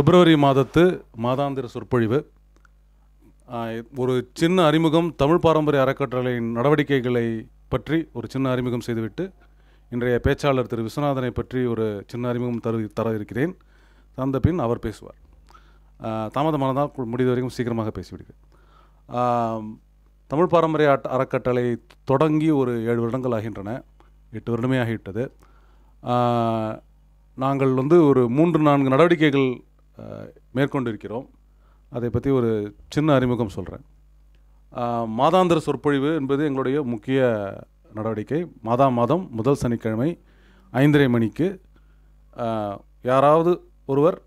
பிப்ரவரி மாதத்து மாதாந்திர சொற்பொழிவு ஒரு சின்ன அறிமுகம் தமிழ் பாரம்பரிய அறக்கட்டளையின் நடவடிக்கைகளை பற்றி ஒரு சின்ன அறிமுகம் செய்துவிட்டு இன்றைய பேச்சாளர் திரு விஸ்வநாதனை பற்றி ஒரு சின்ன அறிமுகம் தரு தர இருக்கிறேன் தந்த பின் அவர் பேசுவார் தாமதமான தான் முடிந்த வரைக்கும் சீக்கிரமாக பேசிவிடுவேன் தமிழ் பாரம்பரிய அறக்கட்டளை தொடங்கி ஒரு ஏழு வருடங்கள் ஆகின்றன எட்டு வருடமே ஆகிவிட்டது நாங்கள் வந்து ஒரு மூன்று நான்கு நடவடிக்கைகள் மேற்கொண்டு இருக்கிறோம் அதை பற்றி ஒரு சின்ன அறிமுகம் சொல்கிறேன் மாதாந்திர சொற்பொழிவு என்பது எங்களுடைய முக்கிய நடவடிக்கை மாதா மாதம் முதல் சனிக்கிழமை ஐந்தரை மணிக்கு யாராவது ஒருவர்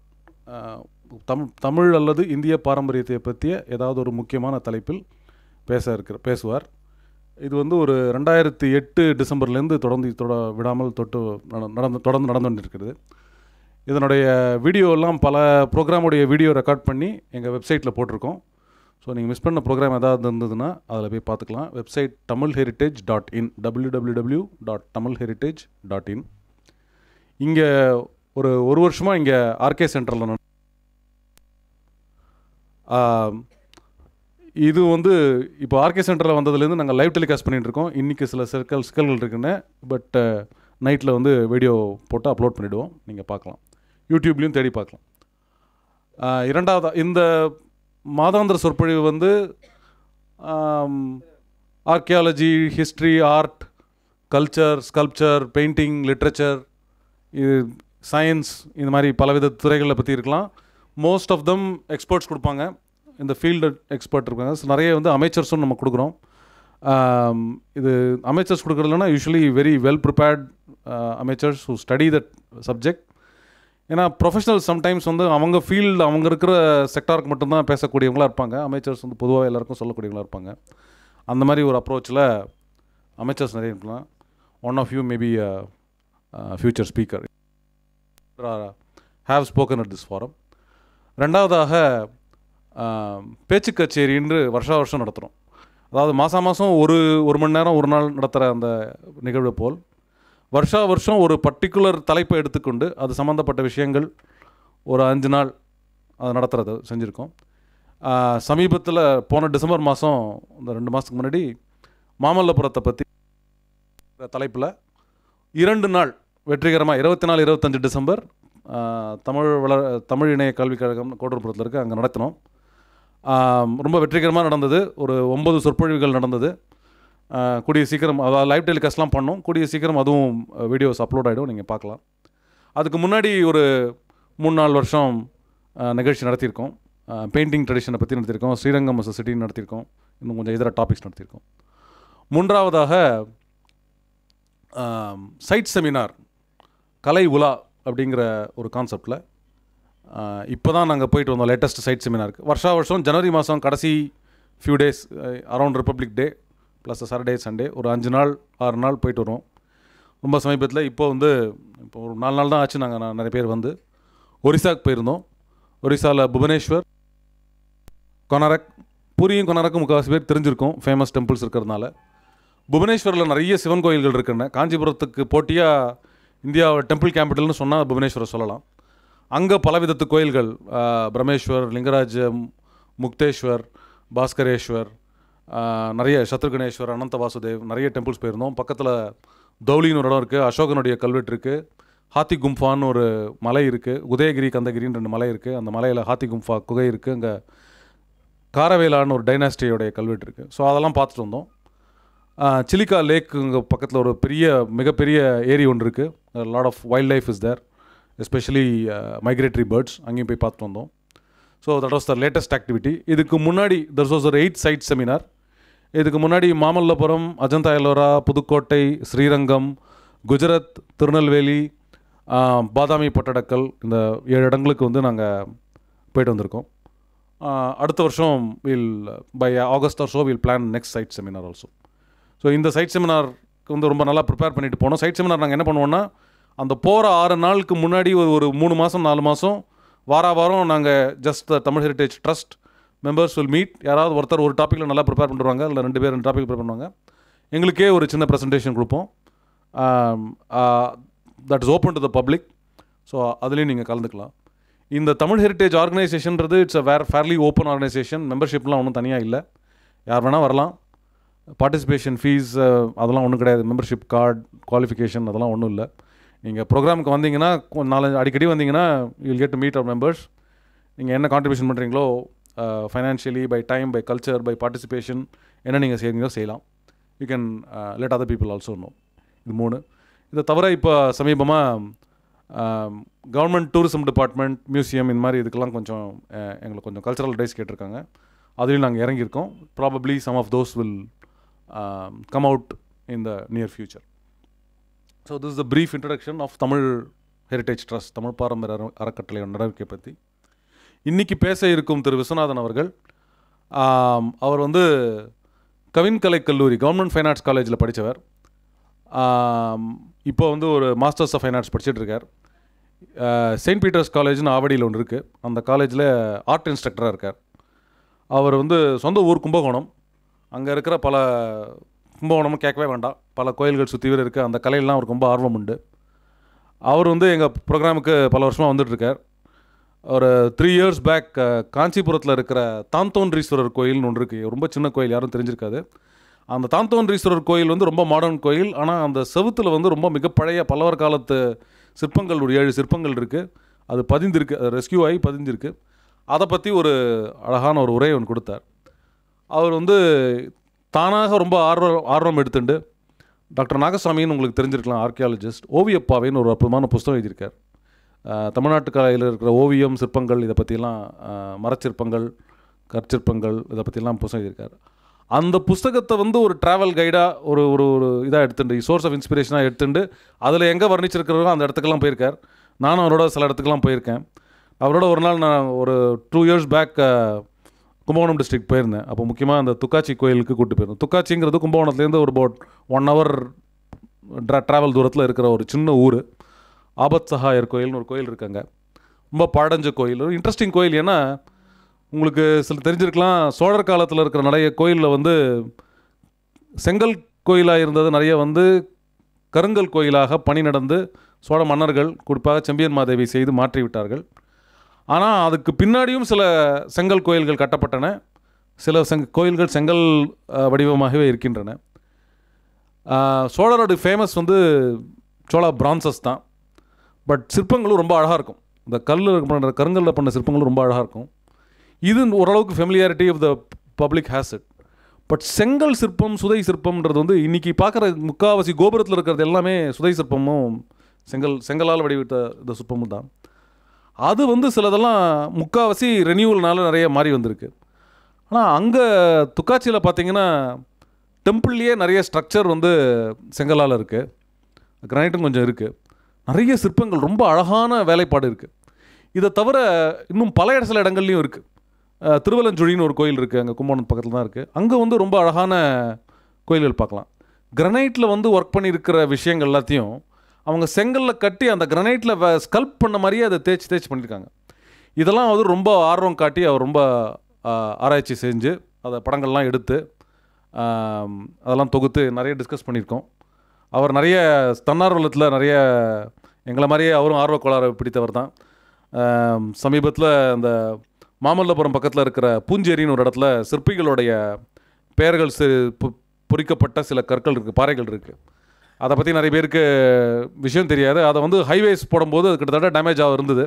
தம் தமிழ் அல்லது இந்திய பாரம்பரியத்தை பற்றிய ஏதாவது ஒரு முக்கியமான தலைப்பில் பேச இருக்கிற பேசுவார் இது வந்து ஒரு ரெண்டாயிரத்தி எட்டு டிசம்பர்லேருந்து தொடர்ந்து தொட விடாமல் தொட்டு நடந்து தொடர்ந்து நடந்து கொண்டிருக்கிறது இதனுடைய வீடியோலாம் பல ப்ரோக்ராமுடைய வீடியோ ரெக்கார்ட் பண்ணி எங்கள் வெப்சைட்டில் போட்டிருக்கோம் ஸோ நீங்கள் மிஸ் பண்ண ப்ரோக்ராம் ஏதாவது இருந்ததுன்னா அதில் போய் பார்த்துக்கலாம் website Tamil heritage dot in W W W dot Tamil heritage dot in இங்கே ஒரு ஒரு வருஷமாக இங்கே ஆர்கே சென்டரில் இது வந்து இப்போ ஆர்கே சென்டரில் வந்ததுலேருந்து நாங்கள் லைவ் டெலிகாஸ்ட் பண்ணிகிட்டு இருக்கோம் இன்றைக்கி சில சிக்கல் சிக்கல்கள் இருக்குன்னு பட் நைட்டில் வந்து வீடியோ போட்டு அப்லோட் பண்ணிவிடுவோம் நீங்கள் பார்க்கலாம் யூடியூப்லேயும் தேடி பார்க்கலாம் இரண்டாவது இந்த மாதாந்திர சொற்பொழிவு வந்து archaeology history art culture sculpture painting literature இது சயின்ஸ் இந்த மாதிரி பலவித துறைகளை பற்றி இருக்கலாம் மோஸ்ட் ஆஃப் தம் எக்ஸ்பர்ட்ஸ் கொடுப்பாங்க இந்த ஃபீல்டு எக்ஸ்பர்ட் இருக்காங்க ஸோ நிறைய வந்து அமைச்சர்ஸும் நம்ம கொடுக்குறோம் இது அமைச்சர்ஸ் கொடுக்குறதுலனா usually very well prepared amateurs who study that subject ஏன்னா ப்ரொஃபஷனல் சம்டைம்ஸ் வந்து அவங்க ஃபீல்டு அவங்க இருக்கிற செக்டாருக்கு மட்டும்தான் பேசக்கூடியவங்களாக இருப்பாங்க அமைச்சர்ஸ் வந்து பொதுவாக எல்லாருக்கும் சொல்லக்கூடியவங்களாக இருப்பாங்க அந்த மாதிரி ஒரு அப்ரோச்சில் அமைச்சர்ஸ் நிறைய இருக்கலாம் one of you maybe future speaker have spoken at this forum ரெண்டாவதாக பேச்சு கச்சேரின்னு வருஷா வருஷம் நடத்துகிறோம் அதாவது மாதம் மாதம் ஒரு ஒரு மணி நேரம் ஒரு நாள் நடத்துகிற அந்த நிகழ்வு போல் வருஷா வருஷம் ஒரு பர்டிகுலர் தலைப்பை எடுத்துக்கொண்டு அது சம்மந்தப்பட்ட விஷயங்கள் ஒரு அஞ்சு நாள் அதை நடத்துகிறது செஞ்சுருக்கோம் சமீபத்தில் போன டிசம்பர் மாதம் இந்த ரெண்டு மாதத்துக்கு முன்னாடி மாமல்லபுரத்தை பற்றி தலைப்பில் இரண்டு நாள் வெற்றிகரமாக இருபத்தி நாலு இருபத்தஞ்சு டிசம்பர் தமிழ் வள தமிழ் இணைய கல்விக் கழகம் கோட்டூர்புரத்தில் இருக்குது அங்கே நடத்தினோம் ரொம்ப வெற்றிகரமாக நடந்தது ஒரு ஒம்பது சொற்பொழிவுகள் நடந்தது கூடிய சீக்கிரம் அதாவது லைவ் டெலிகாஸ்ட்லாம் பண்ணோம் கூடிய சீக்கிரம் அதுவும் வீடியோஸ் அப்லோட் ஆகிடும் நீங்கள் பார்க்கலாம் அதுக்கு முன்னாடி ஒரு மூணு நாலு வருஷம் நிகழ்ச்சி நடத்தியிருக்கோம் பெயிண்டிங் ட்ரெடிஷனை பற்றி நடத்தியிருக்கோம் ஸ்ரீரங்கம் சொசைட்டின்னு நடத்தியிருக்கோம் இன்னும் கொஞ்சம் இதர டாபிக்ஸ் நடத்தியிருக்கோம் மூன்றாவதாக சைட் செமினார் கலை உலா அப்படிங்கிற ஒரு கான்செப்டில் இப்போ தான் நாங்கள் போயிட்டு வந்தோம் லேட்டஸ்ட் சைட் செமினாருக்கு வருஷா வருஷம் ஜனவரி மாதம் கடைசி few days around republic day plus Saturday Sunday ஒரு அஞ்சு நாள் ஆறு நாள் போயிட்டு வருவோம் ரொம்ப சமீபத்தில் இப்போ வந்து இப்போ ஒரு நாலு நாள் தான் ஆச்சு நாங்கள் நிறைய பேர் வந்து ஒரிசாவுக்கு போயிருந்தோம் ஒரிசாவில் புவனேஸ்வர் கொனரக் பூரியும் கொனாரக்கும் முக்கால்வாசி பேர் தெரிஞ்சிருக்கும் ஃபேமஸ் டெம்பிள்ஸ் இருக்கிறதுனால புவனேஸ்வரில் நிறைய சிவன் கோயில்கள் இருக்குன்னு காஞ்சிபுரத்துக்கு போட்டியாக இந்தியா டெம்பிள் கேபிட்டல்னு சொன்னால் புவனேஸ்வரர் சொல்லலாம் அங்கே பலவிதத்து கோயில்கள் பிரமேஸ்வர் லிங்கராஜ் முக்தேஸ்வர் பாஸ்கரேஸ்வர் நிறைய சத்ருகணேஸ்வர் அனந்த வாசுதேவ் நிறைய டெம்பிள்ஸ் போயிருந்தோம் பக்கத்தில் தௌலின்னு ஒரு இடம் இருக்குது அசோகனுடைய கல்வெட்டு இருக்குது ஹாத்தி கும்ஃபான்னு ஒரு மலை இருக்குது உதயகிரி கந்தகிரின்னு ரெண்டு மலை இருக்குது அந்த மலையில் ஹாத்தி கும்ஃபா குகை இருக்குது அங்கே காரவேலான்னு ஒரு டைனாஸ்டியோடைய கல்வெட்டு இருக்குது ஸோ அதெல்லாம் பார்த்துட்டு வந்தோம் சிலிக்கா லேக்கு பக்கத்தில் ஒரு பெரிய மிகப்பெரிய ஏரி ஒன்று இருக்குது lot of wildlife is there especially migratory birds அங்கேயும் போய் பார்த்துட்டு வந்தோம் so that was the latest activity இதுக்கு முன்னாடி தட் வாஸ் ஒரு எயிட் சைட் செமினார் இதுக்கு முன்னாடி மாமல்லபுரம் அஜந்தா எல்லோரா புதுக்கோட்டை ஸ்ரீரங்கம் குஜராத் திருநெல்வேலி பாதாமி பட்டடக்கல் இந்த ஏழு இடங்களுக்கு வந்து நாங்கள் போயிட்டு வந்திருக்கோம் அடுத்த வருஷம் will by August or so will plan next site seminar also so இந்த சைட் செமினார்க்கு வந்து ரொம்ப நல்லா ப்ரிப்பேர் பண்ணிட்டு போனோம் சைட் செமினார் நாங்கள் என்ன பண்ணுவோன்னா அந்த போகிற ஆறு நாளுக்கு முன்னாடி ஒரு ஒரு மூணு மாதம் நாலு மாதம் வார வாரம் நாங்கள் just the Tamil heritage trust members will meet யாராவது ஒருத்தர் ஒரு டாப்பிக்கில் நல்லா ப்ரிப்பேர் பண்ணுவாங்க இல்லை ரெண்டு பேர் ரெண்டு டாப்பிக் ப்ரிப்பேர் பண்ணுவாங்க எங்களுக்கே ஒரு சின்ன ப்ரெசன்டேஷன் கொடுப்போம் that is open to the public so அதுலேயும் நீங்கள் கலந்துக்கலாம் இந்த தமிழ் ஹெரிட்டேஜ் ஆர்கனைசேஷன்றது it's a very fairly open organisation மெம்பர்ஷிப்லாம் ஒன்றும் தனியாக இல்லை யார் வேணால் வரலாம் பார்ட்டிசிபேஷன் ஃபீஸ் uh, அதெல்லாம் ஒன்றும் கிடையாது மெம்பர்ஷிப் கார்டு குவாலிஃபிகேஷன் அதெல்லாம் ஒன்றும் இல்லை நீங்கள் ப்ரோக்ராமுக்கு வந்தீங்கன்னா நாலஞ்சு அடிக்கடி வந்தீங்கன்னா you'll get to meet our members நீங்கள் என்ன கான்ட்ரிபியூஷன் பண்ணுறீங்களோ financially by time by culture by participation என்ன நீங்கள் செய்கிறீங்களோ செய்யலாம் you can let other people also know இது மூணு இதை தவிர இப்போ சமீபமாக கவர்மெண்ட் டூரிசம் டிபார்ட்மெண்ட் மியூசியம் இந்த மாதிரி இதுக்கெல்லாம் கொஞ்சம் எங்களுக்கு கொஞ்சம் கல்ச்சரல் டைஸ் கேட்டிருக்காங்க அதுலேயும் நாங்கள் இறங்கியிருக்கோம் probably some of those will come out in the near future so this the brief introduction of Tamil heritage trust Tamil பாரம்பரிய அறக்கட்டளை நடவடிக்கை பற்றி இன்றைக்கி பேச இருக்கும் திரு விஸ்வநாதன் அவர்கள் அவர் வந்து கவின்கலை கல்லூரி கவர்மெண்ட் ஃபைன் ஆர்ட்ஸ் காலேஜில் படித்தவர் இப்போ வந்து ஒரு மாஸ்டர்ஸ் ஆஃப் ஃபைன் ஆர்ட்ஸ் படிச்சுட்டு இருக்கார் செயின்ட் பீட்டர்ஸ் காலேஜ்னு ஆவடியில் ஒன்று இருக்குது அந்த காலேஜில் ஆர்ட் இன்ஸ்ட்ரக்டராக இருக்கார் அவர் வந்து சொந்த ஊர் கும்பகோணம் அங்கே இருக்கிற பல கும்பகோணமும் கேட்கவே வேண்டாம் பல கோயில்கள் சுற்றி வேறு இருக்குது அந்த கலையெல்லாம் அவருக்கு ரொம்ப ஆர்வம் உண்டு அவர் வந்து எங்கள் ப்ரோக்ராமுக்கு பல வருஷமாக வந்துட்டுருக்கார் ஒரு த்ரீ இயர்ஸ் பேக் காஞ்சிபுரத்தில் இருக்கிற தாந்தோன்றீஸ்வரர் கோயில்னு ஒன்று இருக்குது ரொம்ப சின்ன கோயில் யாரும் தெரிஞ்சிருக்காது அந்த தாந்தோன்றீஸ்வரர் கோயில் வந்து ரொம்ப மாடர்ன் கோயில் ஆனால் அந்த செவுத்தில் வந்து ரொம்ப மிக பழைய பல்லவர் காலத்து சிற்பங்கள் ஒரு ஏழு சிற்பங்கள் இருக்குது அது பதிந்திருக்கு அது ரெஸ்கியூ ஆகி பதிஞ்சிருக்கு அதை பற்றி ஒரு அழகான ஒரு உரை ஒன்று கொடுத்தார் அவர் வந்து தானாக ரொம்ப ஆர்வம் ஆர்வம் எடுத்துட்டு டாக்டர் நாகசாமின்னு உங்களுக்கு தெரிஞ்சிருக்கலாம் ஆர்கியாலஜிஸ்ட் ஓவியப்பாவைன்னு ஒரு அற்புதமான புஸ்தகம் எழுதியிருக்கார் தமிழ்நாட்டு கலையில் இருக்கிற ஓவியம் சிற்பங்கள் இதை பற்றிலாம் மரச்சிற்பங்கள் கற்சிற்பங்கள் இதை பற்றிலாம் புஸ்தகம் எழுதியிருக்கார் அந்த புஸ்தகத்தை வந்து ஒரு ட்ராவல் கைடாக ஒரு ஒரு ஒரு இதாக எடுத்துட்டு சோர்ஸ் ஆஃப் இன்ஸ்பிரேஷனாக எடுத்துட்டு அதில் எங்கே வர்ணிச்சிருக்கிறதோ அந்த இடத்துக்கெல்லாம் போயிருக்கார் நானும் அவரோட சில இடத்துக்கெல்லாம் போயிருக்கேன் அவரோட ஒரு நாள் நான் ஒரு two years back Kumbakonam district போயிருந்தேன் அப்போ முக்கியமாக அந்த துக்காச்சி கோயிலுக்கு கூப்பிட்டு போயிருந்தேன் துக்காச்சிங்கிறது கும்பகோணத்துலேருந்து ஒரு போட் ஒன் ஹவர் ட்ரா ட்ராவல் தூரத்தில் இருக்கிற ஒரு சின்ன ஊர் ஆபத் சஹாயர் கோயில்னு ஒரு கோயில் இருக்காங்க ரொம்ப பாடஞ்ச கோயில் ஒரு இன்ட்ரெஸ்டிங் கோயில் ஏன்னா உங்களுக்கு சில தெரிஞ்சிருக்கலாம் சோழர் காலத்தில் இருக்கிற நிறைய கோயிலில் வந்து செங்கல் கோயிலாக இருந்தது நிறைய வந்து கருங்கல் கோயிலாக பணி நடந்து சோழ மன்னர்கள் குறிப்பாக செம்பியன் மாதேவி செய்து மாற்றிவிட்டார்கள் ஆனால் அதுக்கு பின்னாடியும் சில செங்கல் கோயில்கள் கட்டப்பட்டன சில செங் கோயில்கள் செங்கல் வடிவமாகவே இருக்கின்றன சோழரோட ஃபேமஸ் வந்து சோழா பிரான்சஸ் தான் பட் சிற்பங்களும் ரொம்ப அழகாக இருக்கும் இந்த கல்லில் பண்ணுற கருங்கல்லில் பண்ண சிற்பங்களும் ரொம்ப அழகாக இருக்கும் இது ஓரளவுக்கு familiarity of the public has but செங்கல் சிற்பம் சுதை சிற்பம்ன்றது வந்து இன்றைக்கி பார்க்குற முக்காவாசி கோபுரத்தில் இருக்கிறது எல்லாமே சுதை சிற்பமும் செங்கல் செங்கலால் வடிவிட்ட இந்த சிற்பமும் தான் அது வந்து சிலதெல்லாம் முக்கால்வாசி ரெனியூவல்னால நிறைய மாறி வந்திருக்கு ஆனால் அங்கே துக்காச்சியில் பார்த்தீங்கன்னா டெம்பிள்லேயே நிறைய ஸ்ட்ரக்சர் வந்து செங்கலால் இருக்குது கிரானைட்டும் கொஞ்சம் இருக்குது நிறைய சிற்பங்கள் ரொம்ப அழகான வேலைப்பாடு இருக்குது இதை தவிர இன்னும் பல இடத்துல இடங்கள்லையும் இருக்குது திருவலஞ்சுழின்னு ஒரு கோயில் இருக்குது அங்கே கும்பகோணம் பக்கத்தில் தான் இருக்குது அங்கே வந்து ரொம்ப அழகான கோயில்கள் பார்க்கலாம் கிரனைட்டில் வந்து ஒர்க் பண்ணியிருக்கிற விஷயங்கள் எல்லாத்தையும் அவங்க செங்கலில் கட்டி அந்த கிரனைட்டில் ஸ்கல்ப் பண்ண மாதிரியே அதை தேய்ச்சி தேய்ச்சி பண்ணியிருக்காங்க இதெல்லாம் வந்து ரொம்ப ஆர்வம் காட்டி அவர் ரொம்ப ஆராய்ச்சி செஞ்சு அதை படங்கள்லாம் எடுத்து அதெல்லாம் தொகுத்து நிறைய டிஸ்கஸ் பண்ணியிருக்கோம் அவர் நிறைய தன்னார்வலத்தில் நிறைய எங்களை மாதிரியே அவரும் ஆர்வ கோளாறு பிடித்தவர் தான் சமீபத்தில் அந்த மாமல்லபுரம் பக்கத்தில் இருக்கிற பூஞ்சேரின்னு ஒரு இடத்துல சிற்பிகளுடைய பெயர்கள் பொறிக்கப்பட்ட சில கற்கள் இருக்குது பாறைகள் இருக்குது அதை பற்றி நிறைய பேருக்கு விஷயம் தெரியாது அதை வந்து ஹைவேஸ் போடும்போது அது கிட்டத்தட்ட டேமேஜ் ஆக இருந்தது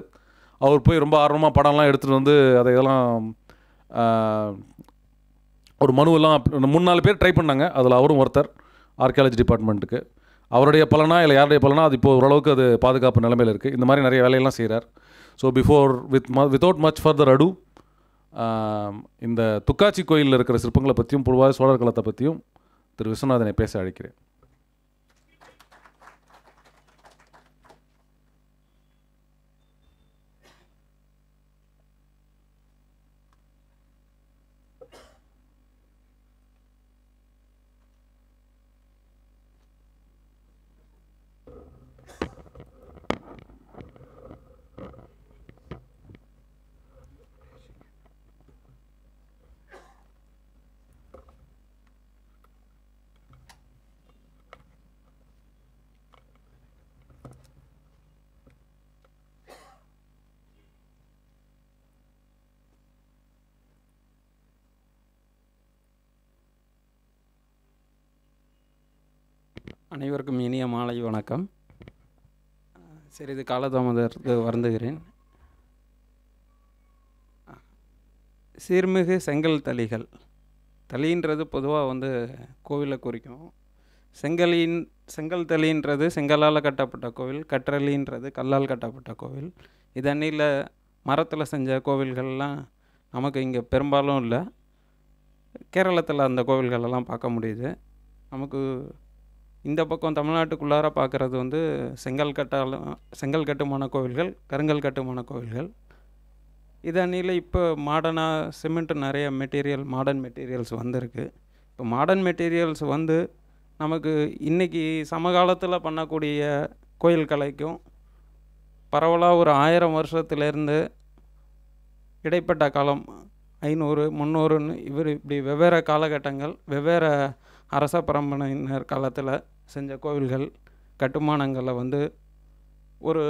அவர் போய் ரொம்ப ஆர்வமாக படம்லாம் எடுத்துகிட்டு வந்து அதை இதெல்லாம் ஒரு மனுவெல்லாம் மூணு நாலு பேர் ட்ரை பண்ணாங்க அதில் அவரும் ஒருத்தர் ஆர்கியாலஜி டிபார்ட்மெண்ட்டுக்கு அவருடைய பலனா இல்லை யாருடைய பலனா அது இப்போது ஓரளவுக்கு அது பாதுகாப்பு நிலைமையில் இருக்குது இந்த மாதிரி நிறைய வேலையெல்லாம் செய்கிறார் ஸோ பிஃபோர் வித் ம வித்தவுட் மச் ஃபர்தர் அடு இந்த துக்காச்சி கோயிலில் இருக்கிற சிற்பங்களை பற்றியும் பொதுவாக சோழர் கலத்தை பற்றியும் திரு விஸ்வநாதனை பேச அழைக்கிறேன் அனைவருக்கும் இனிய மாலை வணக்கம் சரி இது காலதாமதற்கு வருந்துகிறேன் சீர்மிகு செங்கல் தளிகள் தளின்றது பொதுவாக வந்து கோவிலை குறிக்கும் செங்கலின் செங்கல் தளின்றது செங்கலால் கட்டப்பட்ட கோவில் கற்றலின்றது கல்லால் கட்டப்பட்ட கோவில் இது அன்னியில் மரத்தில் செஞ்ச கோவில்கள்லாம் நமக்கு இங்கே பெரும்பாலும் இல்லை கேரளத்தில் அந்த கோவில்களெல்லாம் பார்க்க முடியுது நமக்கு இந்த பக்கம் தமிழ்நாட்டுக்குள்ளார பார்க்குறது வந்து செங்கல் கட்டால செங்கல் கட்டுமான கோவில்கள் கருங்கல் கட்டுமான கோவில்கள் இது இப்போ மாடர்னாக சிமெண்ட் நிறைய மெட்டீரியல் மாடர்ன் மெட்டீரியல்ஸ் வந்திருக்கு இப்போ மாடர்ன் மெட்டீரியல்ஸ் வந்து நமக்கு இன்றைக்கி சமகாலத்தில் பண்ணக்கூடிய கோயில் கலைக்கும் பரவலாக ஒரு ஆயிரம் வருஷத்துலேருந்து இடைப்பட்ட காலம் ஐநூறு முந்நூறுன்னு இவர் இப்படி வெவ்வேறு காலகட்டங்கள் வெவ்வேறு அரச பரம்பரையினர் காலத்தில் செஞ்ச கோவில்கள் கட்டுமானங்களை வந்து ஒரு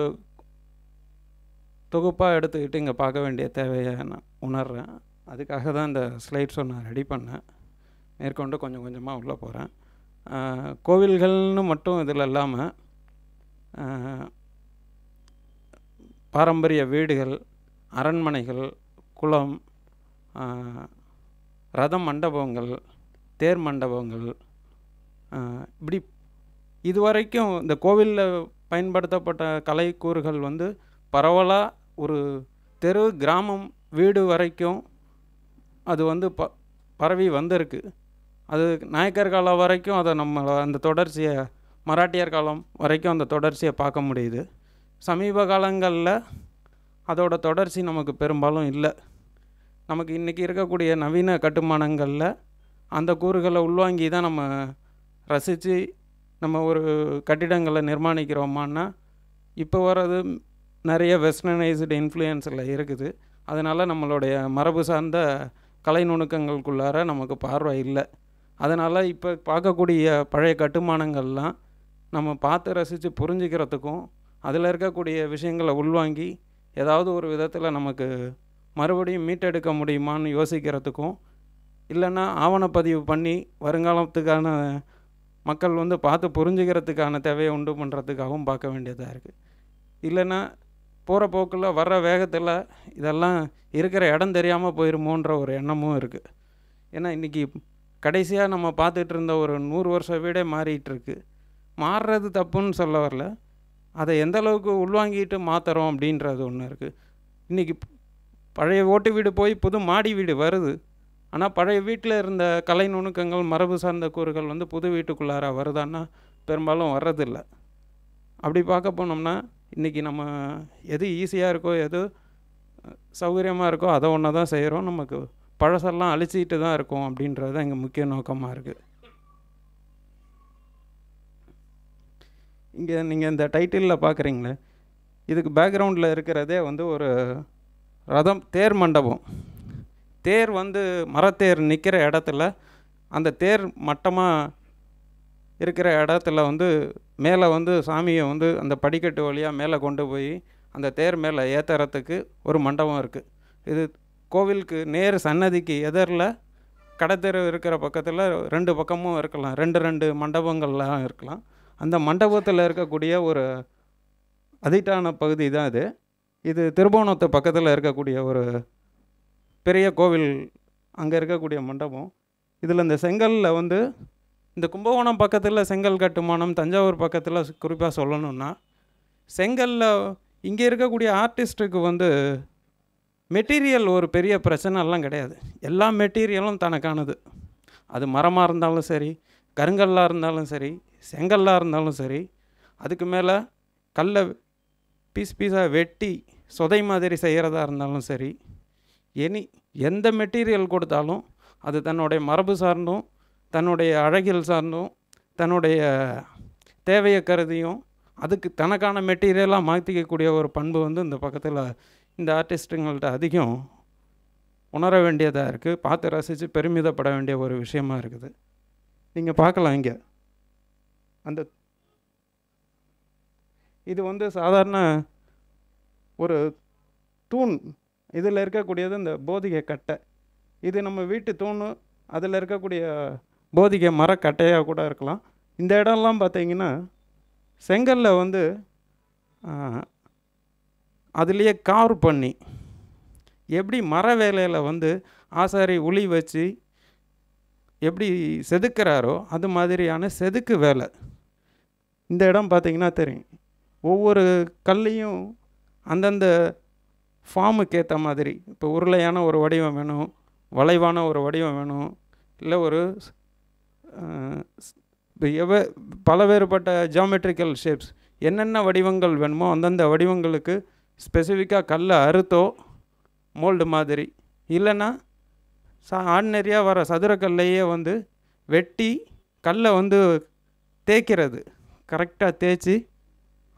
தொகுப்பாக எடுத்துக்கிட்டு இங்கே பார்க்க வேண்டிய தேவையை நான் உணர்கிறேன் அதுக்காக தான் இந்த ஸ்லைட்ஸை நான் ரெடி பண்ணேன் மேற்கொண்டு கொஞ்சம் கொஞ்சமாக உள்ளே போகிறேன் கோவில்கள்னு மட்டும் இதில் இல்லாமல் பாரம்பரிய வீடுகள் அரண்மனைகள் குளம் ரத மண்டபங்கள் தேர் மண்டபங்கள் இப்படி இதுவரைக்கும் இந்த கோவிலில் பயன்படுத்தப்பட்ட கலைக்கூறுகள் வந்து பரவலாக ஒரு தெரு கிராமம் வீடு வரைக்கும் அது வந்து ப பரவி வந்திருக்கு அது நாயக்கர் காலம் வரைக்கும் அதை நம்ம அந்த தொடர்ச்சியை மராட்டியர் காலம் வரைக்கும் அந்த தொடர்ச்சியை பார்க்க முடியுது சமீப காலங்களில் அதோட தொடர்ச்சி நமக்கு பெரும்பாலும் இல்லை நமக்கு இன்றைக்கி இருக்கக்கூடிய நவீன கட்டுமானங்களில் அந்த கூறுகளை உள்வாங்கி தான் நம்ம ரசித்து நம்ம ஒரு கட்டிடங்களை நிர்மாணிக்கிறோமான்னா இப்போ வர்றது நிறைய வெஸ்டர்னைஸ்டு இன்ஃப்ளூயன்ஸில் இருக்குது அதனால் நம்மளுடைய மரபு சார்ந்த கலை நுணுக்கங்களுக்குள்ளார நமக்கு பார்வை இல்லை அதனால் இப்போ பார்க்கக்கூடிய பழைய கட்டுமானங்கள்லாம் நம்ம பார்த்து ரசித்து புரிஞ்சுக்கிறதுக்கும் அதில் இருக்கக்கூடிய விஷயங்களை உள்வாங்கி ஏதாவது ஒரு விதத்தில் நமக்கு மறுபடியும் மீட்டெடுக்க முடியுமான்னு யோசிக்கிறதுக்கும் இல்லைன்னா ஆவணப்பதிவு பண்ணி வருங்காலத்துக்கான மக்கள் வந்து பார்த்து புரிஞ்சுக்கிறதுக்கான தேவையை உண்டு பண்ணுறதுக்காகவும் பார்க்க வேண்டியதாக இருக்குது இல்லைன்னா போகிற போக்கில் வர்ற வேகத்தில் இதெல்லாம் இருக்கிற இடம் தெரியாமல் போயிருமோன்ற ஒரு எண்ணமும் இருக்குது ஏன்னா இன்றைக்கி கடைசியாக நம்ம பார்த்துட்டு இருந்த ஒரு நூறு வருஷம் வீடே மாறிட்டுருக்கு மாறுறது தப்புன்னு சொல்ல வரல அதை எந்த அளவுக்கு உள்வாங்கிட்டு மாற்றுறோம் அப்படின்றது ஒன்று இருக்குது இன்றைக்கி பழைய ஓட்டு வீடு போய் புது மாடி வீடு வருது ஆனால் பழைய வீட்டில் இருந்த கலை நுணுக்கங்கள் மரபு சார்ந்த கூறுகள் வந்து புது வீட்டுக்குள்ளார வருதான்னா பெரும்பாலும் வர்றதில்லை அப்படி பார்க்க போனோம்னா இன்றைக்கி நம்ம எது ஈஸியாக இருக்கோ எது சௌகரியமாக இருக்கோ அதை ஒன்று தான் செய்கிறோம் நமக்கு பழசெல்லாம் அழிச்சிக்கிட்டு தான் இருக்கும் அப்படின்றது தான் எங்கள் முக்கிய நோக்கமாக இருக்குது இங்கே நீங்கள் இந்த டைட்டிலில் பார்க்குறீங்களே இதுக்கு பேக்ரவுண்டில் இருக்கிறதே வந்து ஒரு ரதம் தேர் மண்டபம் தேர் வந்து மரத்தேர் நிற்கிற இடத்துல அந்த தேர் மட்டமாக இருக்கிற இடத்துல வந்து மேலே வந்து சாமியை வந்து அந்த படிக்கட்டு வழியாக மேலே கொண்டு போய் அந்த தேர் மேலே ஏற்றுறதுக்கு ஒரு மண்டபம் இருக்குது இது கோவிலுக்கு நேர் சன்னதிக்கு எதிரில் கடைத்தெரு இருக்கிற பக்கத்தில் ரெண்டு பக்கமும் இருக்கலாம் ரெண்டு ரெண்டு மண்டபங்கள்லாம் இருக்கலாம் அந்த மண்டபத்தில் இருக்கக்கூடிய ஒரு அதிட்டான பகுதி தான் இது இது திருபுவனத்து பக்கத்தில் இருக்கக்கூடிய ஒரு பெரிய கோவில் அங்கே இருக்கக்கூடிய மண்டபம் இதில் இந்த செங்கலில் வந்து இந்த கும்பகோணம் பக்கத்தில் செங்கல் கட்டுமானம் தஞ்சாவூர் பக்கத்தில் குறிப்பாக சொல்லணும்னா செங்கலில் இங்கே இருக்கக்கூடிய ஆர்டிஸ்ட்டுக்கு வந்து மெட்டீரியல் ஒரு பெரிய பிரச்சனைலாம் கிடையாது எல்லா மெட்டீரியலும் தனக்கானது அது மரமாக இருந்தாலும் சரி கருங்கல்லாக இருந்தாலும் சரி செங்கல்லாக இருந்தாலும் சரி அதுக்கு மேலே கல்லை பீஸ் பீஸாக வெட்டி சொதை மாதிரி செய்கிறதா இருந்தாலும் சரி எனி எந்த மெட்டீரியல் கொடுத்தாலும் அது தன்னுடைய மரபு சார்ந்தும் தன்னுடைய அழகியல் சார்ந்தும் தன்னுடைய தேவையை கருதியும் அதுக்கு தனக்கான மெட்டீரியலாக மாற்றிக்கக்கூடிய ஒரு பண்பு வந்து இந்த பக்கத்தில் இந்த ஆர்டிஸ்ட்டுங்கள்ட்ட அதிகம் உணர வேண்டியதாக இருக்குது பார்த்து ரசித்து பெருமிதப்பட வேண்டிய ஒரு விஷயமா இருக்குது நீங்கள் பார்க்கலாம் இங்கே அந்த இது வந்து சாதாரண ஒரு தூண் இதில் இருக்கக்கூடியது இந்த போதிகை கட்டை இது நம்ம வீட்டு தூணு அதில் இருக்கக்கூடிய போதிகை மரக்கட்டையாக கூட இருக்கலாம் இந்த இடம்லாம் பார்த்திங்கன்னா செங்கல்ல வந்து அதுலேயே கார் பண்ணி எப்படி மர வேலையில் வந்து ஆசாரி உளி வச்சு எப்படி செதுக்கிறாரோ அது மாதிரியான செதுக்கு வேலை இந்த இடம் பார்த்திங்கன்னா தெரியும் ஒவ்வொரு கல்லையும் அந்தந்த ஃபார்முக்கு ஏற்ற மாதிரி இப்போ உருளையான ஒரு வடிவம் வேணும் வளைவான ஒரு வடிவம் வேணும் இல்லை ஒரு பல வேறுபட்ட ஜியாமெட்ரிக்கல் ஷேப்ஸ் என்னென்ன வடிவங்கள் வேணுமோ அந்தந்த வடிவங்களுக்கு ஸ்பெசிஃபிக்காக கல்லை அறுத்தோ மோல்டு மாதிரி இல்லைன்னா சா ஆர்டினரியாக வர சதுரக்கல்லையே வந்து வெட்டி கல்லை வந்து தேய்க்கிறது கரெக்டாக தேய்ச்சி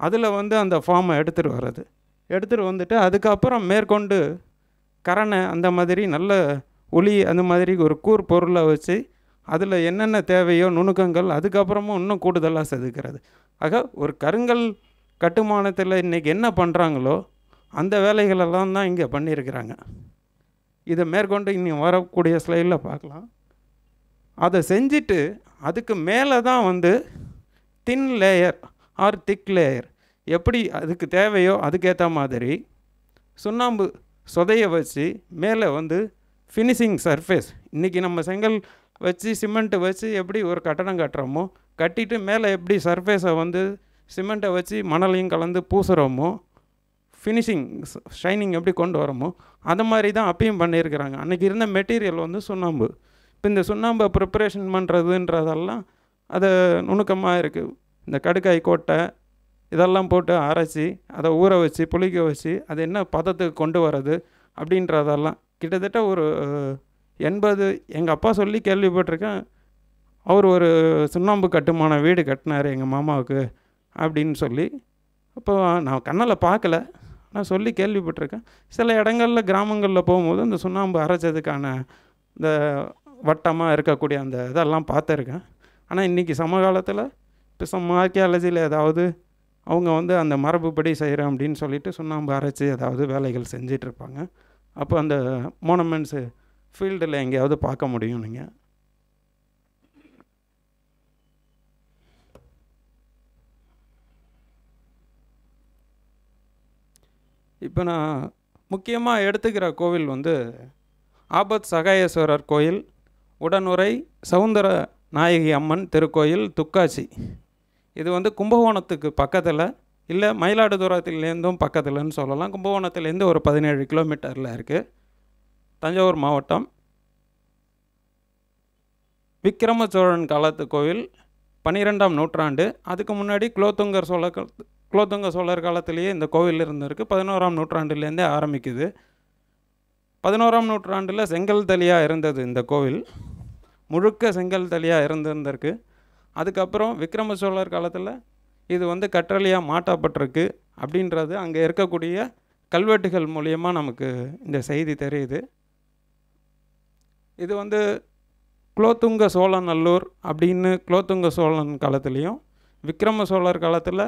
அதில் வந்து அந்த ஃபார்மை எடுத்துகிட்டு வர்றது எடுத்துகிட்டு வந்துட்டு அதுக்கப்புறம் மேற்கொண்டு கரணை அந்த மாதிரி நல்ல ஒளி அந்த மாதிரி ஒரு கூர் பொருளை வச்சு அதில் என்னென்ன தேவையோ நுணுக்கங்கள் அதுக்கப்புறமும் இன்னும் கூடுதலாக செதுக்கிறது ஆக ஒரு கருங்கல் கட்டுமானத்தில் இன்றைக்கி என்ன பண்ணுறாங்களோ அந்த வேலைகளெல்லாம் தான் இங்கே பண்ணியிருக்கிறாங்க இதை மேற்கொண்டு இன்னும் வரக்கூடிய ஸ்லைடில் பார்க்கலாம் அதை செஞ்சுட்டு அதுக்கு மேலே தான் வந்து thin layer or thick layer எப்படி அதுக்கு தேவையோ அதுக்கேற்ற மாதிரி சுண்ணாம்பு சொதையை வச்சு மேலே வந்து ஃபினிஷிங் சர்ஃபேஸ் இன்றைக்கி நம்ம செங்கல் வச்சு சிமெண்ட்டை வச்சு எப்படி ஒரு கட்டடம் கட்டுறோமோ கட்டிட்டு மேலே எப்படி சர்ஃபேஸை வந்து சிமெண்ட்டை வச்சு மணலையும் கலந்து பூசுகிறோமோ ஃபினிஷிங் ஷைனிங் எப்படி கொண்டு வரோமோ அது மாதிரி தான் அப்பயும் பண்ணியிருக்கிறாங்க அன்றைக்கி இருந்த மெட்டீரியல் வந்து சுண்ணாம்பு இப்போ இந்த சுண்ணாம்பை ப்ரிப்பரேஷன் பண்ணுறதுன்றதெல்லாம் அதை நுணுக்கமாக இருக்குது இந்த கடுக்காய் கோட்டை இதெல்லாம் போட்டு அரைச்சி அதை ஊற வச்சு புளிக்க வச்சு அது என்ன பதத்துக்கு கொண்டு வர்றது அப்படின்றதெல்லாம் கிட்டத்தட்ட ஒரு எண்பது எங்கள் அப்பா சொல்லி கேள்விப்பட்டிருக்கேன் அவர் ஒரு சுண்ணாம்பு கட்டுமான வீடு கட்டினார் எங்கள் மாமாவுக்கு அப்படின்னு சொல்லி அப்போ நான் கண்ணால் பார்க்கல நான் சொல்லி கேள்விப்பட்டிருக்கேன் சில இடங்களில் கிராமங்களில் போகும்போது அந்த சுண்ணாம்பு அரைச்சதுக்கான இந்த வட்டமாக இருக்கக்கூடிய அந்த இதெல்லாம் பார்த்துருக்கேன் ஆனால் இன்றைக்கி சமகாலத்தில் இப்போ சம் ஆர்கியாலஜியில் ஏதாவது அவங்க வந்து அந்த மரபுப்படி செய்கிறேன் அப்படின்னு சொல்லிட்டு சுண்ணாம்பு அரைச்சி ஏதாவது வேலைகள் செஞ்சிட்ருப்பாங்க அப்போ அந்த மோனமெண்ட்ஸு ஃபீல்டில் எங்கேயாவது பார்க்க முடியும் நீங்கள் இப்போ நான் முக்கியமாக எடுத்துக்கிற கோவில் வந்து ஆபத் சகாயேஸ்வரர் கோயில் உடனுரை சவுந்தர நாயகி அம்மன் திருக்கோயில் துக்காசி இது வந்து கும்பகோணத்துக்கு பக்கத்தில் இல்லை மயிலாடுதுறத்துலேருந்தும் பக்கத்தில்னு சொல்லலாம் கும்பகோணத்துலேருந்து ஒரு பதினேழு கிலோமீட்டரில் இருக்குது தஞ்சாவூர் மாவட்டம் விக்ரம சோழன் காலத்து கோவில் பன்னிரெண்டாம் நூற்றாண்டு அதுக்கு முன்னாடி குலோத்துங்கர் சோழ குலோத்துங்க சோழர் காலத்திலேயே இந்த கோவில் இருந்திருக்கு பதினோராம் நூற்றாண்டுலேருந்தே ஆரம்பிக்குது பதினோராம் நூற்றாண்டில் செங்கல் தலியாக இருந்தது இந்த கோவில் முழுக்க செங்கல் தலியாக இருந்திருந்திருக்கு அதுக்கப்புறம் விக்ரம சோழர் காலத்தில் இது வந்து கற்றலையாக மாட்டப்பட்டிருக்கு அப்படின்றது அங்கே இருக்கக்கூடிய கல்வெட்டுகள் மூலயமா நமக்கு இந்த செய்தி தெரியுது இது வந்து குலோத்துங்க சோழநல்லூர் அப்படின்னு குலோத்துங்க சோழன் காலத்துலேயும் விக்ரம சோழர் காலத்தில்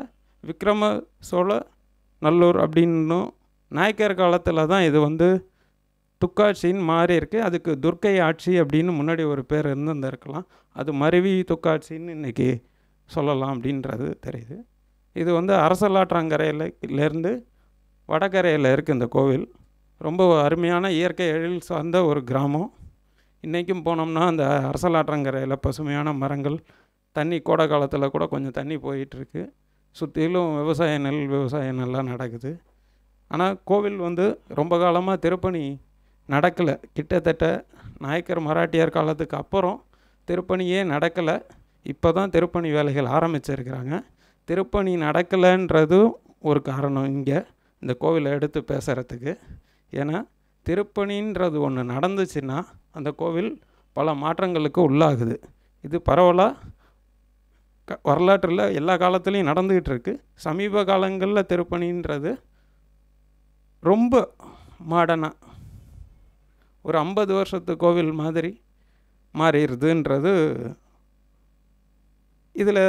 விக்ரம சோழ நல்லூர் அப்படின்னும் நாயக்கர் காலத்தில் தான் இது வந்து துக்காட்சின்னு மாறி இருக்குது அதுக்கு துர்க்கை ஆட்சி அப்படின்னு முன்னாடி ஒரு பேர் இருந்திருந்திருக்கலாம் அது மருவி துக்காட்சின்னு இன்றைக்கி சொல்லலாம் அப்படின்றது தெரியுது இது வந்து அரசலாற்றங்கரையிலேருந்து வடகரையில் இருக்குது இந்த கோவில் ரொம்ப அருமையான இயற்கை எழில் சார்ந்த ஒரு கிராமம் இன்றைக்கும் போனோம்னா அந்த அரசலாற்றங்கரையில் பசுமையான மரங்கள் தண்ணி கோடை காலத்தில் கூட கொஞ்சம் தண்ணி போயிட்டுருக்கு சுற்றிலும் விவசாய நெல் விவசாய நெல்லாம் நடக்குது ஆனால் கோவில் வந்து ரொம்ப காலமாக திருப்பணி நடக்கலை கிட்டத்தட்ட நாயக்கர் மராட்டியார் காலத்துக்கு அப்புறம் திருப்பணியே நடக்கலை இப்போ தான் திருப்பணி வேலைகள் ஆரம்பிச்சிருக்கிறாங்க திருப்பணி நடக்கலைன்றதும் ஒரு காரணம் இங்கே இந்த கோவிலை எடுத்து பேசுகிறதுக்கு ஏன்னா திருப்பணின்றது ஒன்று நடந்துச்சுன்னா அந்த கோவில் பல மாற்றங்களுக்கு உள்ளாகுது இது பரவலாக க வரலாற்றில் எல்லா காலத்துலேயும் நடந்துக்கிட்டு இருக்குது சமீப காலங்களில் திருப்பணின்றது ரொம்ப மாடனாக ஒரு ஐம்பது வருஷத்து கோவில் மாதிரி மாறிடுதுன்றது இதில்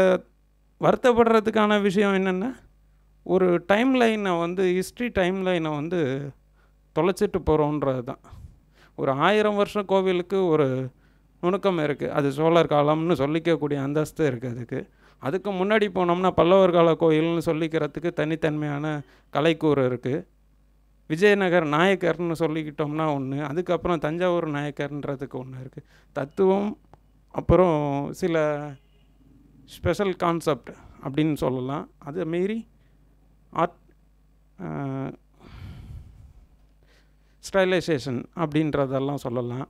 வருத்தப்படுறதுக்கான விஷயம் என்னென்னா ஒரு டைம் லைனை வந்து ஹிஸ்ட்ரி டைம் லைனை வந்து தொலைச்சிட்டு போகிறோன்றது தான் ஒரு ஆயிரம் வருஷம் கோவிலுக்கு ஒரு நுணுக்கம் இருக்குது அது சோழர் காலம்னு சொல்லிக்கக்கூடிய அந்தஸ்து இருக்குது அதுக்கு அதுக்கு முன்னாடி போனோம்னா பல்லவர் கால கோயில்னு சொல்லிக்கிறதுக்கு தனித்தன்மையான கலைக்கூறு இருக்குது விஜயநகர் நாயக்கர்னு சொல்லிக்கிட்டோம்னா ஒன்று அதுக்கப்புறம் தஞ்சாவூர் நாயக்கர்ன்றதுக்கு ஒன்று இருக்குது தத்துவம் அப்புறம் சில ஸ்பெஷல் கான்செப்ட் அப்படின்னு சொல்லலாம் அது மாரி ஆர்ட் ஸ்டைலைசேஷன் அப்படின்றதெல்லாம் சொல்லலாம்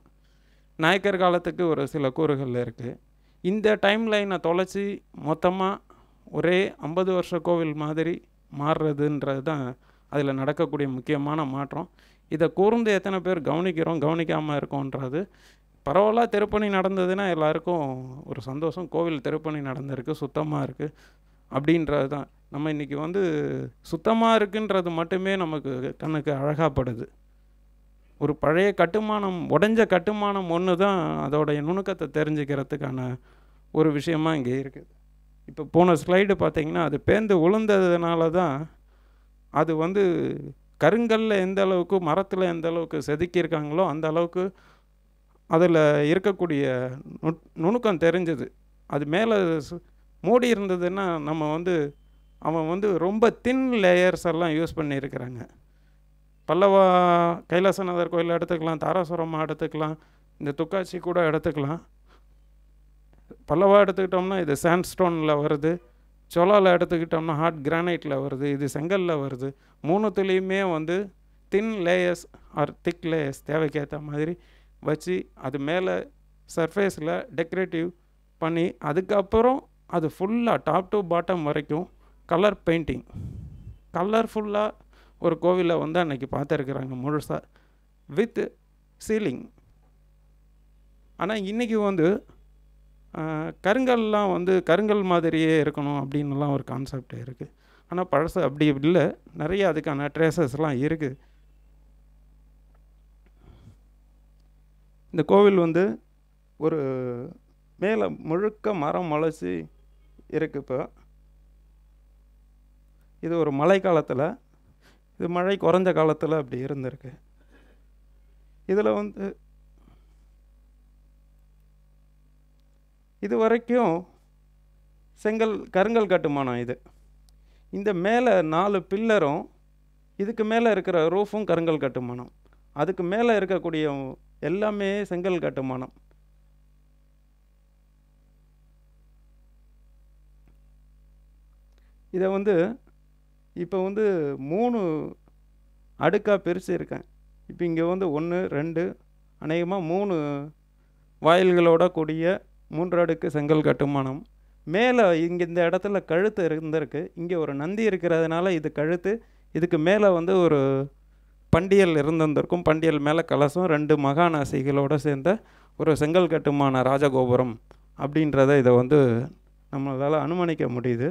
நாயக்கர் காலத்துக்கு ஒரு சில கூறுகள் இருக்குது இந்த டைம் லைனை தொலைச்சி மொத்தமாக ஒரே ஐம்பது வருஷ கோவில் மாதிரி மாறுறதுன்றது தான் அதில் நடக்கக்கூடிய முக்கியமான மாற்றம் இதை கூர்ந்து எத்தனை பேர் கவனிக்கிறோம் கவனிக்காமல் இருக்கோன்றது பரவாயில்ல திருப்பணி நடந்ததுன்னா எல்லாருக்கும் ஒரு சந்தோஷம் கோவில் திருப்பணி நடந்திருக்கு சுத்தமாக இருக்குது அப்படின்றது தான் நம்ம இன்றைக்கி வந்து சுத்தமாக இருக்குன்றது மட்டுமே நமக்கு கண்ணுக்கு அழகாப்படுது ஒரு பழைய கட்டுமானம் உடஞ்ச கட்டுமானம் ஒன்று தான் அதோடைய நுணுக்கத்தை தெரிஞ்சுக்கிறதுக்கான ஒரு விஷயமாக இங்கே இருக்குது இப்போ போன ஸ்லைடு பார்த்திங்கன்னா அது பேர்ந்து உளுந்ததுனால தான் அது வந்து கருங்கல்ல எந்த அளவுக்கு மரத்தில் எந்த அளவுக்கு செதுக்கியிருக்காங்களோ அந்த அளவுக்கு அதில் இருக்கக்கூடிய நு நுணுக்கம் தெரிஞ்சது அது மேலே மூடி இருந்ததுன்னா நம்ம வந்து அவன் வந்து ரொம்ப தின் லேயர்ஸ் எல்லாம் யூஸ் பண்ணியிருக்கிறாங்க பல்லவா கைலாசநாதர் கோயில் எடுத்துக்கலாம் தாராசுரமாக எடுத்துக்கலாம் இந்த துக்காட்சி கூட எடுத்துக்கலாம் பல்லவா எடுத்துக்கிட்டோம்னா இது சாண்ட்ஸ்டோனில் வருது சோலாவில் எடுத்துக்கிட்டோம்னா ஹாட் கிரானைட்டில் வருது இது செங்கலில் வருது மூணுத்துலேயுமே வந்து thin layers or thick layers தேவைக்கேற்ற மாதிரி வச்சு அது மேலே சர்ஃபேஸில் டெக்கரேட்டிவ் பண்ணி அதுக்கப்புறம் அது ஃபுல்லாக டாப் டு பாட்டம் வரைக்கும் கலர் பெயிண்டிங் கலர்ஃபுல்லாக ஒரு கோவிலை வந்து அன்றைக்கி பார்த்துருக்குறாங்க முழுசாக வித் சீலிங் ஆனால் இன்றைக்கி வந்து கருங்கல்லாம் வந்து கருங்கல் மாதிரியே இருக்கணும் அப்படின்லாம் ஒரு கான்செப்ட் இருக்குது ஆனால் பழசு அப்படி இல்லை நிறைய அதுக்கான ட்ரேசஸ்லாம் இருக்குது இந்த கோவில் வந்து ஒரு மேலே முழுக்க மரம் மலைச்சி இருக்குது இப்போ இது ஒரு மழை காலத்தில் இது மழை குறைஞ்ச காலத்தில் அப்படி இருந்திருக்கு இதில் வந்து இது வரைக்கும் செங்கல் கருங்கல் கட்டுமானம் இது இந்த மேலே நாலு பில்லரும் இதுக்கு மேலே இருக்கிற ரூஃபும் கருங்கல் கட்டுமானம் அதுக்கு மேலே இருக்கக்கூடிய எல்லாமே செங்கல் கட்டுமானம் இதை வந்து இப்போ வந்து மூணு அடுக்காக பிரித்து இருக்கேன் இப்போ இங்கே வந்து ஒன்று ரெண்டு அநேகமாக மூணு வாயில்களோட கூடிய மூன்று அடுக்கு செங்கல் கட்டுமானம் மேலே இங்கே இந்த இடத்துல கழுத்து இருந்திருக்கு இங்கே ஒரு நந்தி இருக்கிறதுனால இது கழுத்து இதுக்கு மேலே வந்து ஒரு பண்டியல் இருந்திருந்திருக்கும் பண்டியல் மேலே கலசம் ரெண்டு மகாநாசிகளோடு சேர்ந்த ஒரு செங்கல் கட்டுமான ராஜகோபுரம் அப்படின்றத இதை வந்து நம்மளால் அனுமானிக்க முடியுது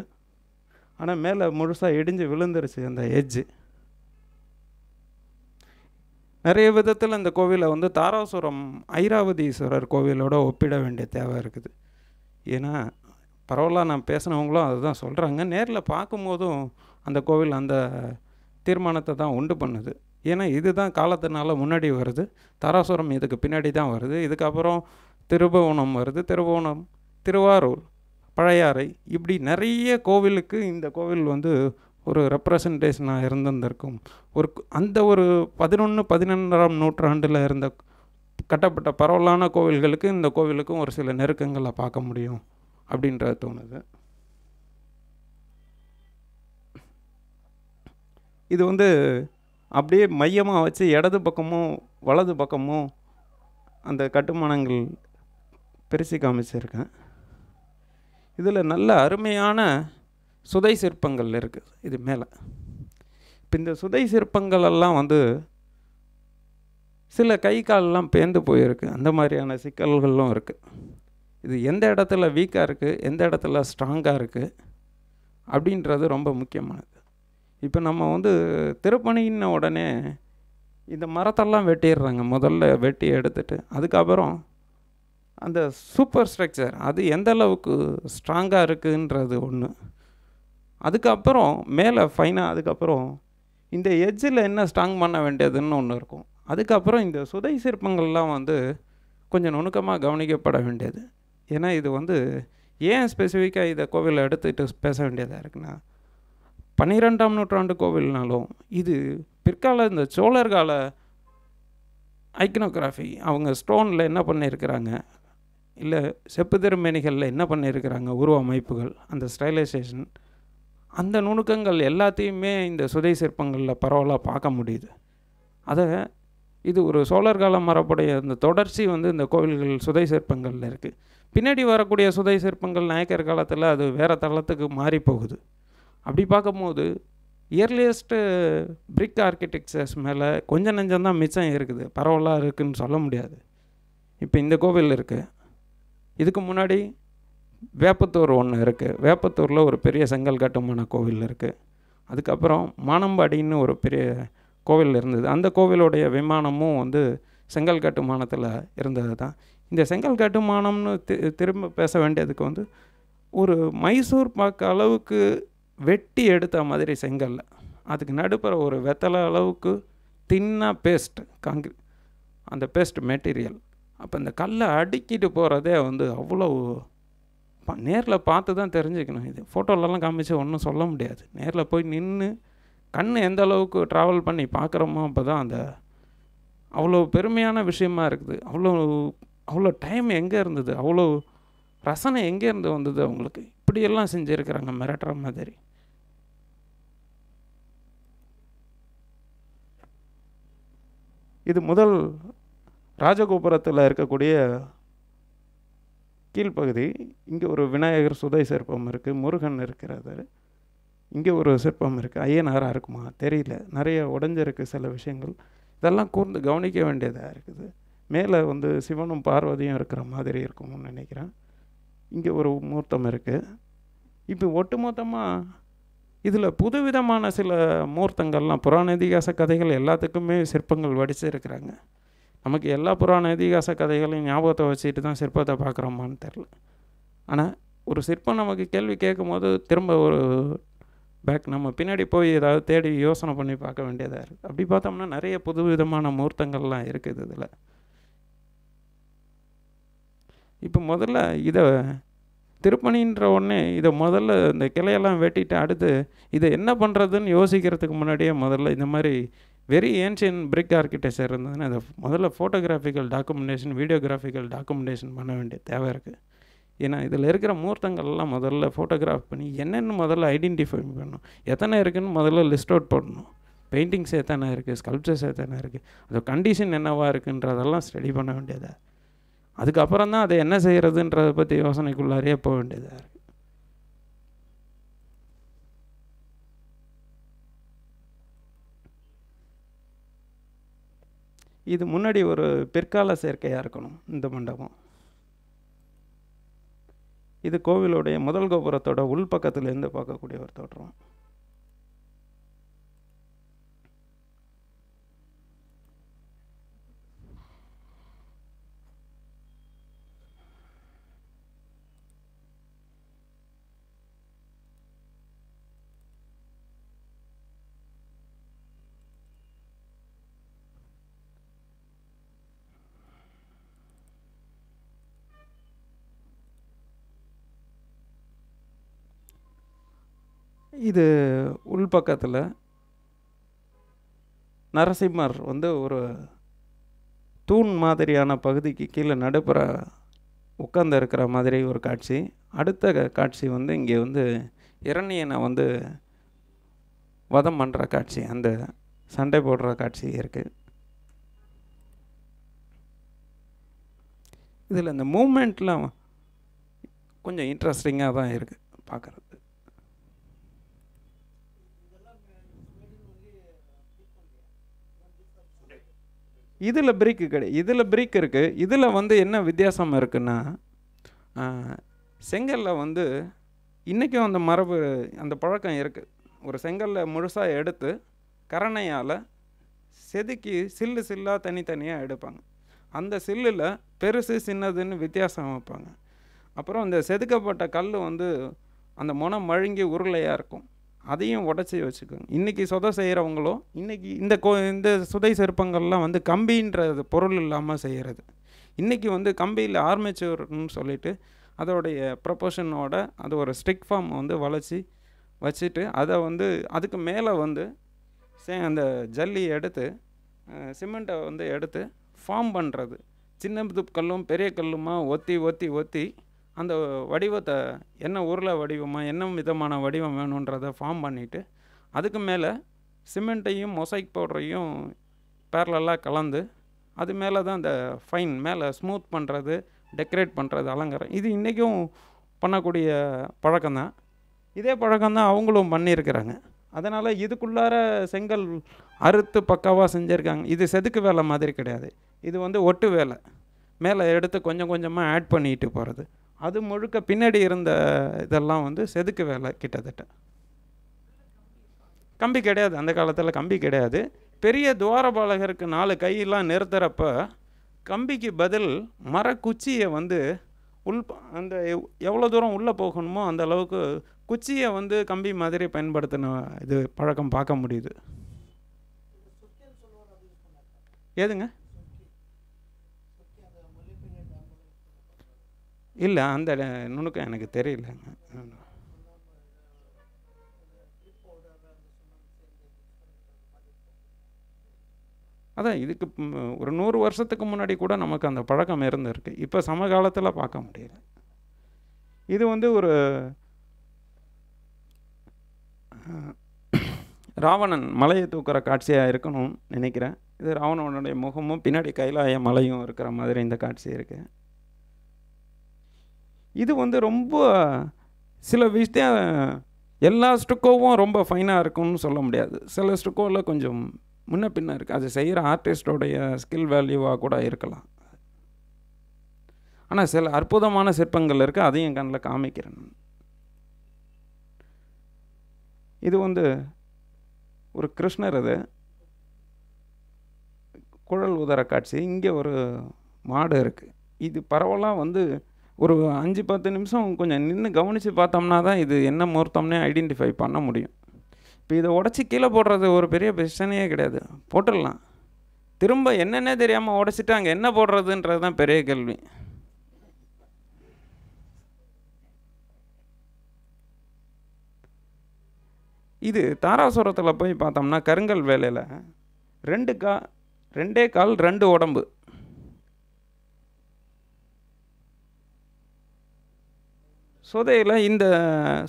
ஆனால் மேலே முழுசாக இடிஞ்சு விழுந்துருச்சு அந்த எஜ்ஜு நிறைய விதத்தில் இந்த கோவிலை வந்து தாராசுரம் ஐராவதீஸ்வரர் கோவிலோட ஒப்பிட வேண்டிய தேவை இருக்குது ஏன்னா பரவாயில்ல நான் பேசினவங்களும் அதுதான் சொல்கிறாங்க நேரில் பார்க்கும்போதும் அந்த கோவில் அந்த தீர்மானத்தை தான் உண்டு பண்ணுது ஏன்னா இதுதான் காலத்தினால முன்னாடி வருது தாராசுரம் இதுக்கு பின்னாடி தான் வருது இதுக்கப்புறம் திருபுவனம் வருது திருபுவனம் திருவாரூர் பழையாறை இப்படி நிறைய கோவிலுக்கு இந்த கோவில் வந்து ஒரு ரெப்ரசன்டேஷனாக இருந்திருந்திருக்கும் ஒரு அந்த ஒரு பதினொன்று பதினொன்றாம் நூற்றாண்டில் இருந்த கட்டப்பட்ட பரவலான கோவில்களுக்கு இந்த கோவிலுக்கும் ஒரு சில நெருக்கங்களை பார்க்க முடியும் அப்படின்றது தோணுது இது வந்து அப்படியே மையமாக வச்சு இடது பக்கமும் வலது பக்கமும் அந்த கட்டுமானங்கள் பெருசு காமிச்சிருக்கேன் இதில் நல்ல அருமையான சுதை சிற்பங்கள் இருக்குது இது மேலே இப்போ இந்த சுதை சிற்பங்கள் எல்லாம் வந்து சில கை காலெலாம் பேந்து போயிருக்கு அந்த மாதிரியான சிக்கல்களும் இருக்குது இது எந்த இடத்துல வீக்காக இருக்குது எந்த இடத்துல ஸ்ட்ராங்காக இருக்குது அப்படின்றது ரொம்ப முக்கியமானது இப்போ நம்ம வந்து திருப்பணின்ன உடனே இந்த மரத்தெல்லாம் வெட்டிடுறாங்க முதல்ல வெட்டி எடுத்துட்டு அதுக்கப்புறம் அந்த சூப்பர் ஸ்ட்ரக்சர் அது எந்த அளவுக்கு ஸ்ட்ராங்காக இருக்குன்றது ஒன்று அதுக்கப்புறம் மேலே ஃபைனாக அதுக்கப்புறம் இந்த எஜ்ஜில் என்ன ஸ்ட்ராங் பண்ண வேண்டியதுன்னு ஒன்று இருக்கும் அதுக்கப்புறம் இந்த சுதை சிற்பங்கள்லாம் வந்து கொஞ்சம் நுணுக்கமாக கவனிக்கப்பட வேண்டியது ஏன்னா இது வந்து ஏன் ஸ்பெசிஃபிக்காக இதை கோவிலை எடுத்துகிட்டு பேச வேண்டியதாக இருக்குன்னா பன்னிரெண்டாம் நூற்றாண்டு கோவில்னாலும் இது பிற்கால இந்த சோழர் கால ஐக்கனோகிராஃபி அவங்க ஸ்டோனில் என்ன பண்ணியிருக்கிறாங்க இல்லை செப்பு திருமேனிகளில் என்ன பண்ணியிருக்கிறாங்க உருவ அமைப்புகள் அந்த ஸ்டைலைசேஷன் அந்த நுணுக்கங்கள் எல்லாத்தையுமே இந்த சுதை சிற்பங்களில் பரவலாக பார்க்க முடியுது அதை இது ஒரு சோழர் காலம் மரபுடைய அந்த தொடர்ச்சி வந்து இந்த கோவில்கள் சுதை சிற்பங்களில் இருக்குது பின்னாடி வரக்கூடிய சுதை சிற்பங்கள் நாயக்கர் காலத்தில் அது வேறு தளத்துக்கு மாறி போகுது அப்படி பார்க்கும்போது இயர்லியஸ்ட்டு பிரிக் ஆர்கிடெக்சர்ஸ் மேலே கொஞ்சம் நெஞ்சம்தான் மிச்சம் இருக்குது பரவலாக இருக்குதுன்னு சொல்ல முடியாது இப்போ இந்த கோவில் இருக்குது இதுக்கு முன்னாடி வேப்பத்தூர் ஒன்று இருக்குது வேப்பத்தூரில் ஒரு பெரிய செங்கல் கட்டுமான கோவில் இருக்குது அதுக்கப்புறம் மானம்பாடின்னு ஒரு பெரிய கோவில் இருந்தது அந்த கோவிலுடைய விமானமும் வந்து செங்கல் கட்டுமானத்தில் இருந்தது தான் இந்த செங்கல் கட்டுமானம்னு தி திரும்ப பேச வேண்டியதுக்கு வந்து ஒரு மைசூர் பார்க்க அளவுக்கு வெட்டி எடுத்த மாதிரி செங்கல் அதுக்கு நடுப்புற ஒரு வெத்தலை அளவுக்கு தின்னாக பேஸ்ட் காங்கிரி அந்த பேஸ்ட் மெட்டீரியல் அப்போ இந்த கல்லை அடுக்கிட்டு போகிறதே வந்து அவ்வளோ பா நேரில் பார்த்து தான் தெரிஞ்சுக்கணும் இது ஃபோட்டோலலாம் காமிச்சு ஒன்றும் சொல்ல முடியாது நேரில் போய் நின்று கண் எந்த அளவுக்கு ட்ராவல் பண்ணி பார்க்குறோமோ அப்போ தான் அந்த அவ்வளோ பெருமையான விஷயமா இருக்குது அவ்வளோ அவ்வளோ டைம் எங்கே இருந்தது அவ்வளோ ரசனை எங்கே இருந்து வந்தது அவங்களுக்கு இப்படியெல்லாம் செஞ்சுருக்கிறாங்க மிரட்டுற மாதிரி இது முதல் ராஜகோபுரத்தில் இருக்கக்கூடிய கீழ்ப்பகுதி இங்கே ஒரு விநாயகர் சுதை சிற்பம் இருக்குது முருகன் இருக்கிறது இங்கே ஒரு சிற்பம் இருக்குது ஐயனாராக இருக்குமா தெரியல நிறைய உடஞ்சிருக்கு சில விஷயங்கள் இதெல்லாம் கூர்ந்து கவனிக்க வேண்டியதாக இருக்குது மேலே வந்து சிவனும் பார்வதியும் இருக்கிற மாதிரி இருக்கும்னு நினைக்கிறேன் இங்கே ஒரு மூர்த்தம் இருக்குது இப்போ ஒட்டுமொத்தமாக இதில் புதுவிதமான சில மூர்த்தங்கள்லாம் புராண இதிகாச கதைகள் எல்லாத்துக்குமே சிற்பங்கள் வடிச்சிருக்கிறாங்க நமக்கு எல்லா புராண இதிகாச கதைகளையும் ஞாபகத்தை வச்சுட்டு தான் சிற்பத்தை பார்க்குறோமான்னு தெரில ஆனால் ஒரு சிற்பம் நமக்கு கேள்வி கேட்கும் போது திரும்ப ஒரு பேக் நம்ம பின்னாடி போய் ஏதாவது தேடி யோசனை பண்ணி பார்க்க வேண்டியதாக இருக்குது அப்படி பார்த்தோம்னா நிறைய புது விதமான மூர்த்தங்கள்லாம் இருக்குது இதில் இப்போ முதல்ல இதை திருப்பணின்ற உடனே இதை முதல்ல இந்த கிளையெல்லாம் வெட்டிட்டு அடுத்து இதை என்ன பண்ணுறதுன்னு யோசிக்கிறதுக்கு முன்னாடியே முதல்ல இந்த மாதிரி வெரி ஏன்ஷியன் பிரிக் ஆர்கிடெக்சர் இருந்ததுன்னா அதை முதல்ல ஃபோட்டோகிராஃபிக்கல் டாக்குமெண்டேஷன் வீடியோகிராஃபிக்கல் டாக்குமெண்டேஷன் பண்ண வேண்டிய தேவை இருக்குது ஏன்னா இதில் இருக்கிற மூர்த்தங்கள்லாம் முதல்ல ஃபோட்டோகிராஃப் பண்ணி என்னென்னு முதல்ல ஐடென்டிஃபை பண்ணணும் எத்தனை இருக்குதுன்னு முதல்ல லிஸ்ட் அவுட் பண்ணணும் பெயிண்டிங்ஸ் எத்தனை இருக்குது ஸ்கல்ப்சர்ஸ் எத்தனை இருக்குது அதோட கண்டிஷன் என்னவாக இருக்குன்றதெல்லாம் ஸ்டடி பண்ண வேண்டியதாக அதுக்கப்புறம் தான் அதை என்ன செய்கிறதுன்றதை பற்றி யோசனைக்குள்ளாரியே போக வேண்டியதாக இருக்குது இது முன்னாடி ஒரு பிற்கால சேர்க்கையாக இருக்கணும் இந்த மண்டபம் இது கோவிலுடைய முதல் கோபுரத்தோட உள்பக்கத்துலேருந்து பார்க்கக்கூடிய ஒரு தோற்றம் இது உள்பக்கத்தில் நரசிம்மர் வந்து ஒரு தூண் மாதிரியான பகுதிக்கு கீழே நடுப்புற உட்கார்ந்து இருக்கிற மாதிரி ஒரு காட்சி அடுத்த காட்சி வந்து இங்கே வந்து இரணியனை வந்து வதம் பண்ணுற காட்சி அந்த சண்டை போடுற காட்சி இருக்குது இதில் இந்த மூமெண்ட்லாம் கொஞ்சம் இன்ட்ரெஸ்டிங்காக தான் இருக்குது பார்க்குறது இதில் பிரிக்கு கிடையாது இதில் பிரிக் இருக்குது இதில் வந்து என்ன வித்தியாசம் இருக்குன்னா செங்கலில் வந்து இன்றைக்கும் அந்த மரபு அந்த பழக்கம் இருக்குது ஒரு செங்கலில் முழுசாக எடுத்து கரணையால் செதுக்கி சில்லு சில்லாக தனித்தனியாக எடுப்பாங்க அந்த சில்லில் பெருசு சின்னதுன்னு வித்தியாசம் வைப்பாங்க அப்புறம் அந்த செதுக்கப்பட்ட கல் வந்து அந்த முனம் மழுங்கி உருளையாக இருக்கும் அதையும் உடச்சி வச்சுக்கோங்க இன்றைக்கி சொதை செய்கிறவங்களும் இன்றைக்கி இந்த கோ இந்த சுதை சிற்பங்கள்லாம் வந்து கம்பின்றது பொருள் இல்லாமல் செய்கிறது இன்றைக்கி வந்து கம்பியில் ஆர்மேச்சர்னு சொல்லிட்டு அதோடைய ப்ரொபோஷனோட அது ஒரு ஸ்டிக் ஃபார்ம் வந்து வளைச்சி வச்சுட்டு அதை வந்து அதுக்கு மேலே வந்து சே அந்த ஜல்லி எடுத்து சிமெண்ட்டை வந்து எடுத்து ஃபார்ம் பண்ணுறது சின்ன கல்லும் பெரிய கல்லுமாக ஒத்தி ஒத்தி ஒத்தி அந்த வடிவத்தை என்ன உருளை வடிவமாக என்ன விதமான வடிவம் வேணுன்றதை ஃபார்ம் பண்ணிவிட்டு அதுக்கு மேலே சிமெண்ட்டையும் மொசைக் பவுடரையும் பேரலெல்லாம் கலந்து அது மேலே தான் அந்த ஃபைன் மேலே ஸ்மூத் பண்ணுறது டெக்கரேட் பண்ணுறது அலங்காரம் இது இன்றைக்கும் பண்ணக்கூடிய பழக்கம்தான் இதே பழக்கம்தான் அவங்களும் பண்ணியிருக்கிறாங்க அதனால் இதுக்குள்ளார செங்கல் அறுத்து பக்காவாக செஞ்சுருக்காங்க இது செதுக்கு வேலை மாதிரி கிடையாது இது வந்து ஒட்டு வேலை மேலே எடுத்து கொஞ்சம் கொஞ்சமாக ஆட் பண்ணிட்டு போகிறது அது முழுக்க பின்னாடி இருந்த இதெல்லாம் வந்து செதுக்கு வேலை கிட்டத்தட்ட கம்பி கிடையாது அந்த காலத்தில் கம்பி கிடையாது பெரிய துவாரபாலகருக்கு நாலு கையெல்லாம் நிறுத்துகிறப்ப கம்பிக்கு பதில் மரக்குச்சியை வந்து உள் அந்த எவ்வளோ தூரம் உள்ளே போகணுமோ அந்த அளவுக்கு குச்சியை வந்து கம்பி மாதிரி பயன்படுத்தின இது பழக்கம் பார்க்க முடியுது எதுங்க இல்லை அந்த நுணுக்கம் எனக்கு தெரியலங்க அதான் இதுக்கு ஒரு நூறு வருஷத்துக்கு முன்னாடி கூட நமக்கு அந்த பழக்கம் இருந்திருக்கு இப்போ சமகாலத்தில் பார்க்க முடியல இது வந்து ஒரு ராவணன் மலையை தூக்குற காட்சியாக இருக்கணும்னு நினைக்கிறேன் இது ராவணனுடைய முகமும் பின்னாடி கைலாய மலையும் இருக்கிற மாதிரி இந்த காட்சி இருக்குது இது வந்து ரொம்ப சில விஷயம் எல்லா ஸ்டுக்கோவும் ரொம்ப ஃபைனாக இருக்கும்னு சொல்ல முடியாது சில ஸ்டுக்கோவில் கொஞ்சம் முன்ன பின்னாக இருக்குது அது செய்கிற ஆர்டிஸ்டோடைய ஸ்கில் வேல்யூவாக கூட இருக்கலாம் ஆனால் சில அற்புதமான சிற்பங்கள் இருக்குது அதையும் கண்ணில் காமிக்கிறேன் இது வந்து ஒரு கிருஷ்ணர் அது குழல் உதர காட்சி இங்கே ஒரு மாடு இருக்குது இது பரவலாக வந்து ஒரு அஞ்சு பத்து நிமிஷம் கொஞ்சம் நின்று கவனித்து பார்த்தோம்னா தான் இது என்ன முகூர்த்தம்னே ஐடென்டிஃபை பண்ண முடியும் இப்போ இதை உடச்சி கீழே போடுறது ஒரு பெரிய பிரச்சனையே கிடையாது போட்டுடலாம் திரும்ப என்னென்னே தெரியாமல் உடச்சிட்டு அங்கே என்ன போடுறதுன்றது தான் பெரிய கேள்வி இது தாராசுரத்தில் போய் பார்த்தோம்னா கருங்கல் வேலையில் ரெண்டு கா ரெண்டே கால் ரெண்டு உடம்பு சுதையில் இந்த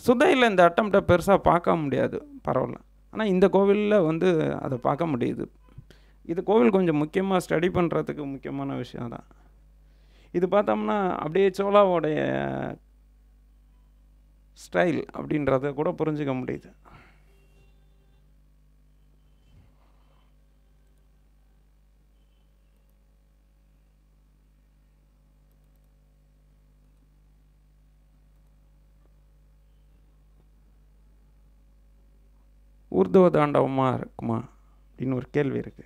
சுதையில் இந்த அட்டம்ப்டை பெருசாக பார்க்க முடியாது பரவாயில்ல ஆனால் இந்த கோவிலில் வந்து அதை பார்க்க முடியுது இது கோவில் கொஞ்சம் முக்கியமாக ஸ்டடி பண்ணுறதுக்கு முக்கியமான விஷயம் தான் இது பார்த்தோம்னா அப்படியே சோலாவோடைய ஸ்டைல் அப்படின்றத கூட புரிஞ்சுக்க முடியுது ஊர்துவ தாண்டவமாக இருக்குமா அப்படின்னு ஒரு கேள்வி இருக்கு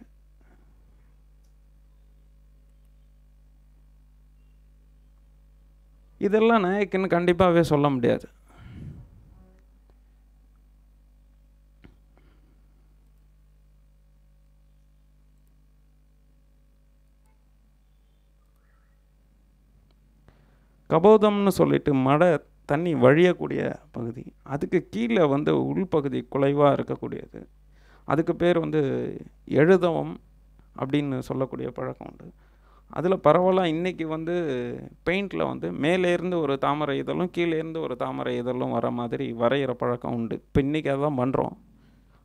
இதெல்லாம் நாயக்கன்னு கண்டிப்பாகவே சொல்ல முடியாது கபோதம்னு சொல்லிட்டு மட தண்ணி வழியக்கூடிய பகுதி அதுக்கு கீழே வந்து உள்பகுதி குலைவாக இருக்கக்கூடியது அதுக்கு பேர் வந்து எழுதவம் அப்படின்னு சொல்லக்கூடிய பழக்கம் உண்டு அதில் பரவாயில்ல இன்றைக்கி வந்து பெயிண்டில் வந்து மேலேருந்து ஒரு தாமரை இதழும் கீழேருந்து ஒரு தாமரை இதழும் வர மாதிரி வரைகிற பழக்கம் உண்டு இப்போ இன்றைக்கி அதான் பண்ணுறோம்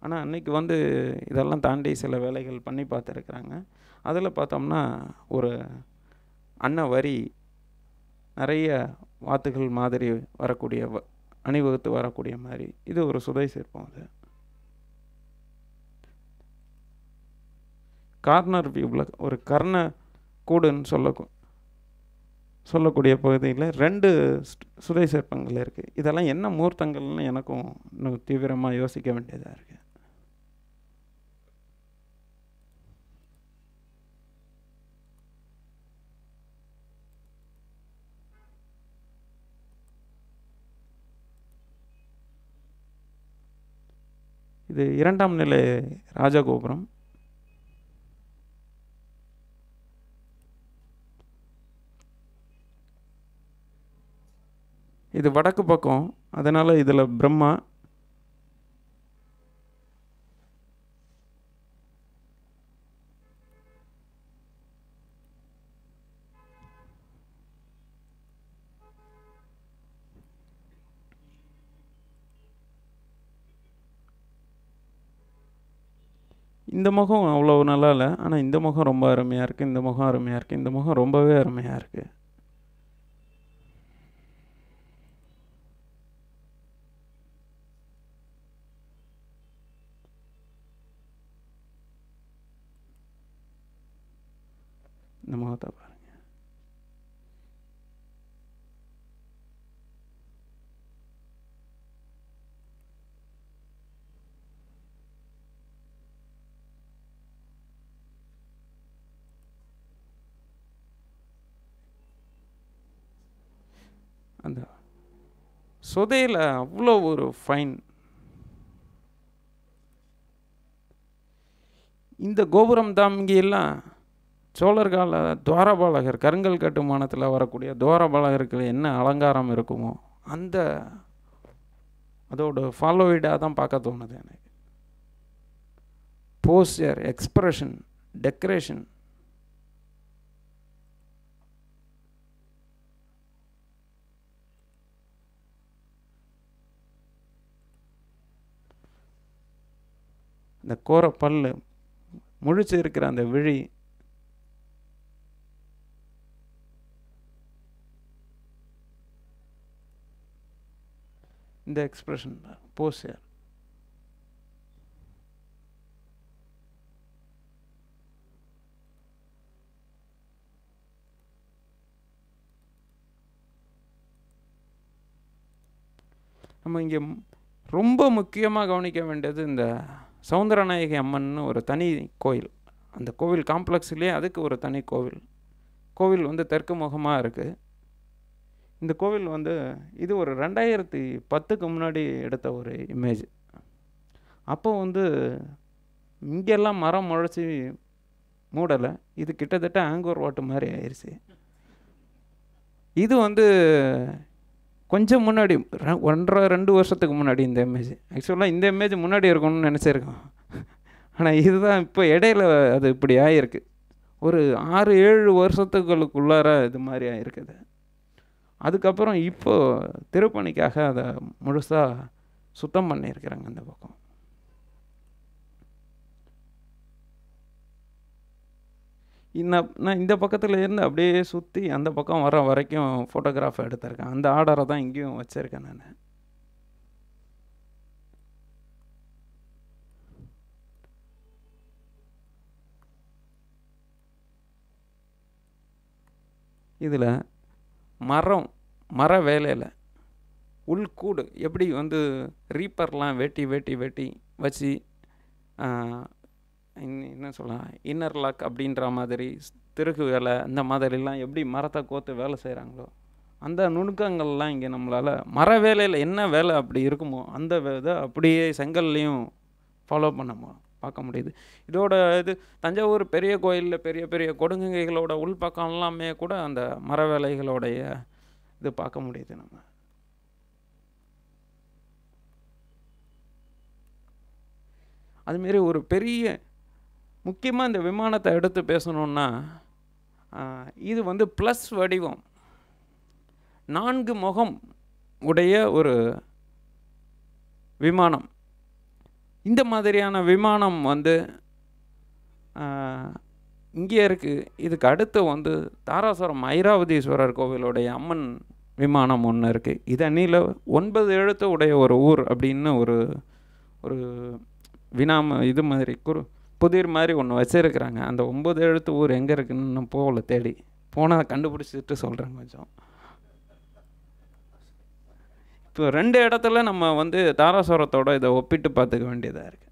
ஆனால் அன்றைக்கி வந்து இதெல்லாம் தாண்டி சில வேலைகள் பண்ணி பார்த்துருக்குறாங்க அதில் பார்த்தோம்னா ஒரு அன்ன வரி நிறைய வாத்துகள் மாதிரி வரக்கூடிய அணிவகுத்து வரக்கூடிய மாதிரி இது ஒரு சுதை சிற்பம் அது கார்னர் வியூவில் ஒரு கர்ண கூடுன்னு சொல்ல சொல்லக்கூடிய பகுதியில் ரெண்டு சுதை சிற்பங்கள் இருக்குது இதெல்லாம் என்ன முகூர்த்தங்கள்னு எனக்கும் இன்னும் தீவிரமாக யோசிக்க வேண்டியதாக இருக்குது இது இரண்டாம் நிலை ராஜகோபுரம் இது வடக்கு பக்கம் அதனால் இதில் பிரம்மா இந்த முகம் அவ்வளோ நல்லா இல்லை ஆனால் இந்த முகம் ரொம்ப அருமையாக இருக்குது இந்த முகம் அருமையாக இருக்குது இந்த முகம் ரொம்பவே அருமையாக இருக்குது இந்த முகத்தை பாருங்கள் சொதையில் அவ்வளோ ஒரு ஃபைன் இந்த கோபுரம் தாமிங்கியெல்லாம் சோழர் கால துவாரபாலகர் கருங்கல் கட்டுமானத்தில் வரக்கூடிய துவாரபாலகருக்கு என்ன அலங்காரம் இருக்குமோ அந்த அதோட ஃபாலோவிடாக தான் பார்க்க தோணுது எனக்கு போஸ்டர் எக்ஸ்ப்ரெஷன் டெக்கரேஷன் இந்த கோர பல் முழிச்சு இருக்கிற அந்த விழி இந்த எக்ஸ்பிரஷன் போஸ் யார் நம்ம இங்கே ரொம்ப முக்கியமாக கவனிக்க வேண்டியது இந்த சவுந்தரநாயகி அம்மன்னு ஒரு தனி கோயில் அந்த கோவில் காம்ப்ளெக்ஸ்லேயே அதுக்கு ஒரு தனி கோவில் கோவில் வந்து தெற்கு முகமாக இருக்குது இந்த கோவில் வந்து இது ஒரு ரெண்டாயிரத்தி பத்துக்கு முன்னாடி எடுத்த ஒரு இமேஜ் அப்போ வந்து இங்கெல்லாம் மரம் முழைச்சி மூடலை இது கிட்டத்தட்ட ஆங்கூர் ஓட்டு மாதிரி ஆயிடுச்சு இது வந்து கொஞ்சம் முன்னாடி ஒன்றரை ரெண்டு வருஷத்துக்கு முன்னாடி இந்த இமேஜ் ஆக்சுவலாக இந்த இமேஜ் முன்னாடி இருக்கணும்னு நினச்சிருக்கோம் ஆனால் இதுதான் இப்போ இடையில அது இப்படி ஆகிருக்கு ஒரு ஆறு ஏழு வருஷத்துக்களுக்குள்ளார இது மாதிரி ஆகிருக்குது அதுக்கப்புறம் இப்போது திருப்பணிக்காக அதை முழுசாக சுத்தம் பண்ணியிருக்கிறாங்க அந்த பக்கம் இந்த நான் இந்த பக்கத்தில் இருந்து அப்படியே சுற்றி அந்த பக்கம் வர வரைக்கும் ஃபோட்டோகிராஃப் எடுத்திருக்கேன் அந்த ஆர்டரை தான் இங்கேயும் வச்சுருக்கேன் நான் இதில் மரம் மர வேலையில் உள்கூடு எப்படி வந்து ரீப்பர்லாம் வெட்டி வெட்டி வெட்டி வச்சு என்ன சொல்லலாம் இன்னர் லாக் அப்படின்ற மாதிரி திருகு வேலை இந்த மாதிரிலாம் எப்படி மரத்தை கோத்து வேலை செய்கிறாங்களோ அந்த நுணுக்கங்கள்லாம் இங்கே நம்மளால் மர வேலையில் என்ன வேலை அப்படி இருக்குமோ அந்த இதை அப்படியே செங்கல்லையும் ஃபாலோ பண்ண பார்க்க முடியுது இதோட இது தஞ்சாவூர் பெரிய கோயிலில் பெரிய பெரிய கொடுங்கைகளோட உள்பக்கம் எல்லாமே கூட அந்த மர வேலைகளோடைய இது பார்க்க முடியுது நம்ம அதுமாரி ஒரு பெரிய முக்கியமாக இந்த விமானத்தை எடுத்து பேசணுன்னா இது வந்து ப்ளஸ் வடிவம் நான்கு முகம் உடைய ஒரு விமானம் இந்த மாதிரியான விமானம் வந்து இங்கே இருக்குது இதுக்கு அடுத்து வந்து தாராசுரம் ஐராவதீஸ்வரர் கோவிலுடைய அம்மன் விமானம் ஒன்று இருக்குது இது அன்னியில் ஒன்பது எழுத்து உடைய ஒரு ஊர் அப்படின்னு ஒரு ஒரு வினாம இது மாதிரி குறு புதிர் மாதிரி ஒன்று வச்சுருக்குறாங்க அந்த ஒம்பது எழுத்து ஊர் எங்கே இருக்குன்னு இன்னும் போகல தேடி போனால் கண்டுபிடிச்சிட்டு சொல்கிறேன் கொஞ்சம் இப்போ ரெண்டு இடத்துல நம்ம வந்து தாராசுரத்தோட இதை ஒப்பிட்டு பார்த்துக்க வேண்டியதாக இருக்குது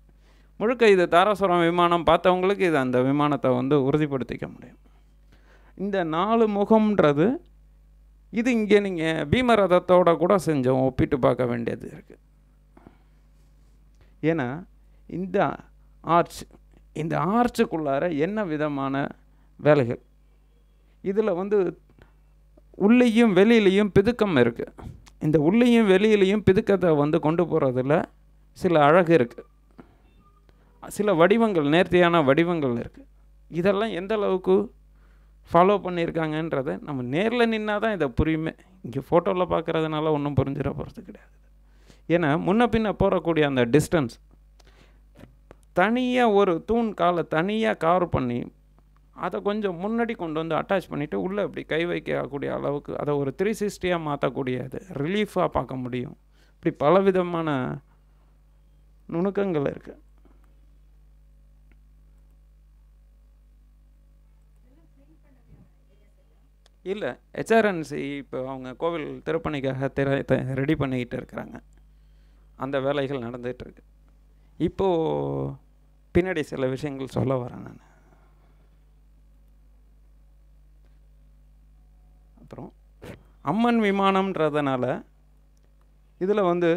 முழுக்க இது தாராசுரம் விமானம் பார்த்தவங்களுக்கு இது அந்த விமானத்தை வந்து உறுதிப்படுத்திக்க முடியும் இந்த நாலு முகம்ன்றது இது இங்கே நீங்கள் பீமரதத்தோட கூட செஞ்சோம் ஒப்பிட்டு பார்க்க வேண்டியது இருக்குது ஏன்னா இந்த ஆர்ச் இந்த ஆர்ச்சுக்குள்ளார என்ன விதமான வேலைகள் இதில் வந்து உள்ளேயும் வெளியிலையும் பிதுக்கம் இருக்குது இந்த உள்ளேயும் வெளியிலையும் பிதுக்கத்தை வந்து கொண்டு போகிறதுல சில அழகு இருக்குது சில வடிவங்கள் நேர்த்தியான வடிவங்கள் இருக்குது இதெல்லாம் எந்த அளவுக்கு ஃபாலோ பண்ணியிருக்காங்கன்றத நம்ம நேரில் நின்னா தான் இதை புரியுமே இங்கே ஃபோட்டோவில் பார்க்குறதுனால ஒன்றும் புரிஞ்சிட போகிறது கிடையாது ஏன்னா முன்ன பின்ன போகக்கூடிய அந்த டிஸ்டன்ஸ் தனியாக ஒரு தூண் காலை தனியாக கவர் பண்ணி அதை கொஞ்சம் முன்னாடி கொண்டு வந்து அட்டாச் பண்ணிவிட்டு உள்ளே இப்படி கை வைக்கக்கூடிய அளவுக்கு அதை ஒரு த்ரீ சிக்ஸ்டியாக மாற்றக்கூடியது ரிலீஃபாக பார்க்க முடியும் இப்படி பலவிதமான நுணுக்கங்கள் இருக்குது இல்லை ஹெச்ஆர்என்சி இப்போ அவங்க கோவில் திருப்பணிக்காக ரெடி பண்ணிக்கிட்டு இருக்கிறாங்க அந்த வேலைகள் நடந்துகிட்ருக்கு இப்போது பின்னாடி சில விஷயங்கள் சொல்ல வரேன் நான் அப்புறம் அம்மன் விமானம்ன்றதுனால இதில் வந்து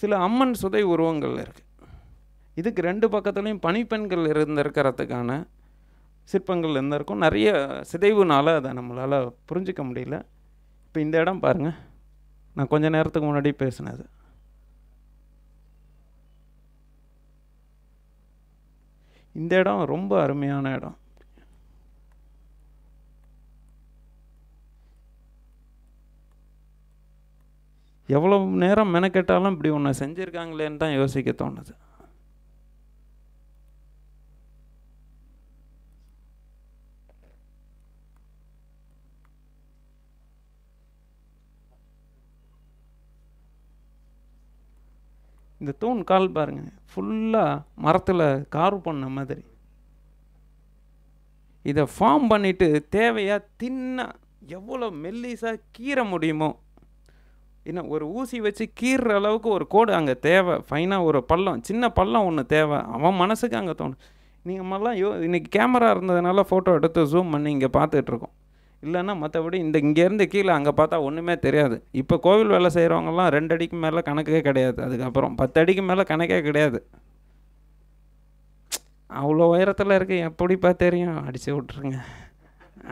சில அம்மன் சுதை உருவங்கள் இருக்குது இதுக்கு ரெண்டு பக்கத்துலேயும் பனிப்பெண்கள் இருந்திருக்கிறதுக்கான சிற்பங்கள் இருந்திருக்கும் நிறைய சிதைவுனால் அதை நம்மளால் புரிஞ்சிக்க முடியல இப்போ இந்த இடம் பாருங்கள் நான் கொஞ்ச நேரத்துக்கு முன்னாடி பேசினது இந்த இடம் ரொம்ப அருமையான இடம் எவ்வளோ நேரம் மெனக்கெட்டாலும் இப்படி ஒன்று செஞ்சுருக்காங்களேன்னு தான் யோசிக்க தோணுது இந்த தூண் கால் பாருங்க ஃபுல்லாக மரத்தில் கார்வ் பண்ண மாதிரி இதை ஃபார்ம் பண்ணிவிட்டு தேவையாக தின்னா எவ்வளோ மெல்லிஸாக கீற முடியுமோ என்ன ஒரு ஊசி வச்சு கீறுற அளவுக்கு ஒரு கோடு அங்கே தேவை ஃபைனாக ஒரு பள்ளம் சின்ன பள்ளம் ஒன்று தேவை அவன் மனசுக்கு அங்கே தோணும் நீங்கள் மாதிரிலாம் யோ இன்றைக்கி கேமரா இருந்ததுனால ஃபோட்டோ எடுத்து ஜூம் பண்ணி இங்கே பார்த்துட்ருக்கோம் இல்லைன்னா மற்றபடி இந்த இங்கேருந்து கீழே அங்கே பார்த்தா ஒன்றுமே தெரியாது இப்போ கோவில் வேலை செய்கிறவங்கலாம் ரெண்டு அடிக்கு மேலே கணக்கே கிடையாது அதுக்கப்புறம் பத்து அடிக்கு மேலே கணக்கே கிடையாது அவ்வளோ உயரத்தில் இருக்கு எப்படிப்பா தெரியும் அடித்து விட்ருங்க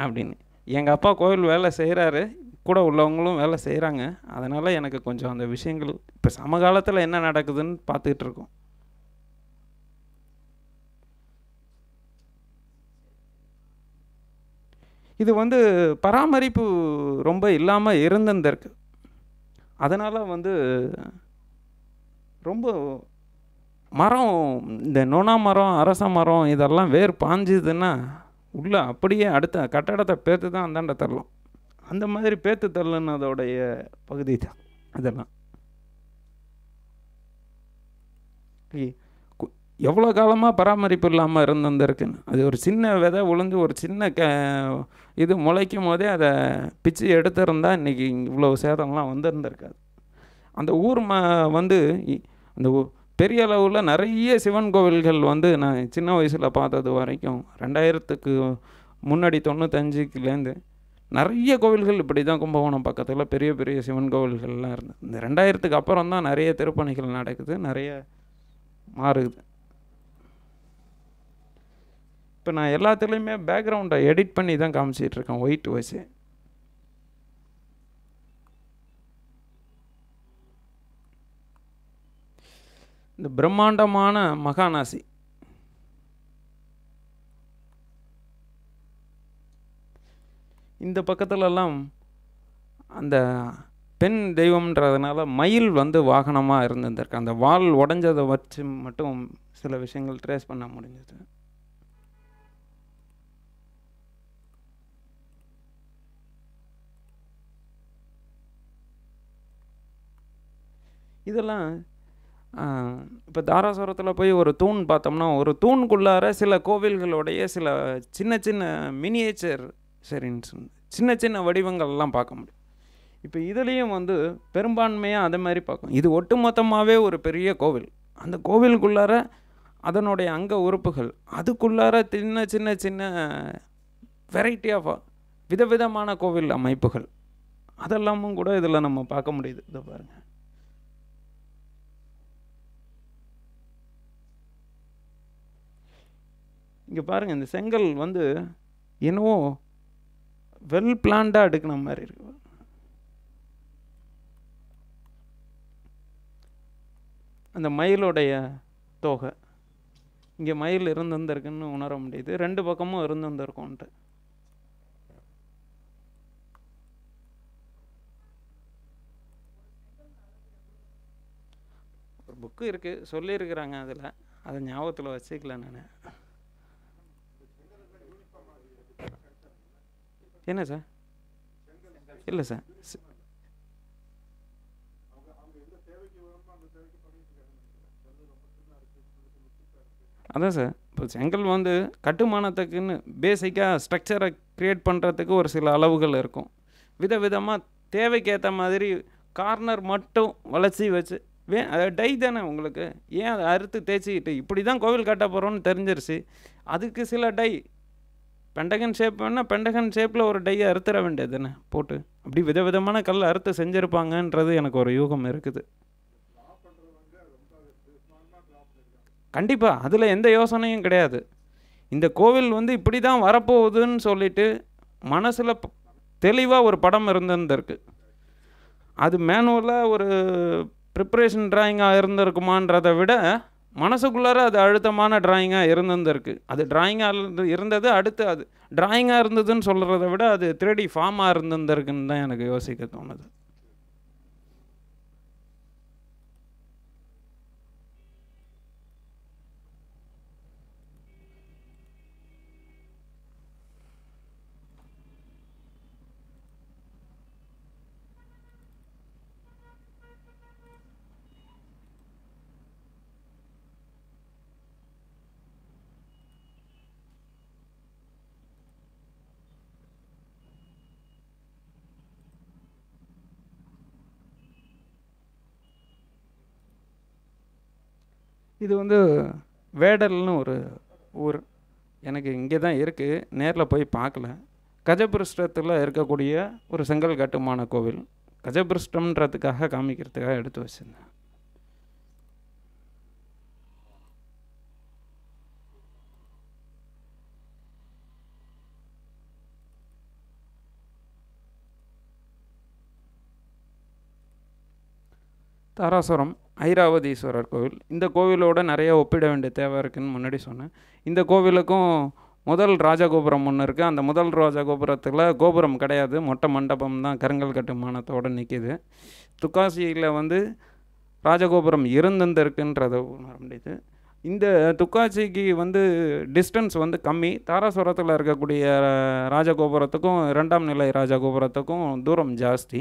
அப்படின்னு எங்கள் அப்பா கோவில் வேலை செய்கிறாரு கூட உள்ளவங்களும் வேலை செய்கிறாங்க அதனால் எனக்கு கொஞ்சம் அந்த விஷயங்கள் இப்போ சமகாலத்தில் என்ன நடக்குதுன்னு பார்த்துக்கிட்டு இருக்கோம் இது வந்து பராமரிப்பு ரொம்ப இல்லாமல் இருந்திருந்திருக்கு அதனால் வந்து ரொம்ப மரம் இந்த நோனா மரம் அரச மரம் இதெல்லாம் வேர் பாஞ்சுதுன்னா உள்ளே அப்படியே அடுத்த கட்டடத்தை பேர்த்து தான் அந்தாண்ட தரலாம் அந்த மாதிரி பேர்த்து தள்ளுனதோடைய பகுதி தான் இதெல்லாம் எவ்வளோ காலமாக பராமரிப்பு இல்லாமல் இருந்திருக்குன்னு அது ஒரு சின்ன விதை உளுந்து ஒரு சின்ன க இது முளைக்கும் போதே அதை பிச்சு எடுத்திருந்தால் இன்றைக்கி இவ்வளோ சேதம்லாம் வந்திருந்திருக்காது அந்த ஊர் ம வந்து அந்த பெரிய அளவில் நிறைய சிவன் கோவில்கள் வந்து நான் சின்ன வயசில் பார்த்தது வரைக்கும் ரெண்டாயிரத்துக்கு முன்னாடி தொண்ணூத்தஞ்சுக்குலேருந்து நிறைய கோவில்கள் இப்படி தான் கும்பகோணம் பக்கத்தில் பெரிய பெரிய சிவன் கோவில்கள்லாம் இருந்தது இந்த ரெண்டாயிரத்துக்கு அப்புறம் தான் நிறைய திருப்பணிகள் நடக்குது நிறைய மாறுது இப்போ நான் எல்லாத்துலேயுமே பேக்ரவுண்டை எடிட் பண்ணி தான் காமிச்சிட்ருக்கேன் ஒயிட் வாய்ஸு இந்த பிரம்மாண்டமான மகாநாசி இந்த பக்கத்துலலாம் அந்த பெண் தெய்வம்ன்றதுனால மயில் வந்து வாகனமாக இருந்திருந்திருக்கு அந்த வால் உடஞ்சதை வச்சு மட்டும் சில விஷயங்கள் ட்ரேஸ் பண்ண முடிஞ்சது இதெல்லாம் இப்போ தாராசுரத்தில் போய் ஒரு தூண் பார்த்தோம்னா ஒரு தூண்குள்ளார சில கோவில்களுடைய சில சின்ன சின்ன மினியேச்சர் சரின்னு சின்ன சின்ன வடிவங்கள்லாம் பார்க்க முடியும் இப்போ இதுலேயும் வந்து பெரும்பான்மையாக அதை மாதிரி பார்க்கும் இது ஒட்டுமொத்தமாகவே ஒரு பெரிய கோவில் அந்த கோவிலுக்குள்ளார அதனுடைய அங்க உறுப்புகள் அதுக்குள்ளார சின்ன சின்ன சின்ன வெரைட்டி ஆஃப் விதவிதமான கோவில் அமைப்புகள் அதெல்லாமும் கூட இதில் நம்ம பார்க்க முடியுது இதை பாருங்கள் இங்கே பாருங்கள் இந்த செங்கல் வந்து என்னவோ வெல் பிளான்டாக எடுக்கின மாதிரி இருக்கு அந்த மயிலுடைய தோகை இங்கே மயில் இருந்து வந்திருக்குன்னு உணர முடியுது ரெண்டு பக்கமும் இருந்து ஒரு புக்கு இருக்குது சொல்லியிருக்கிறாங்க அதில் அதை ஞாபகத்தில் வச்சுக்கல நான் என்ன சார் இல்லை சார் அதான் சார் இப்போ செங்கல் வந்து கட்டுமானத்துக்குன்னு பேசிக்காக ஸ்ட்ரக்சரை க்ரியேட் பண்ணுறதுக்கு ஒரு சில அளவுகள் இருக்கும் விதவிதமாக தேவைக்கேற்ற மாதிரி கார்னர் மட்டும் வளர்ச்சி வச்சு வே அது டை தானே உங்களுக்கு ஏன் அதை அறுத்து தேய்ச்சிக்கிட்டு இப்படி தான் கோவில் கட்ட போகிறோன்னு தெரிஞ்சிருச்சு அதுக்கு சில டை பெண்டகன் ஷேப் வேணால் பெண்டகன் ஷேப்பில் ஒரு டையை அறுத்துற வேண்டியது என்ன போட்டு அப்படி வித விதமான கல் அறுத்து செஞ்சுருப்பாங்கன்றது எனக்கு ஒரு யூகம் இருக்குது கண்டிப்பாக அதில் எந்த யோசனையும் கிடையாது இந்த கோவில் வந்து இப்படி தான் வரப்போகுதுன்னு சொல்லிட்டு மனசில் தெளிவாக ஒரு படம் இருந்திருந்திருக்கு அது மேனுவலாக ஒரு ப்ரிப்ரேஷன் ட்ராயிங்காக இருந்திருக்குமான்றதை விட மனசுக்குள்ளார அது அழுத்தமான ட்ராயிங்காக இருந்திருந்திருக்கு அது ட்ராயிங்காக இருந்து இருந்தது அடுத்து அது ட்ராயிங்காக இருந்ததுன்னு சொல்கிறத விட அது த்ரீ ஃபார்மாக இருந்திருந்திருக்குன்னு தான் எனக்கு யோசிக்க தோணுது இது வந்து வேடல்னு ஒரு ஊர் எனக்கு இங்கே தான் இருக்குது நேரில் போய் பார்க்கல கஜபிருஷ்டத்தில் இருக்கக்கூடிய ஒரு செங்கல் கட்டுமான கோவில் கஜபிருஷ்டம்ன்றதுக்காக காமிக்கிறதுக்காக எடுத்து வச்சுருந்தேன் தாராசுரம் ஐராவதீஸ்வரர் கோவில் இந்த கோவிலோட நிறைய ஒப்பிட வேண்டிய தேவை இருக்குதுன்னு முன்னாடி சொன்னேன் இந்த கோவிலுக்கும் முதல் ராஜகோபுரம் ஒன்று இருக்குது அந்த முதல் ராஜகோபுரத்தில் கோபுரம் கிடையாது மொட்டை மண்டபம் தான் கருங்கல் கட்டுமானத்தோடு நிற்கிது துக்காசியில் வந்து ராஜகோபுரம் இருந்திருக்குன்றதை உணர முடியுது இந்த துக்காச்சிக்கு வந்து டிஸ்டன்ஸ் வந்து கம்மி தாராசுரத்தில் இருக்கக்கூடிய ராஜகோபுரத்துக்கும் இரண்டாம் நிலை ராஜகோபுரத்துக்கும் தூரம் ஜாஸ்தி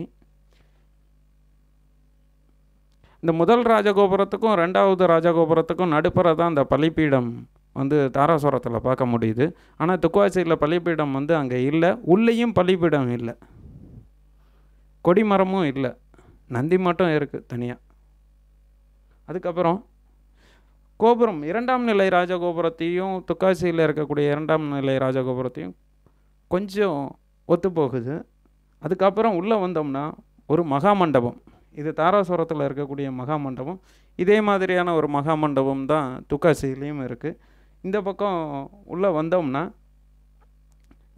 இந்த முதல் ராஜகோபுரத்துக்கும் ரெண்டாவது ராஜகோபுரத்துக்கும் நடுப்புற தான் அந்த பலிப்பீடம் வந்து தாராசுரத்தில் பார்க்க முடியுது ஆனால் துக்குவாசியில் பலிப்பீடம் வந்து அங்கே இல்லை உள்ளேயும் பலிப்பீடம் இல்லை கொடிமரமும் இல்லை நந்தி மட்டும் இருக்குது தனியாக அதுக்கப்புறம் கோபுரம் இரண்டாம் நிலை ராஜகோபுரத்தையும் துக்காசியில் இருக்கக்கூடிய இரண்டாம் நிலை ராஜகோபுரத்தையும் கொஞ்சம் ஒத்து போகுது அதுக்கப்புறம் உள்ளே வந்தோம்னா ஒரு மகாமண்டபம் இது தாராசுரத்தில் இருக்கக்கூடிய மகா மண்டபம் இதே மாதிரியான ஒரு மகா மண்டபம் தான் துக்காசிலையும் இருக்குது இந்த பக்கம் உள்ளே வந்தோம்னா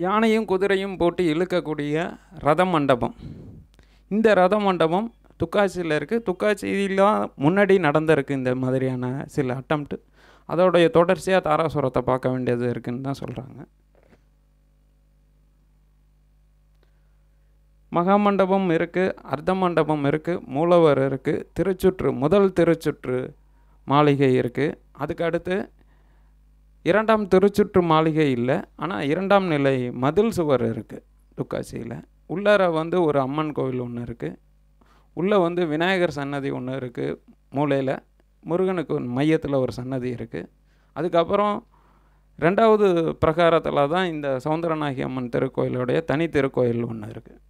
யானையும் குதிரையும் போட்டு இழுக்கக்கூடிய ரத மண்டபம் இந்த ரத மண்டபம் துக்காசியில் இருக்குது துக்காசியிலாம் முன்னாடி நடந்திருக்கு இந்த மாதிரியான சில அட்டம்ப்ட்டு அதோடைய தொடர்ச்சியாக தாராசுரத்தை பார்க்க வேண்டியது இருக்குதுன்னு தான் சொல்கிறாங்க மகாமண்டபம் இருக்குது அர்த்த மண்டபம் இருக்குது மூலவர் இருக்குது திருச்சுற்று முதல் திருச்சுற்று மாளிகை இருக்குது அதுக்கு அடுத்து இரண்டாம் திருச்சுற்று மாளிகை இல்லை ஆனால் இரண்டாம் நிலை மதில் சுவர் இருக்குது துக்காசியில் உள்ளார வந்து ஒரு அம்மன் கோவில் ஒன்று இருக்குது உள்ளே வந்து விநாயகர் சன்னதி ஒன்று இருக்குது மூலையில் முருகனுக்கு மையத்தில் ஒரு சன்னதி இருக்குது அதுக்கப்புறம் ரெண்டாவது பிரகாரத்தில் தான் இந்த சவுந்தரநாகி அம்மன் திருக்கோயிலுடைய தனி திருக்கோயில் ஒன்று இருக்குது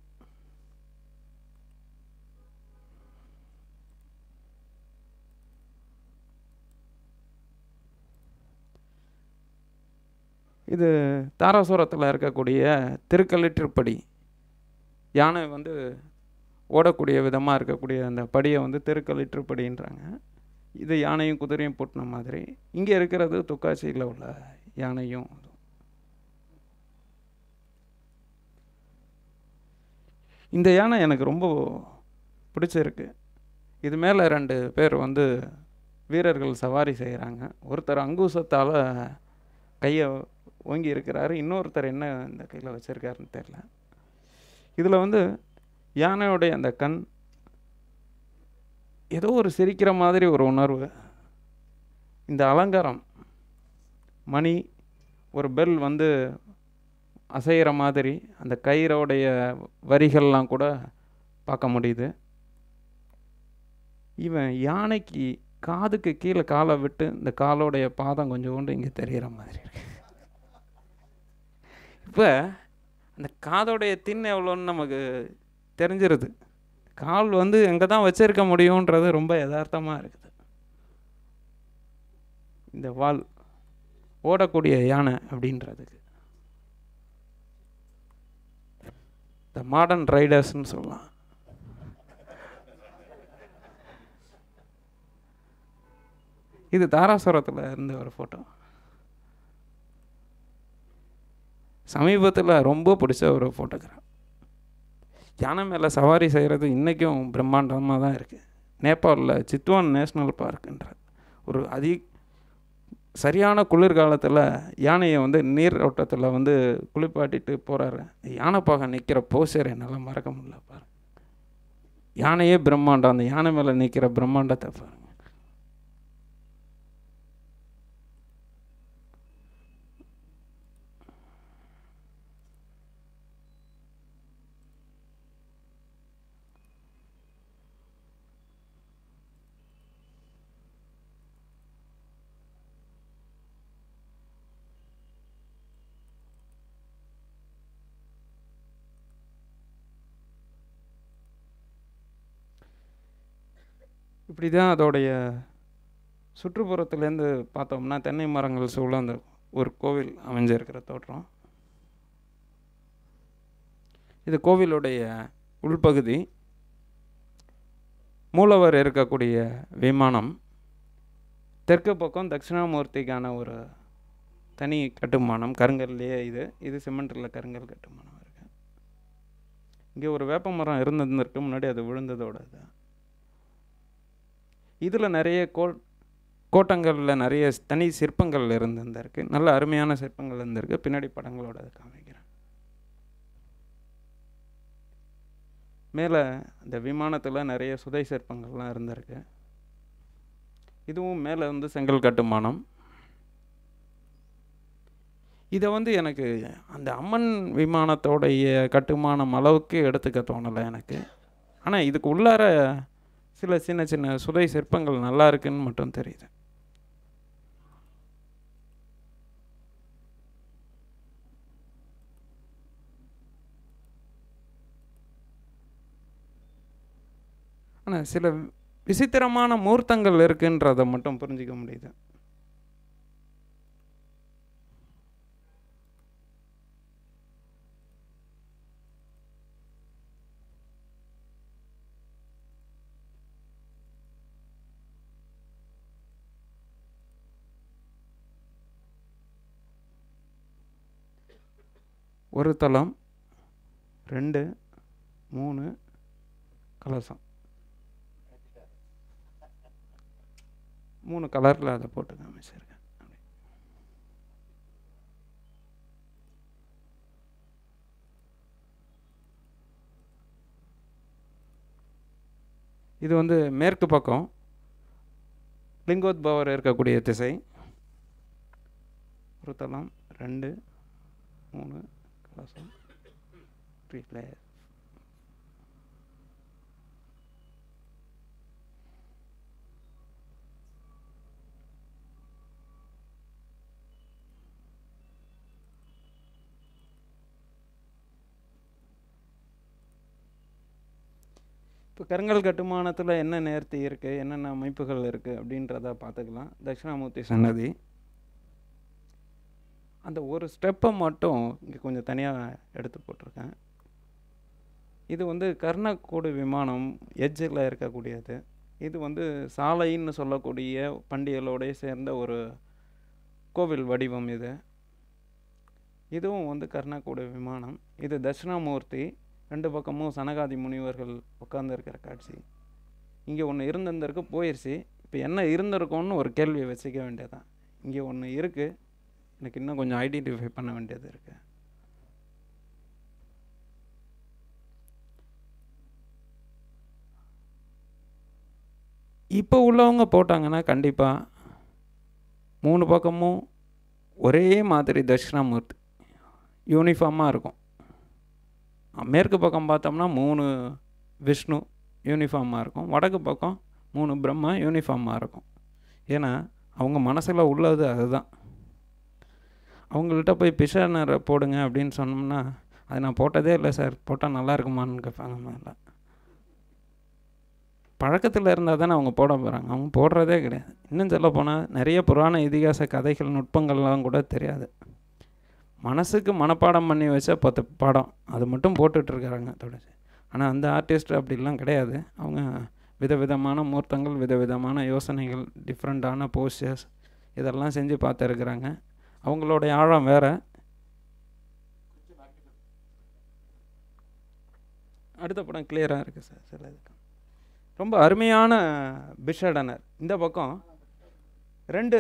இது தாராசுரத்தில் இருக்கக்கூடிய திருக்கலிற்றுப்படி யானை வந்து ஓடக்கூடிய விதமாக இருக்கக்கூடிய அந்த படியை வந்து திருக்கலிற்றுப்படின்றாங்க இது யானையும் குதிரையும் பூட்டின மாதிரி இங்கே இருக்கிறது துக்காசியில் உள்ள யானையும் இந்த யானை எனக்கு ரொம்ப பிடிச்சிருக்கு இது மேலே ரெண்டு பேர் வந்து வீரர்கள் சவாரி செய்கிறாங்க ஒருத்தர் அங்கூசத்தால் கையை ஓங்கி இருக்கிறாரு இன்னொருத்தர் என்ன இந்த கையில் வச்சுருக்காருன்னு தெரில இதில் வந்து யானையுடைய அந்த கண் ஏதோ ஒரு சிரிக்கிற மாதிரி ஒரு உணர்வு இந்த அலங்காரம் மணி ஒரு பெல் வந்து அசைகிற மாதிரி அந்த கயிறோடைய வரிகள்லாம் கூட பார்க்க முடியுது இவன் யானைக்கு காதுக்கு கீழே காலை விட்டு இந்த காலோடைய பாதம் கொஞ்சோண்டு இங்கே தெரிகிற மாதிரி இருக்கு இப்போ அந்த காதோடைய தின் எவ்வளோன்னு நமக்கு தெரிஞ்சிருது கால் வந்து எங்கே தான் வச்சிருக்க முடியுன்றது ரொம்ப யதார்த்தமாக இருக்குது இந்த வால் ஓடக்கூடிய யானை அப்படின்றதுக்கு த மாடர்ன் ரைடர்ஸ்னு சொல்லலாம் இது தாராசுரத்தில் இருந்த ஒரு ஃபோட்டோ சமீபத்தில் ரொம்ப பிடிச்ச ஒரு ஃபோட்டோகிராஃப் யானை மேலே சவாரி செய்கிறது இன்றைக்கும் பிரம்மாண்டமாக தான் இருக்குது நேபாளில் சித்வான் நேஷ்னல் பார்க்குன்ற ஒரு அதி சரியான குளிர்காலத்தில் யானையை வந்து நீர் ஓட்டத்தில் வந்து குளிப்பாட்டிட்டு போகிறாரு யானைப்பாக நிற்கிற போசர் என்னால் மறக்க முடியல பாருங்கள் யானையே பிரம்மாண்டம் அந்த யானை மேலே நிற்கிற பிரம்மாண்டத்தை பாருங்கள் இப்படி தான் அதோடைய சுற்றுப்புறத்துலேருந்து பார்த்தோம்னா தென்னை மரங்கள் சூழல் அந்த ஒரு கோவில் அமைஞ்சிருக்கிற தோற்றம் இது கோவிலுடைய உள்பகுதி மூலவர் இருக்கக்கூடிய விமானம் தெற்கு பக்கம் தட்சிணாமூர்த்திக்கான ஒரு தனி கட்டுமானம் கருங்கல்லையே இது இது சிமெண்ட்டில் கருங்கல் கட்டுமானம் இருக்குது இங்கே ஒரு வேப்ப மரம் இருந்ததுன்னு முன்னாடி அது விழுந்ததோட தான் இதில் நிறைய கோ கோட்டங்களில் நிறைய தனி சிற்பங்கள் இருந்திருந்திருக்கு நல்ல அருமையான சிற்பங்கள் இருந்திருக்கு பின்னாடி படங்களோட அதை காமிக்கிறேன் மேலே இந்த விமானத்தில் நிறைய சுதை சிற்பங்கள்லாம் இருந்திருக்கு இதுவும் மேலே வந்து செங்கல் கட்டுமானம் இதை வந்து எனக்கு அந்த அம்மன் விமானத்தோடைய கட்டுமானம் அளவுக்கு எடுத்துக்க தோணலை எனக்கு ஆனால் இதுக்கு உள்ளார சில சின்ன சின்ன சுதை சிற்பங்கள் நல்லா இருக்குன்னு மட்டும் தெரியுது ஆனால் சில விசித்திரமான மூர்த்தங்கள் இருக்குன்றதை மட்டும் புரிஞ்சிக்க முடியுது ஒரு தளம் ரெண்டு மூணு கலசம் மூணு கலரில் அதை போட்டு காமிச்சிருக்கேன் இது வந்து மேற்கு பக்கம் லிங்கோத்பவர் இருக்கக்கூடிய திசை ஒரு தளம் ரெண்டு மூணு awesome replay இப்போ கருங்கல் கட்டுமானத்தில் என்ன நேர்த்தி இருக்குது என்னென்ன அமைப்புகள் இருக்குது அப்படின்றத பார்த்துக்கலாம் தட்சிணாமூர்த்தி சன்னதி அந்த ஒரு ஸ்டெப்பை மட்டும் இங்கே கொஞ்சம் தனியாக எடுத்து போட்டிருக்கேன் இது வந்து கர்ணக்கூடு விமானம் எஜ்ஜில் இருக்கக்கூடியது இது வந்து சாலைன்னு சொல்லக்கூடிய பண்டிகைகளோடைய சேர்ந்த ஒரு கோவில் வடிவம் இது இதுவும் வந்து கர்ணக்கூடு விமானம் இது தட்சிணாமூர்த்தி ரெண்டு பக்கமும் சனகாதி முனிவர்கள் உட்காந்துருக்கிற காட்சி இங்கே ஒன்று இருந்திருந்திருக்கு போயிடுச்சு இப்போ என்ன இருந்திருக்கோன்னு ஒரு கேள்வியை வச்சுக்க வேண்டியதான் இங்கே ஒன்று இருக்குது எனக்கு இன்னும் கொஞ்சம் ஐடென்டிஃபை பண்ண வேண்டியது இருக்குது இப்போ உள்ளவங்க போட்டாங்கன்னா கண்டிப்பாக மூணு பக்கமும் ஒரே மாதிரி தட்சிணாமூர்த்தி யூனிஃபார்மாக இருக்கும் மேற்கு பக்கம் பார்த்தோம்னா மூணு விஷ்ணு யூனிஃபார்மாக இருக்கும் வடக்கு பக்கம் மூணு பிரம்மா யூனிஃபார்மாக இருக்கும் ஏன்னா அவங்க மனசில் உள்ளது அதுதான் அவங்கள்ட்ட போய் பிஷர் போடுங்க அப்படின்னு சொன்னோம்னா அது நான் போட்டதே இல்லை சார் போட்டால் நல்லா இருக்குமான்னு கேட்பாங்க மேலே பழக்கத்தில் இருந்தால் தானே அவங்க போட போகிறாங்க அவங்க போடுறதே கிடையாது இன்னும் சொல்ல போனால் நிறைய புராண இதிகாச கதைகள் நுட்பங்கள்லாம் கூட தெரியாது மனசுக்கு மனப்பாடம் பண்ணி வச்ச பத்து பாடம் அது மட்டும் போட்டுட்ருக்காங்க தொடர்ச்சி ஆனால் அந்த ஆர்டிஸ்ட் அப்படிலாம் கிடையாது அவங்க விதவிதமான மூர்த்தங்கள் விதவிதமான யோசனைகள் டிஃப்ரெண்ட்டான போஸ்டர்ஸ் இதெல்லாம் செஞ்சு பார்த்துருக்குறாங்க அவங்களுடைய ஆழம் வேறு அடுத்த படம் கிளியராக இருக்குது சார் சில இதுக்கு ரொம்ப அருமையான பிஷடனர் இந்த பக்கம் ரெண்டு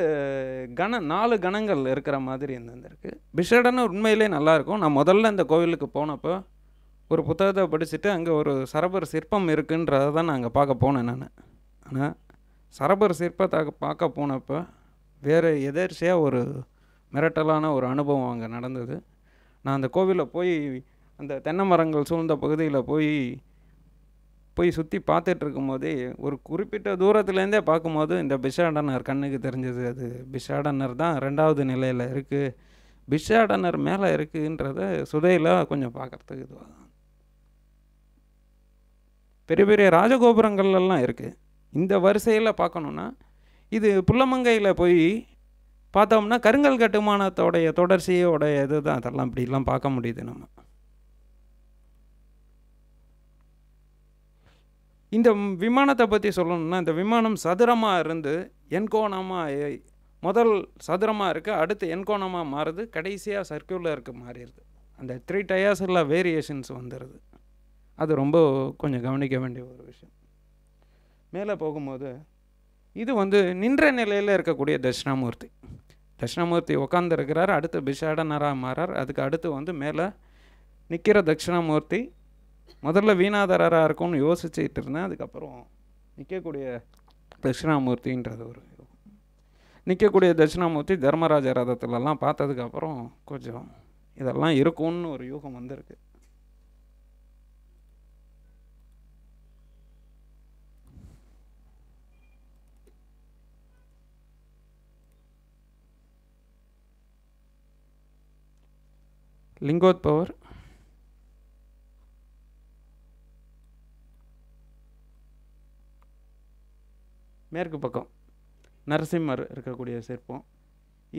கண நாலு கணங்கள் இருக்கிற மாதிரி இருந்திருக்கு பிஷடனர் உண்மையிலே நல்லாயிருக்கும் நான் முதல்ல இந்த கோவிலுக்கு போனப்போ ஒரு புத்தகத்தை படிச்சுட்டு அங்கே ஒரு சரபர் சிற்பம் இருக்குன்றதை தான் நான் அங்கே பார்க்க போனேன் நான் ஆனால் சரபர் சிற்பத்தை பார்க்க போனப்போ வேறு எதேர்ச்சியாக ஒரு மிரட்டலான ஒரு அனுபவம் அங்கே நடந்தது நான் அந்த கோவிலில் போய் அந்த தென்னை மரங்கள் சூழ்ந்த பகுதியில் போய் போய் சுற்றி பார்த்துட்ருக்கும் போதே ஒரு குறிப்பிட்ட தூரத்துலேருந்தே பார்க்கும்போது இந்த பிஷாடனர் கண்ணுக்கு தெரிஞ்சது அது பிஷாடனர் தான் ரெண்டாவது நிலையில் இருக்குது பிஷாடனர் மேலே இருக்குன்றத சுதையில் கொஞ்சம் பார்க்குறதுக்கு இதுவாக தான் பெரிய பெரிய ராஜகோபுரங்கள்லாம் இருக்குது இந்த வரிசையில் பார்க்கணுன்னா இது புல்லமங்கையில் போய் பார்த்தோம்னா கருங்கல் கட்டுமானத்தோடைய தொடர்ச்சியோடைய இது தான் அதெல்லாம் இப்படிலாம் பார்க்க முடியுது நம்ம இந்த விமானத்தை பற்றி சொல்லணும்னா இந்த விமானம் சதுரமாக இருந்து என்கோணமாக முதல் சதுரமாக இருக்குது அடுத்து என்கோணமாக மாறுது கடைசியாக சர்க்கியூலருக்கு மாறிடுது அந்த த்ரீ டயர்ஸ் வேரியேஷன்ஸ் வந்துடுது அது ரொம்ப கொஞ்சம் கவனிக்க வேண்டிய ஒரு விஷயம் மேலே போகும்போது இது வந்து நின்ற நிலையில் இருக்கக்கூடிய தட்சிணாமூர்த்தி தட்சிணாமூர்த்தி உட்காந்துருக்கிறார் அடுத்து பிஷாடனராக மாறார் அதுக்கு அடுத்து வந்து மேலே நிற்கிற தட்சிணாமூர்த்தி முதல்ல வீணாதராக இருக்கும்னு யோசிச்சுட்டு இருந்தேன் அதுக்கப்புறம் நிற்கக்கூடிய தட்சிணாமூர்த்தின்றது ஒரு நிற்கக்கூடிய தட்சிணாமூர்த்தி தர்மராஜ ரதத்துலலாம் பார்த்ததுக்கப்புறம் கொஞ்சம் இதெல்லாம் இருக்கும்னு ஒரு யூகம் வந்திருக்கு லிங்கோத் பவர் மேற்கு பக்கம் நரசிம்மர் இருக்கக்கூடிய சிற்பம்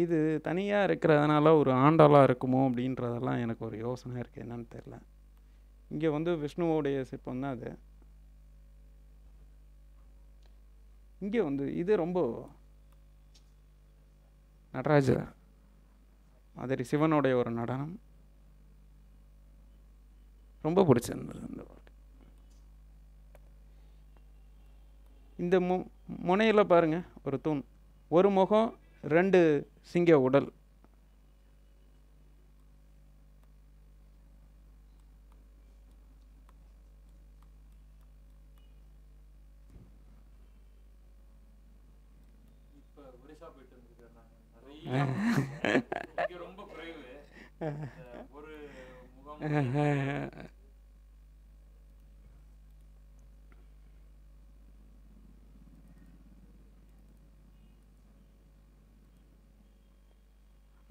இது தனியாக இருக்கிறதுனால ஒரு ஆண்டாளாக இருக்குமோ அப்படின்றதெல்லாம் எனக்கு ஒரு யோசனை இருக்குது என்னன்னு தெரில இங்கே வந்து விஷ்ணுவோடைய சிற்பம் தான் அது இங்கே வந்து இது ரொம்ப நடராஜர் மாதிரி சிவனுடைய ஒரு நடனம் ரொம்ப பிடிச்சிருந்தது அந்த இந்த மு முனையில் பாருங்கள் ஒரு தூண் ஒரு முகம் ரெண்டு சிங்க உடல்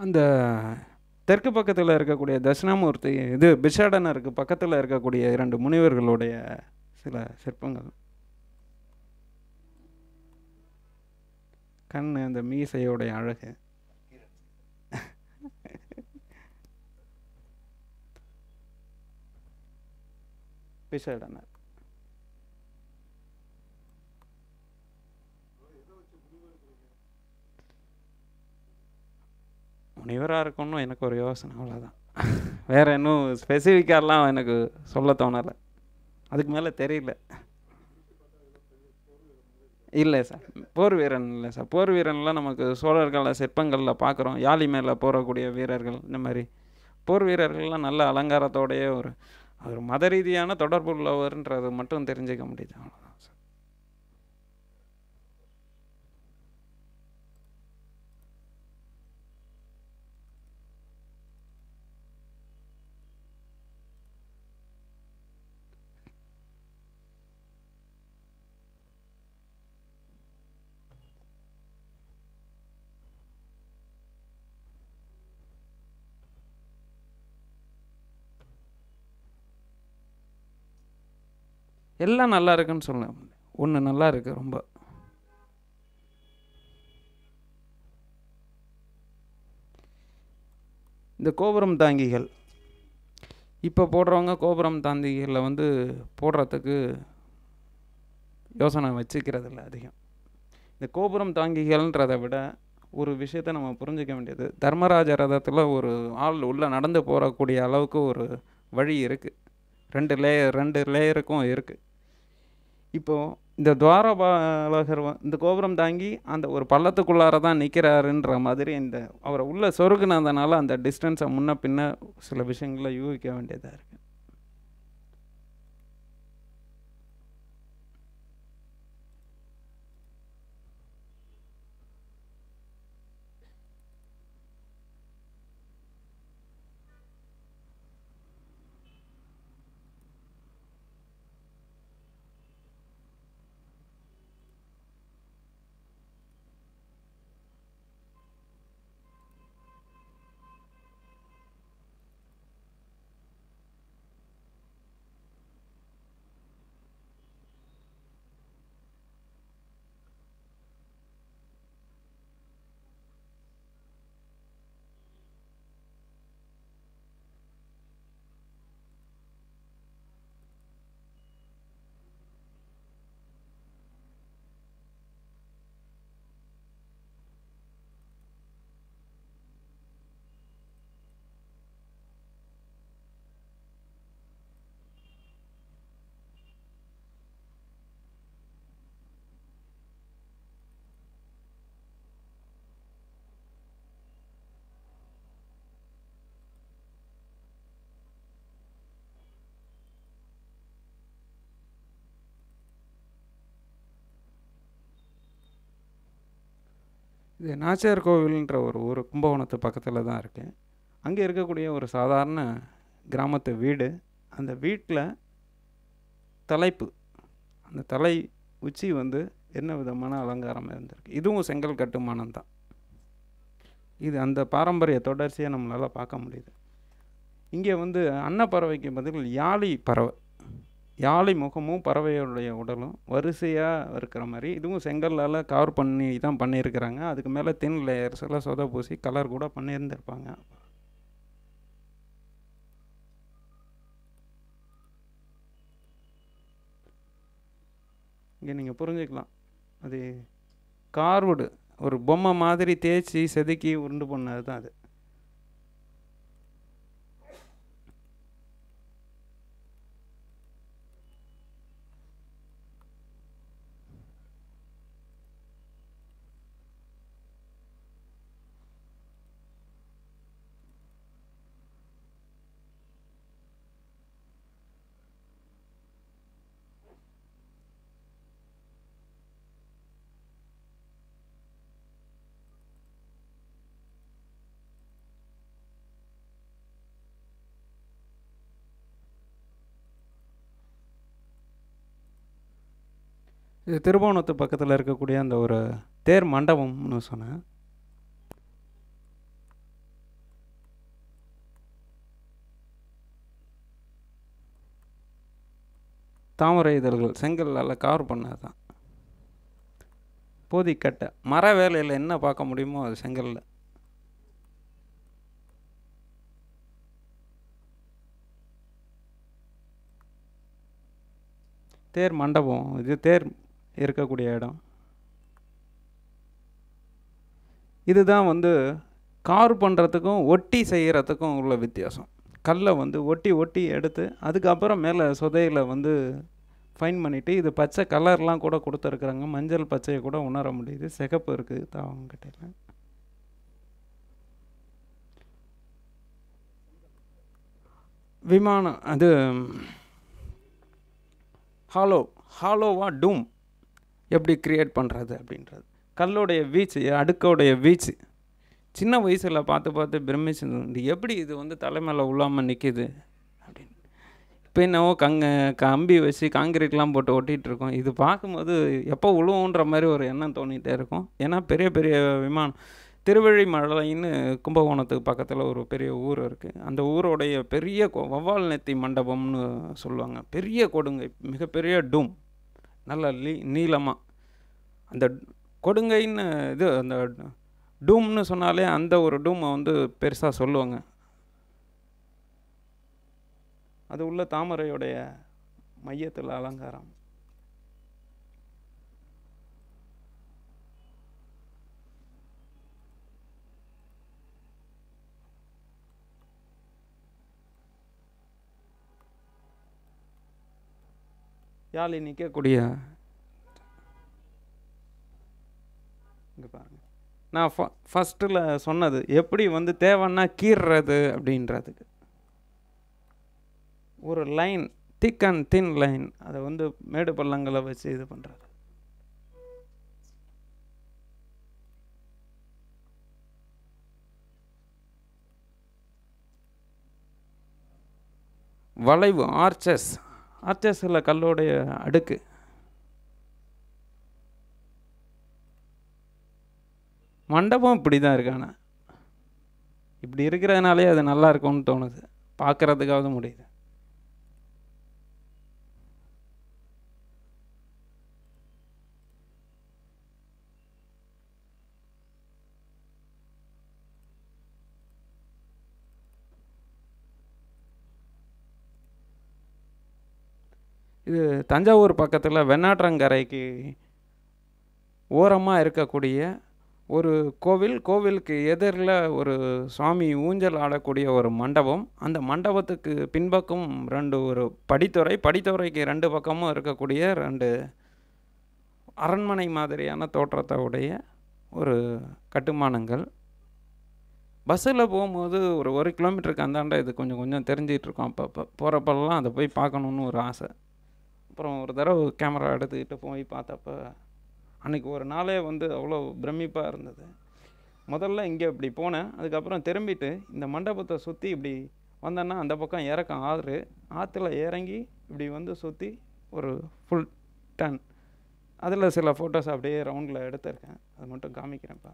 அந்த தெற்கு பக்கத்தில் இருக்கக்கூடிய தட்சிணாமூர்த்தி இது பிஷாடனருக்கு பக்கத்தில் இருக்கக்கூடிய இரண்டு முனிவர்களுடைய சில சிற்பங்கள் கண் அந்த மீசையோடைய அழகு பிஷாடனர் முனிவராக இருக்கணும் எனக்கு ஒரு யோசனை அவ்வளோதான் வேறு இன்னும் ஸ்பெசிஃபிக்காகலாம் எனக்கு சொல்ல தோணலை அதுக்கு மேலே தெரியல இல்லை சார் போர் வீரன் இல்லை சார் போர் வீரன்லாம் நமக்கு சோழர்கள சிற்பங்களில் பார்க்குறோம் யாழி மேலே போகக்கூடிய வீரர்கள் இந்த மாதிரி போர் வீரர்கள்லாம் நல்ல அலங்காரத்தோடைய ஒரு அது ஒரு மத ரீதியான தொடர்பு உள்ளவர்ன்றது மட்டும் தெரிஞ்சுக்க முடியுது அவ்வளோ எல்லாம் நல்லா இருக்குன்னு சொன்னேன் ஒன்று நல்லா இருக்குது ரொம்ப இந்த கோபுரம் தாங்கிகள் இப்போ போடுறவங்க கோபுரம் தாங்கிகளில் வந்து போடுறதுக்கு யோசனை வச்சுக்கிறது இல்லை அதிகம் இந்த கோபுரம் தாங்கிகள்ன்றதை விட ஒரு விஷயத்தை நம்ம புரிஞ்சிக்க வேண்டியது தர்மராஜ ரதத்தில் ஒரு ஆள் உள்ளே நடந்து போகக்கூடிய அளவுக்கு ஒரு வழி இருக்குது ரெண்டு லேயர் ரெண்டு லேயருக்கும் இருக்குது இப்போது இந்த துவாரபாலகர் இந்த கோபுரம் தாங்கி அந்த ஒரு பள்ளத்துக்குள்ளார தான் நிற்கிறாருன்ற மாதிரி இந்த அவரை உள்ளே சொருகுனதுனால அந்த டிஸ்டன்ஸை முன்ன பின்ன சில விஷயங்களை யூகிக்க வேண்டியதாக இருக்குது இது நாச்சியார் கோவில்ன்ற ஒரு ஊர் கும்பகோணத்து பக்கத்தில் தான் இருக்குது அங்கே இருக்கக்கூடிய ஒரு சாதாரண கிராமத்து வீடு அந்த வீட்டில் தலைப்பு அந்த தலை உச்சி வந்து என்ன விதமான அலங்காரம் இருந்திருக்கு இதுவும் செங்கல் கட்டுமானம் தான் இது அந்த பாரம்பரிய தொடர்ச்சியை நம்மளால் பார்க்க முடியுது இங்கே வந்து அன்னப்பறவைக்கு பதில் யாழி பறவை யாழை முகமும் பறவையுடைய உடலும் வரிசையாக இருக்கிற மாதிரி இதுவும் செங்கல்லால் கவர் பண்ணி தான் பண்ணியிருக்கிறாங்க அதுக்கு மேலே தின் லேயர்ஸ் எல்லாம் சொத பூசி கலர் கூட பண்ணியிருந்திருப்பாங்க இங்கே நீங்கள் புரிஞ்சுக்கலாம் அது கார்வுடு ஒரு பொம்மை மாதிரி தேய்ச்சி செதுக்கி உருண்டு பண்ணது தான் அது இது திருபுவனத்து பக்கத்தில் இருக்கக்கூடிய அந்த ஒரு தேர் மண்டபம்னு சொன்னேன் தாமரை இதழ்கள் செங்கல்லால் கவர் பண்ணாதான் தான் போதிக்கட்டை மர வேலையில் என்ன பார்க்க முடியுமோ அது செங்கல்ல தேர் மண்டபம் இது தேர் இருக்கக்கூடிய இடம் இதுதான் வந்து கார் பண்ணுறதுக்கும் ஒட்டி செய்கிறதுக்கும் உள்ள வித்தியாசம் கல்லை வந்து ஒட்டி ஒட்டி எடுத்து அதுக்கப்புறம் மேலே சொதையில் வந்து ஃபைன் பண்ணிவிட்டு இது பச்சை கலர்லாம் கூட கொடுத்துருக்குறாங்க மஞ்சள் பச்சையை கூட உணர முடியுது சிகப்பு இருக்குது தாவங்கிட்ட விமானம் அது ஹாலோ ஹாலோவா டூம் எப்படி க்ரியேட் பண்ணுறது அப்படின்றது கல்லுடைய வீச்சு அடுக்கோடைய வீச்சு சின்ன வயசில் பார்த்து பார்த்து பிரமிச்சிருந்து எப்படி இது வந்து தலைமையில் உள்ளாமல் நிற்கிது அப்படின்னு இப்போ என்னவோ கங்க கம்பி வச்சு காங்கிரீட்லாம் போட்டு ஒட்டிகிட்டு இருக்கோம் இது பார்க்கும்போது எப்போ உழுவுன்ற மாதிரி ஒரு எண்ணம் தோணிகிட்டே இருக்கும் ஏன்னா பெரிய பெரிய விமானம் திருவழிமலைன்னு கும்பகோணத்துக்கு பக்கத்தில் ஒரு பெரிய ஊர் இருக்குது அந்த ஊரோடைய பெரிய வவ்வால் நெத்தி மண்டபம்னு சொல்லுவாங்க பெரிய கொடுங்கை மிகப்பெரிய டூம் நல்லா லீ நீளமாக அந்த கொடுங்கைன்னு இது அந்த டூம்னு சொன்னாலே அந்த ஒரு டூமை வந்து பெருசாக சொல்லுவாங்க அது உள்ள தாமரையுடைய மையத்தில் அலங்காரம் யாழி நிற்கக்கூடிய இங்கே பாருங்கள் நான் ஃப ஃபஸ்ட்டில் சொன்னது எப்படி வந்து தேவைன்னா கீறுறது அப்படின்றதுக்கு ஒரு line thick and thin line அதை வந்து மேடு பள்ளங்களை வச்சு இது பண்ணுறது வளைவு ஆர்ச்சஸ் ஆர்டிஎஸ்எல்ல கல்லோடைய அடுக்கு மண்டபம் இப்படி தான் இருக்கானே இப்படி இருக்கிறதுனாலே அது நல்லா இருக்கும்னு தோணுது பார்க்குறதுக்காவது முடியுது இது தஞ்சாவூர் பக்கத்தில் வெண்ணாற்றங்கரைக்கு ஓரமாக இருக்கக்கூடிய ஒரு கோவில் கோவிலுக்கு எதிரில் ஒரு சுவாமி ஊஞ்சல் ஆடக்கூடிய ஒரு மண்டபம் அந்த மண்டபத்துக்கு பின்பக்கம் ரெண்டு ஒரு படித்துறை படித்துறைக்கு ரெண்டு பக்கமும் இருக்கக்கூடிய ரெண்டு அரண்மனை மாதிரியான தோற்றத்தை உடைய ஒரு கட்டுமானங்கள் பஸ்ஸில் போகும்போது ஒரு ஒரு கிலோமீட்டருக்கு அந்தாண்ட இது கொஞ்சம் கொஞ்சம் தெரிஞ்சிகிட்ருக்கோம் அப்போ போகிறப்பெல்லாம் அதை போய் பார்க்கணுன்னு ஒரு ஆசை அப்புறம் ஒரு தடவை கேமரா எடுத்துக்கிட்டு போய் பார்த்தப்ப அன்றைக்கி ஒரு நாளே வந்து அவ்வளோ பிரமிப்பாக இருந்தது முதல்ல இங்கே இப்படி போனேன் அதுக்கப்புறம் திரும்பிட்டு இந்த மண்டபத்தை சுற்றி இப்படி வந்தேன்னா அந்த பக்கம் இறக்கம் ஆறு ஆற்றுல இறங்கி இப்படி வந்து சுற்றி ஒரு ஃபுல் டன் அதில் சில ஃபோட்டோஸ் அப்படியே ரவுண்டில் எடுத்திருக்கேன் அது மட்டும் காமிக்கிறேன்ப்பா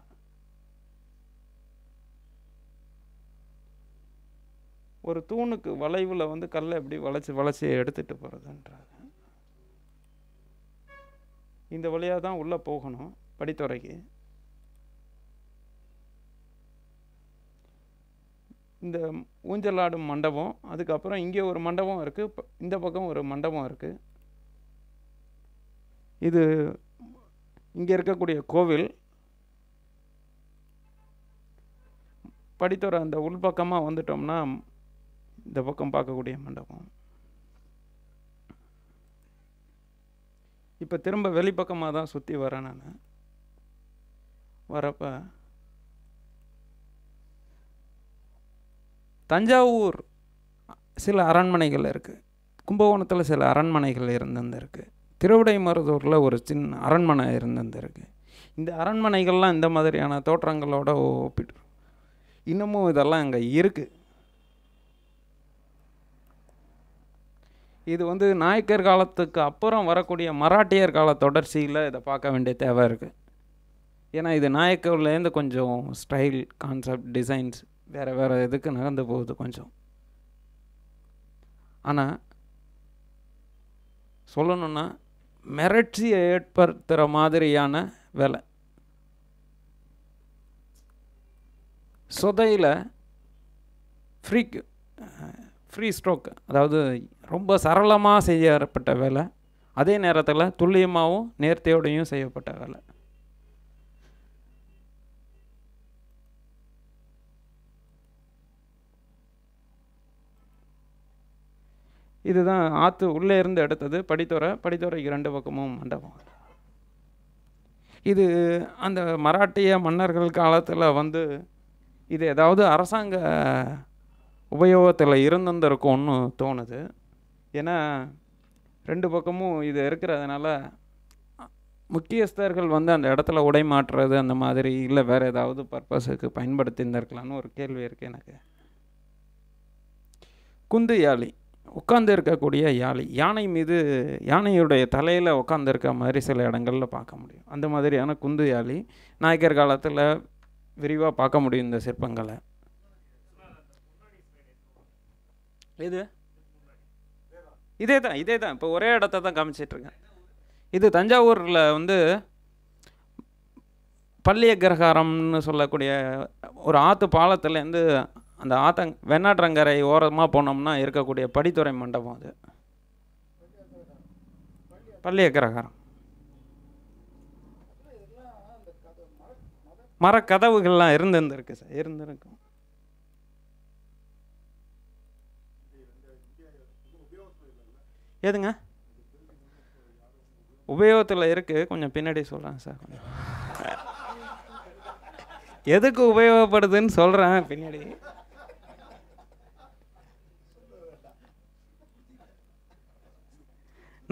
ஒரு தூணுக்கு வளைவில் வந்து கல்லை எப்படி வளைச்சி வளைச்சி எடுத்துகிட்டு போகிறதுன்றாங்க இந்த வழியாக தான் உள்ளே போகணும் படித்துறைக்கு இந்த ஊஞ்சல் ஆடும் மண்டபம் அதுக்கப்புறம் இங்கே ஒரு மண்டபம் இருக்குது இந்த பக்கம் ஒரு மண்டபம் இருக்குது இது இங்கே இருக்கக்கூடிய கோவில் படித்துறை அந்த உள்பக்கமாக வந்துட்டோம்னா இந்த பக்கம் பார்க்கக்கூடிய மண்டபம் இப்போ திரும்ப வெளிப்பக்கமாக தான் சுற்றி வரேன் நான் வரப்போ தஞ்சாவூர் சில அரண்மனைகள் இருக்குது கும்பகோணத்தில் சில அரண்மனைகள் இருந்திருந்திருக்கு திருவிடை மருதூரில் ஒரு சின்ன அரண்மனை இருந்திருந்திருக்கு இந்த அரண்மனைகள்லாம் இந்த மாதிரியான தோற்றங்களோட ஒப்பிட்டு இன்னமும் இதெல்லாம் அங்கே இருக்குது இது வந்து நாயக்கர் காலத்துக்கு அப்புறம் வரக்கூடிய மராட்டியர் கால தொடர்ச்சியில் இதை பார்க்க வேண்டிய தேவை இருக்குது ஏன்னா இது நாயக்கர்லேருந்து கொஞ்சம் ஸ்டைல் கான்செப்ட் டிசைன்ஸ் வேறு வேறு இதுக்கு நகர்ந்து போகுது கொஞ்சம் ஆனால் சொல்லணுன்னா மிரட்சியை ஏற்படுத்துகிற மாதிரியான வேலை சொதையில் ஃப்ரீக்கு ஃப்ரீ ஸ்ட்ரோக் அதாவது ரொம்ப சரளமாக செய்யப்பட்ட வேலை அதே நேரத்தில் துல்லியமாகவும் நேர்த்தையோடையும் செய்யப்பட்ட வேலை இதுதான் ஆற்று உள்ளே இருந்து எடுத்தது படித்துறை படித்துறைக்கு ரெண்டு பக்கமும் மண்டபம் இது அந்த மராட்டிய மன்னர்கள் காலத்தில் வந்து இது ஏதாவது அரசாங்க உபயோகத்தில் ஒன்று தோணுது ஏன்னா ரெண்டு பக்கமும் இது இருக்கிறதுனால முக்கியஸ்தர்கள் வந்து அந்த இடத்துல உடை மாற்றுறது அந்த மாதிரி இல்லை வேறு ஏதாவது பர்பஸுக்கு பயன்படுத்தி இருந்திருக்கலாம்னு ஒரு கேள்வி இருக்குது எனக்கு குந்து யாழி உட்கார்ந்து இருக்கக்கூடிய யாழி யானை மீது யானையுடைய தலையில் உட்காந்துருக்க மாதிரி சில இடங்களில் பார்க்க முடியும் அந்த மாதிரியான குந்து யாழி நாயக்கர் காலத்தில் விரிவாக பார்க்க முடியும் இந்த சிற்பங்களை இது இதே தான் இதே தான் இப்போ ஒரே இடத்த தான் காமிச்சிட்ருக்கேன் இது தஞ்சாவூரில் வந்து பள்ளிய கிரகாரம்னு சொல்லக்கூடிய ஒரு ஆற்று பாலத்துலேருந்து அந்த ஆத்தங் வெண்ணாற்றங்கரை ஓரமாக போனோம்னா இருக்கக்கூடிய படித்துறை மண்டபம் அது பள்ளிய கிரகாரம் மரக்கதவுகள்லாம் இருந்திருந்திருக்கு சார் இருந்திருக்கும் எதுங்க உபயோகத்தில் இருக்குது கொஞ்சம் பின்னாடி சொல்கிறேன் சார் கொஞ்சம் எதுக்கு உபயோகப்படுதுன்னு சொல்கிறேன் பின்னாடி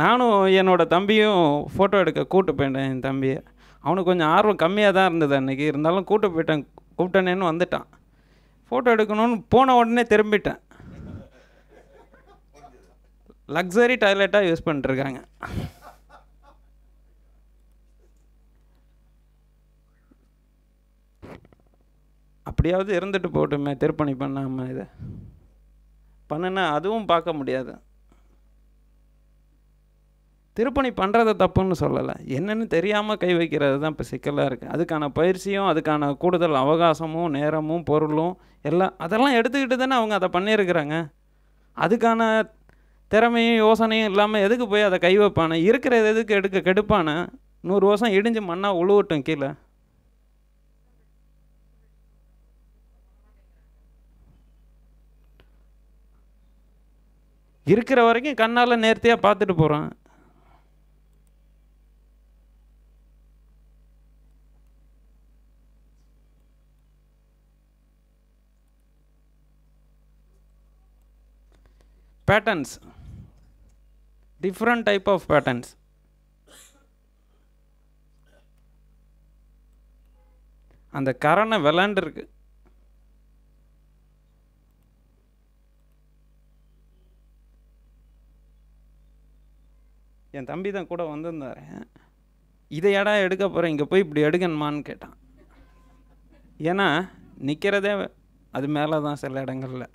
நானும் என்னோட தம்பியும் ஃபோட்டோ எடுக்க கூப்பிட்டு போயிட்டேன் என் தம்பியை அவனுக்கு கொஞ்சம் ஆர்வம் கம்மியாக தான் இருந்தது அன்றைக்கி இருந்தாலும் கூப்பிட்டு போயிட்டேன் கூப்பிட்டேனேன்னு வந்துட்டான் ஃபோட்டோ எடுக்கணும்னு போன உடனே திரும்பிட்டேன் லக்ஸரி டாய்லெட்டாக யூஸ் பண்ணிட்டுருக்காங்க அப்படியாவது இருந்துட்டு போட்டுமே திருப்பணி பண்ணாமல் இதை பண்ணுனா அதுவும் பார்க்க முடியாது திருப்பணி பண்ணுறத தப்புன்னு சொல்லலை என்னென்னு தெரியாமல் கை வைக்கிறது தான் இப்போ சிக்கலாக இருக்குது அதுக்கான பயிற்சியும் அதுக்கான கூடுதல் அவகாசமும் நேரமும் பொருளும் எல்லாம் அதெல்லாம் எடுத்துக்கிட்டு தானே அவங்க அதை பண்ணியிருக்கிறாங்க அதுக்கான திறமையும் யோசனையும் இல்லாமல் எதுக்கு போய் அதை கை வைப்பானே இருக்கிறது எதுக்கு எடுக்க கெடுப்பானே நூறு வருஷம் இடிஞ்சு மண்ணாக உழுவட்டும் கீழே இருக்கிற வரைக்கும் கண்ணால் நேர்த்தியாக பார்த்துட்டு போகிறான் patterns different type of patterns. அந்த கரணை விளாண்டுருக்கு என் தம்பி தான் கூட வந்திருந்தார் இதை எடா எடுக்க போகிறேன் இங்கே போய் இப்படி எடுக்கணுமான்னு கேட்டான் ஏன்னா நிற்கிறதே அது மேலே தான் சில இடங்களில்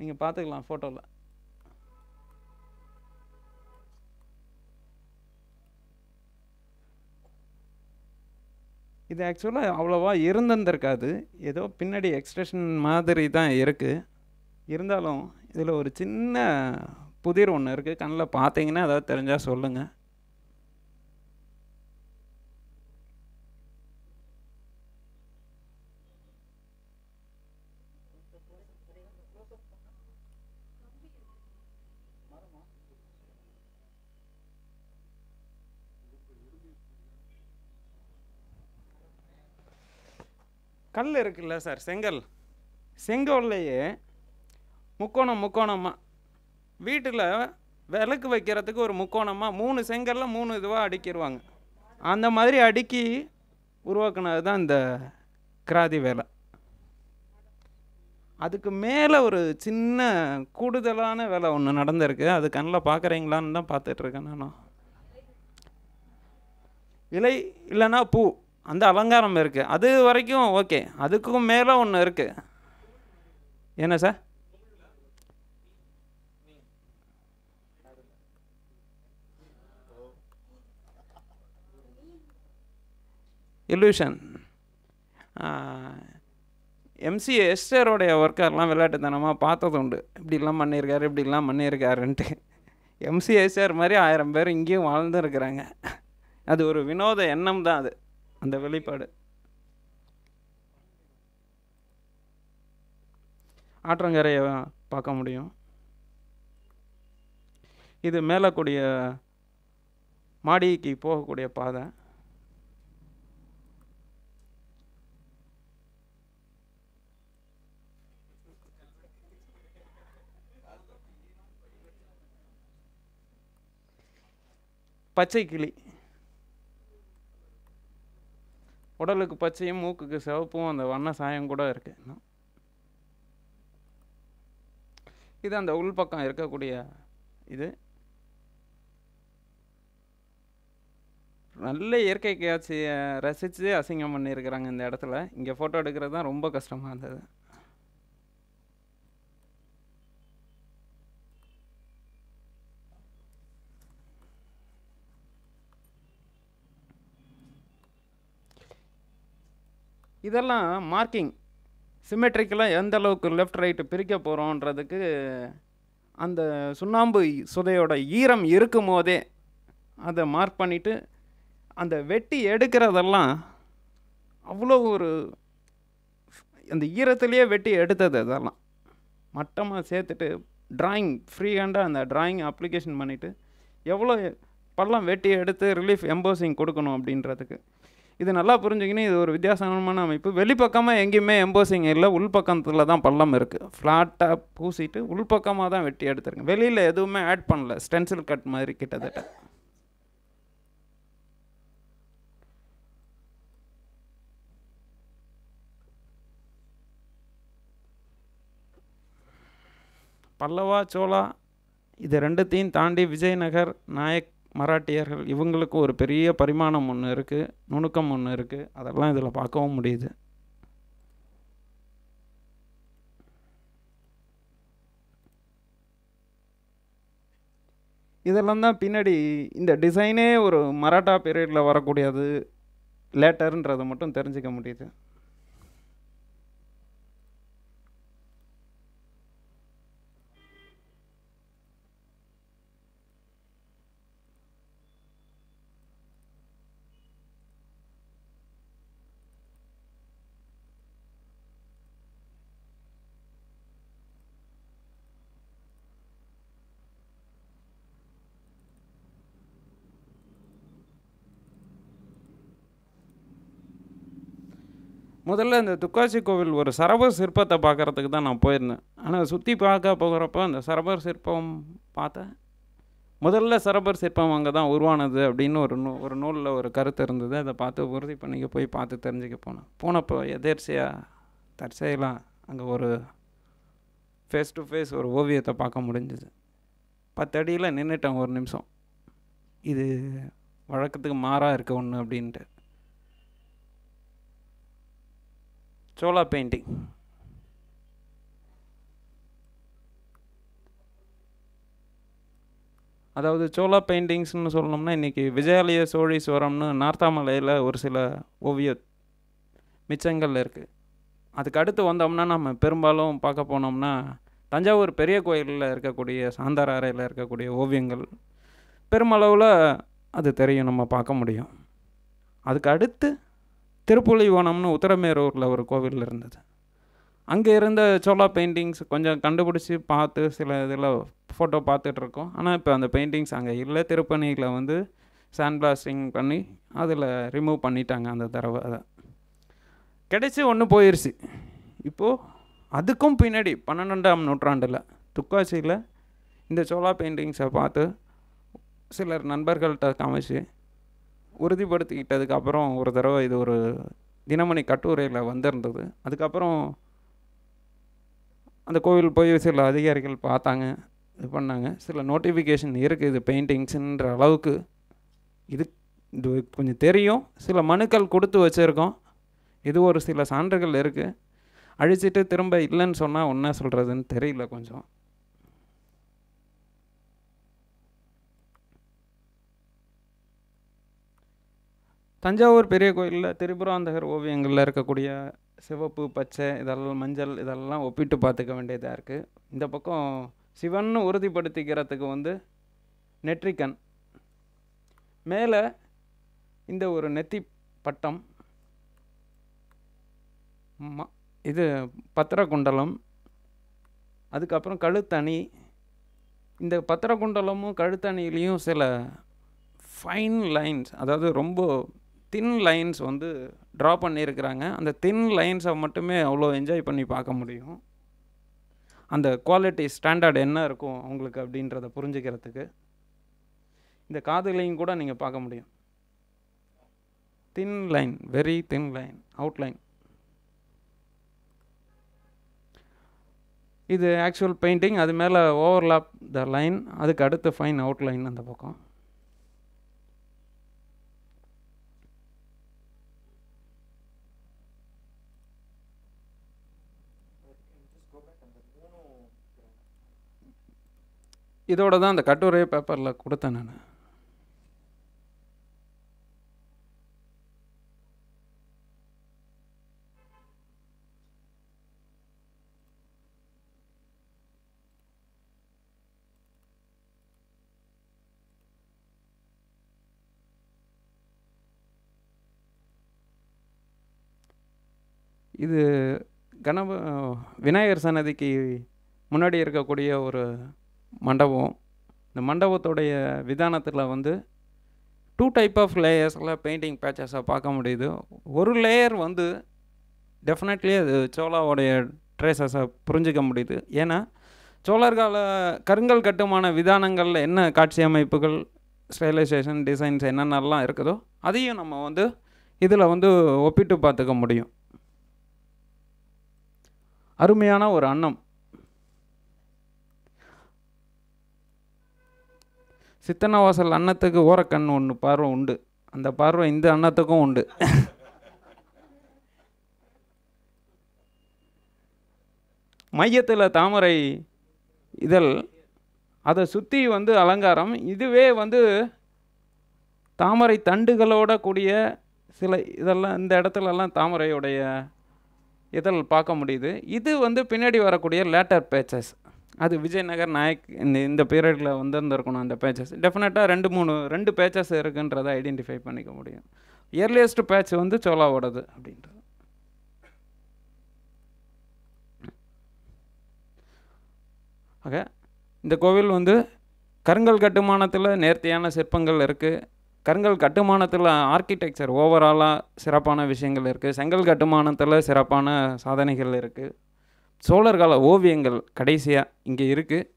நீங்கள் பார்த்துக்கலாம் ஃபோட்டோவில் இது ஆக்சுவலாக அவ்வளோவா இருந்திருந்திருக்காது ஏதோ பின்னாடி எக்ஸ்ட்ரெஷன் மாதிரி தான் இருக்குது இருந்தாலும் இதில் ஒரு சின்ன புதிர் ஒன்று இருக்குது கண்ணில் பார்த்தீங்கன்னா அதாவது தெரிஞ்சால் சொல்லுங்கள் கல் இருக்குல்ல சார் செங்கல் செங்கல்லையே முக்கோணம் முக்கோணமாக வீட்டில் விளக்கு வைக்கிறதுக்கு ஒரு முக்கோணமாக மூணு செங்கல்ல மூணு இதுவாக அடிக்கிடுவாங்க அந்த மாதிரி அடுக்கி உருவாக்குனது தான் இந்த கிராதி வேலை அதுக்கு மேலே ஒரு சின்ன கூடுதலான வேலை ஒன்று நடந்திருக்கு அது கண்ணில் பார்க்குறீங்களான்னு தான் பார்த்துட்ருக்கேன் நான் இலை இல்லைன்னா பூ அந்த அலங்காரம் இருக்குது அது வரைக்கும் ஓகே அதுக்கும் மேலே ஒன்று இருக்குது என்ன சார் இல்யூஷன் எம்சி எஸ்டருடைய ஒர்க்கர்லாம் விளையாட்டுத்தனமாக பார்த்தது உண்டு இப்படிலாம் பண்ணியிருக்காரு இப்படிலாம் பண்ணியிருக்காருன்ட்டு எம்சி எஸ்டர் மாதிரி ஆயிரம் பேர் இங்கேயும் வாழ்ந்துருக்குறாங்க அது ஒரு வினோத எண்ணம் தான் அது அந்த வெளிப்பாடு ஆற்றங்கரையை பார்க்க முடியும் இது கூடிய மாடிக்கு போகக்கூடிய பாதை பச்சை கிளி உடலுக்கு பச்சையும் மூக்குக்கு சிவப்பும் அந்த வண்ண சாயம் கூட இருக்குது இது அந்த உள்பக்கம் இருக்கக்கூடிய இது நல்ல இயற்கை காட்சியை ரசித்து அசிங்கம் பண்ணியிருக்கிறாங்க இந்த இடத்துல இங்கே ஃபோட்டோ எடுக்கிறது தான் ரொம்ப கஷ்டமாக இருந்தது இதெல்லாம் மார்க்கிங் சிமெட்ரிக்கெல்லாம் எந்த அளவுக்கு லெஃப்ட் ரைட்டு பிரிக்க போகிறோன்றதுக்கு அந்த சுண்ணாம்பு சுதையோட ஈரம் இருக்கும் போதே அதை மார்க் பண்ணிவிட்டு அந்த வெட்டி எடுக்கிறதெல்லாம் அவ்வளோ ஒரு அந்த ஈரத்துலேயே வெட்டி எடுத்தது அதெல்லாம் மட்டமாக சேர்த்துட்டு ட்ராயிங் ஃப்ரீ ஹேண்டாக அந்த ட்ராயிங் அப்ளிகேஷன் பண்ணிவிட்டு எவ்வளோ பள்ளம் வெட்டி எடுத்து ரிலீஃப் எம்போசிங் கொடுக்கணும் அப்படின்றதுக்கு இது நல்லா புரிஞ்சுக்கின்னு இது ஒரு வித்தியாசமான அமைப்பு வெளிப்பக்கமாக எங்கேயுமே எம்போசிங் இல்லை உள்பக்கத்தில் தான் பள்ளம் இருக்குது ஃப்ளாட்டாக பூசிட்டு உள்பக்கமாக தான் வெட்டி எடுத்துருங்க வெளியில் எதுவுமே ஆட் பண்ணல ஸ்டென்சில் கட் மாதிரி கிட்டத்தட்ட பல்லவா சோழா இது ரெண்டுத்தையும் தாண்டி விஜயநகர் நாயக் மராட்டியர்கள் இவங்களுக்கு ஒரு பெரிய பரிமாணம் ஒன்று இருக்குது நுணுக்கம் ஒன்று இருக்குது அதெல்லாம் இதில் பார்க்கவும் முடியுது இதெல்லாம் தான் பின்னாடி இந்த டிசைனே ஒரு மராட்டா பீரியடில் வரக்கூடியது லேட்டருன்றதை மட்டும் தெரிஞ்சிக்க முடியுது முதல்ல இந்த துக்காசி கோவில் ஒரு சரபர் சிற்பத்தை பார்க்குறதுக்கு தான் நான் போயிருந்தேன் ஆனால் சுற்றி பார்க்க போகிறப்ப அந்த சரபர் சிற்பம் பார்த்தேன் முதல்ல சரபர் சிற்பம் அங்கே தான் உருவானது அப்படின்னு ஒரு நூ ஒரு நூலில் ஒரு கருத்து இருந்தது அதை பார்த்து உறுதி பண்ணிக்க போய் பார்த்து தெரிஞ்சுக்க போனேன் போனப்போ எதேர்ச்சியாக தற்செயலாக அங்கே ஒரு ஃபேஸ் டு ஃபேஸ் ஒரு ஓவியத்தை பார்க்க முடிஞ்சுது பத்தடியில் நின்றுட்டேன் ஒரு நிமிஷம் இது வழக்கத்துக்கு மாறாக இருக்க ஒன்று அப்படின்ட்டு சோலா பெயிண்டிங் அதாவது சோலா பெயிண்டிங்ஸ்னு சொல்லணும்னா இன்றைக்கி விஜயாலய சோழீஸ்வரம்னு நார்த்தாமலையில் ஒரு சில ஓவிய மிச்சங்கள் இருக்குது அதுக்கு அடுத்து வந்தோம்னா நம்ம பெரும்பாலும் பார்க்க போனோம்னா தஞ்சாவூர் பெரிய கோயிலில் இருக்கக்கூடிய சாந்தார அறையில் இருக்கக்கூடிய ஓவியங்கள் பெருமளவில் அது தெரியும் நம்ம பார்க்க முடியும் அதுக்கு அடுத்து திருப்புலிவனம்னு உத்தரமேரூரில் ஒரு கோவிலில் இருந்தது அங்கே இருந்த சோலா பெயிண்டிங்ஸ் கொஞ்சம் கண்டுபிடிச்சி பார்த்து சில இதில் ஃபோட்டோ பார்த்துட்டு இருக்கோம் ஆனால் இப்போ அந்த பெயிண்டிங்ஸ் அங்கே இல்லை திருப்பணியில் வந்து சாண்ட் பிளாஸ்டிங் பண்ணி அதில் ரிமூவ் பண்ணிட்டாங்க அந்த தடவை அதை கிடைச்சி ஒன்று போயிடுச்சு இப்போது அதுக்கும் பின்னாடி பன்னெண்டாம் நூற்றாண்டில் துக்காசியில் இந்த சோலா பெயிண்டிங்ஸை பார்த்து சிலர் நண்பர்கள்ட்ட காமிச்சு உறுதிப்படுத்திக்கிட்டதுக்கு அப்புறம் ஒரு தடவை இது ஒரு தினமணி கட்டுரையில் வந்திருந்தது அதுக்கப்புறம் அந்த கோவில் போய் சில அதிகாரிகள் பார்த்தாங்க இது பண்ணாங்க சில நோட்டிஃபிகேஷன் இருக்குது இது பெயிண்டிங்ஸுன்ற அளவுக்கு இது இது கொஞ்சம் தெரியும் சில மனுக்கள் கொடுத்து வச்சுருக்கோம் இது ஒரு சில சான்றுகள் இருக்குது அழிச்சிட்டு திரும்ப இல்லைன்னு சொன்னால் ஒன்றா சொல்கிறதுன்னு தெரியல கொஞ்சம் தஞ்சாவூர் பெரிய கோயிலில் திரிபுராந்தகர் ஓவியங்களில் இருக்கக்கூடிய சிவப்பு பச்சை இதெல்லாம் மஞ்சள் இதெல்லாம் ஒப்பிட்டு பார்த்துக்க வேண்டியதாக இருக்குது இந்த பக்கம் சிவன் உறுதிப்படுத்திக்கிறதுக்கு வந்து நெற்றிக்கண் மேலே இந்த ஒரு நெத்தி பட்டம் இது குண்டலம் அதுக்கப்புறம் கழுத்தணி இந்த குண்டலமும் கழுத்தணிலையும் சில ஃபைன் லைன்ஸ் அதாவது ரொம்ப தின் லைன்ஸ் வந்து ட்ரா பண்ணியிருக்கிறாங்க அந்த தின் லைன்ஸை மட்டுமே அவ்வளோ என்ஜாய் பண்ணி பார்க்க முடியும் அந்த குவாலிட்டி ஸ்டாண்டர்ட் என்ன இருக்கும் அவங்களுக்கு அப்படின்றத புரிஞ்சுக்கிறதுக்கு இந்த காதுகளையும் கூட நீங்கள் பார்க்க முடியும் thin line very thin line outline இது ஆக்சுவல் பெயிண்டிங் அது மேலே ஓவர்லாப் த லைன் அதுக்கு அடுத்து ஃபைன் அவுட்லைன் அந்த பக்கம் இதோட தான் அந்த கட்டுரை பேப்பரில் கொடுத்தேன் நான் இது கணப விநாயகர் சன்னதிக்கு முன்னாடி இருக்கக்கூடிய ஒரு மண்டபம் இந்த மண்டபத்துடைய விதானத்தில் வந்து டூ டைப் ஆஃப் லேயர்ஸில் பெயிண்டிங் பேச்சஸாக பார்க்க முடியுது ஒரு லேயர் வந்து டெஃபினெட்லி அது சோலாவோடைய ட்ரேசஸை புரிஞ்சிக்க முடியுது ஏன்னா சோழர் கால கருங்கல் கட்டுமான விதானங்களில் என்ன காட்சி அமைப்புகள் ஸ்டைலைசேஷன் டிசைன்ஸ் என்னென்னலாம் இருக்குதோ அதையும் நம்ம வந்து இதில் வந்து ஒப்பிட்டு பார்த்துக்க முடியும் அருமையான ஒரு அன்னம் சித்தனவாசல் அன்னத்துக்கு ஓரக்கண் ஒன்று பார்வை உண்டு அந்த பார்வை இந்த அன்னத்துக்கும் உண்டு மையத்தில் தாமரை இதழ் அதை சுற்றி வந்து அலங்காரம் இதுவே வந்து தாமரை தண்டுகளோட கூடிய சில இதெல்லாம் இந்த இடத்துலலாம் தாமரையுடைய இதழ் பார்க்க முடியுது இது வந்து பின்னாடி வரக்கூடிய லேட்டர் பேச்சஸ் அது விஜயநகர் நாயக் இந்த இந்த பீரியடில் வந்திருந்திருக்கணும் அந்த பேச்சஸ் டெஃபினட்டாக ரெண்டு மூணு ரெண்டு பேச்சஸ் இருக்குன்றதை ஐடென்டிஃபை பண்ணிக்க முடியும் இயர்லியஸ்ட் பேட்ச் வந்து சோலாவோடது அப்படின்றது ஆக இந்த கோவில் வந்து கருங்கல் கட்டுமானத்தில் நேர்த்தியான சிற்பங்கள் இருக்குது கருங்கல் கட்டுமானத்தில் ஆர்கிடெக்சர் ஓவராலாக சிறப்பான விஷயங்கள் இருக்குது செங்கல் கட்டுமானத்தில் சிறப்பான சாதனைகள் இருக்குது சோழர் கால ஓவியங்கள் கடைசியாக இங்கே இருக்குது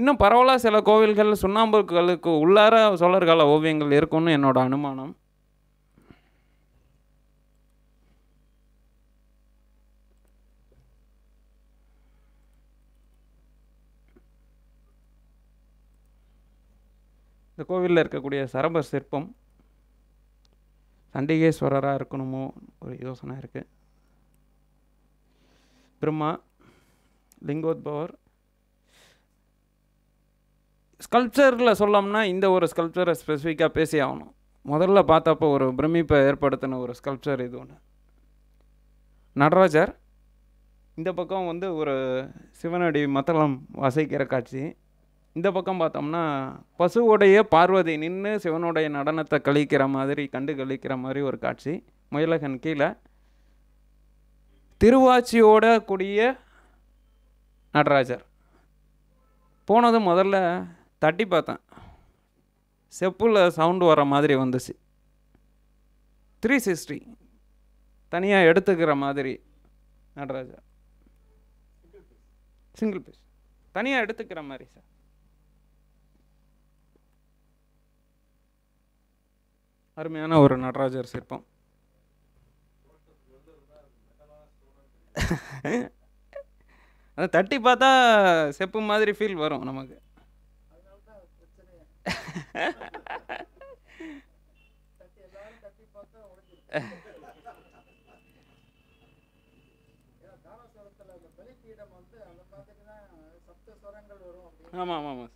இன்னும் பரவலாக சில கோவில்கள் சுண்ணாம்புகளுக்கு உள்ளார சோழர் கால ஓவியங்கள் இருக்கும்னு என்னோட அனுமானம் இந்த கோவிலில் இருக்கக்கூடிய சரப சிற்பம் சண்டிகேஸ்வரராக இருக்கணுமோ ஒரு யோசனை இருக்குது பிரம்மா லிங்கோத்பவர் ஸ்கல்ப்சரில் சொல்லோம்னா இந்த ஒரு ஸ்கல்ப்சரை ஸ்பெசிஃபிக்காக பேசி ஆகணும் முதல்ல பார்த்தப்போ ஒரு பிரமிப்பை ஏற்படுத்தின ஒரு ஸ்கல்ப்சர் இது ஒன்று நடராஜர் இந்த பக்கம் வந்து ஒரு சிவனடி மத்தளம் வசைக்கிற காட்சி இந்த பக்கம் பார்த்தோம்னா பசுவோடைய பார்வதி நின்று சிவனுடைய நடனத்தை கழிக்கிற மாதிரி கண்டு கழிக்கிற மாதிரி ஒரு காட்சி முயலகன் கீழே திருவாச்சியோட கூடிய நடராஜர் போனது முதல்ல தட்டி பார்த்தேன் செப்பில் சவுண்டு வர மாதிரி வந்துச்சு த்ரீ சிக்ஸ்டி தனியாக எடுத்துக்கிற மாதிரி நடராஜர் சிங்கிள் பீஸ் தனியாக எடுத்துக்கிற மாதிரி சார் அருமையான ஒரு நடராஜர் சிற்பம் அதை தட்டி பார்த்தா செப்பு மாதிரி ஃபீல் வரும் நமக்கு ஆமாம் ஆமாம் ஆமாம்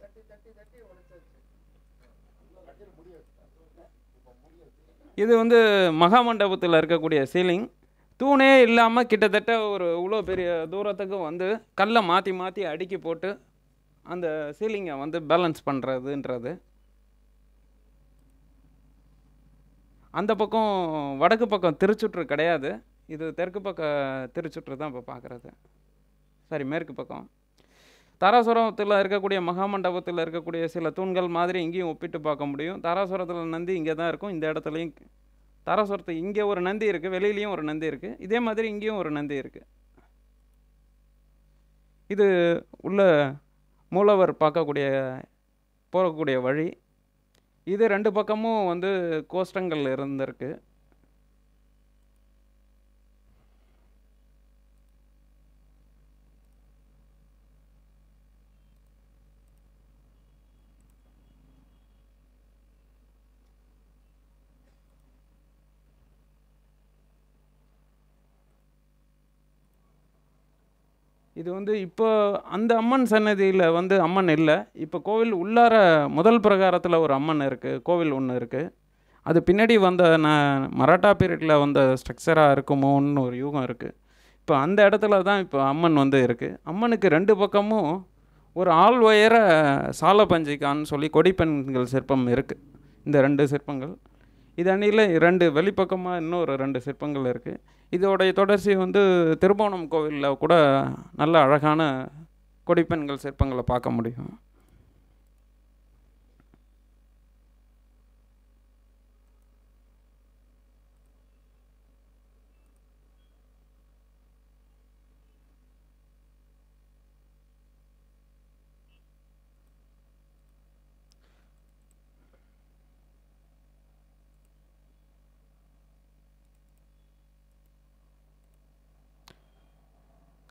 இது வந்து மகாமண்டபத்தில் இருக்கக்கூடிய சீலிங் தூணே இல்லாமல் கிட்டத்தட்ட ஒரு இவ்வளோ பெரிய தூரத்துக்கு வந்து கல்லை மாற்றி மாற்றி அடுக்கி போட்டு அந்த சீலிங்கை வந்து பேலன்ஸ் பண்ணுறதுன்றது அந்த பக்கம் வடக்கு பக்கம் திருச்சுற்று கிடையாது இது தெற்கு பக்கம் திருச்சுற்று தான் இப்போ பார்க்குறது சாரி மேற்கு பக்கம் தாராசுரத்தில் இருக்கக்கூடிய மகாமண்டபத்தில் இருக்கக்கூடிய சில தூண்கள் மாதிரி இங்கேயும் ஒப்பிட்டு பார்க்க முடியும் தாராசுரத்தில் நந்தி இங்கே தான் இருக்கும் இந்த இடத்துலையும் தரசுரத்து இங்கே ஒரு நந்தி இருக்குது வெளியிலையும் ஒரு நந்தி இருக்குது இதே மாதிரி இங்கேயும் ஒரு நந்தி இருக்குது இது உள்ள மூலவர் பார்க்கக்கூடிய போகக்கூடிய வழி இது ரெண்டு பக்கமும் வந்து கோஷ்டங்கள் இருந்திருக்கு இது வந்து இப்போ அந்த அம்மன் சன்னதியில் வந்து அம்மன் இல்லை இப்போ கோவில் உள்ளார முதல் பிரகாரத்தில் ஒரு அம்மன் இருக்குது கோவில் ஒன்று இருக்குது அது பின்னாடி வந்த நான் மராட்டா பீரியடில் வந்த ஸ்ட்ரக்சராக இருக்குமோன்னு ஒரு யூகம் இருக்குது இப்போ அந்த இடத்துல தான் இப்போ அம்மன் வந்து இருக்குது அம்மனுக்கு ரெண்டு பக்கமும் ஒரு ஆள் உயர சால பஞ்சிக்கான்னு சொல்லி கொடிப்பெண்கள் சிற்பம் இருக்குது இந்த ரெண்டு சிற்பங்கள் இது அணியில் ரெண்டு வெளிப்பக்கமாக இன்னொரு ரெண்டு சிற்பங்கள் இருக்குது இதோடைய தொடர்ச்சி வந்து திருபுவனம் கோவிலில் கூட நல்ல அழகான கொடிப்பெண்கள் சிற்பங்களை பார்க்க முடியும்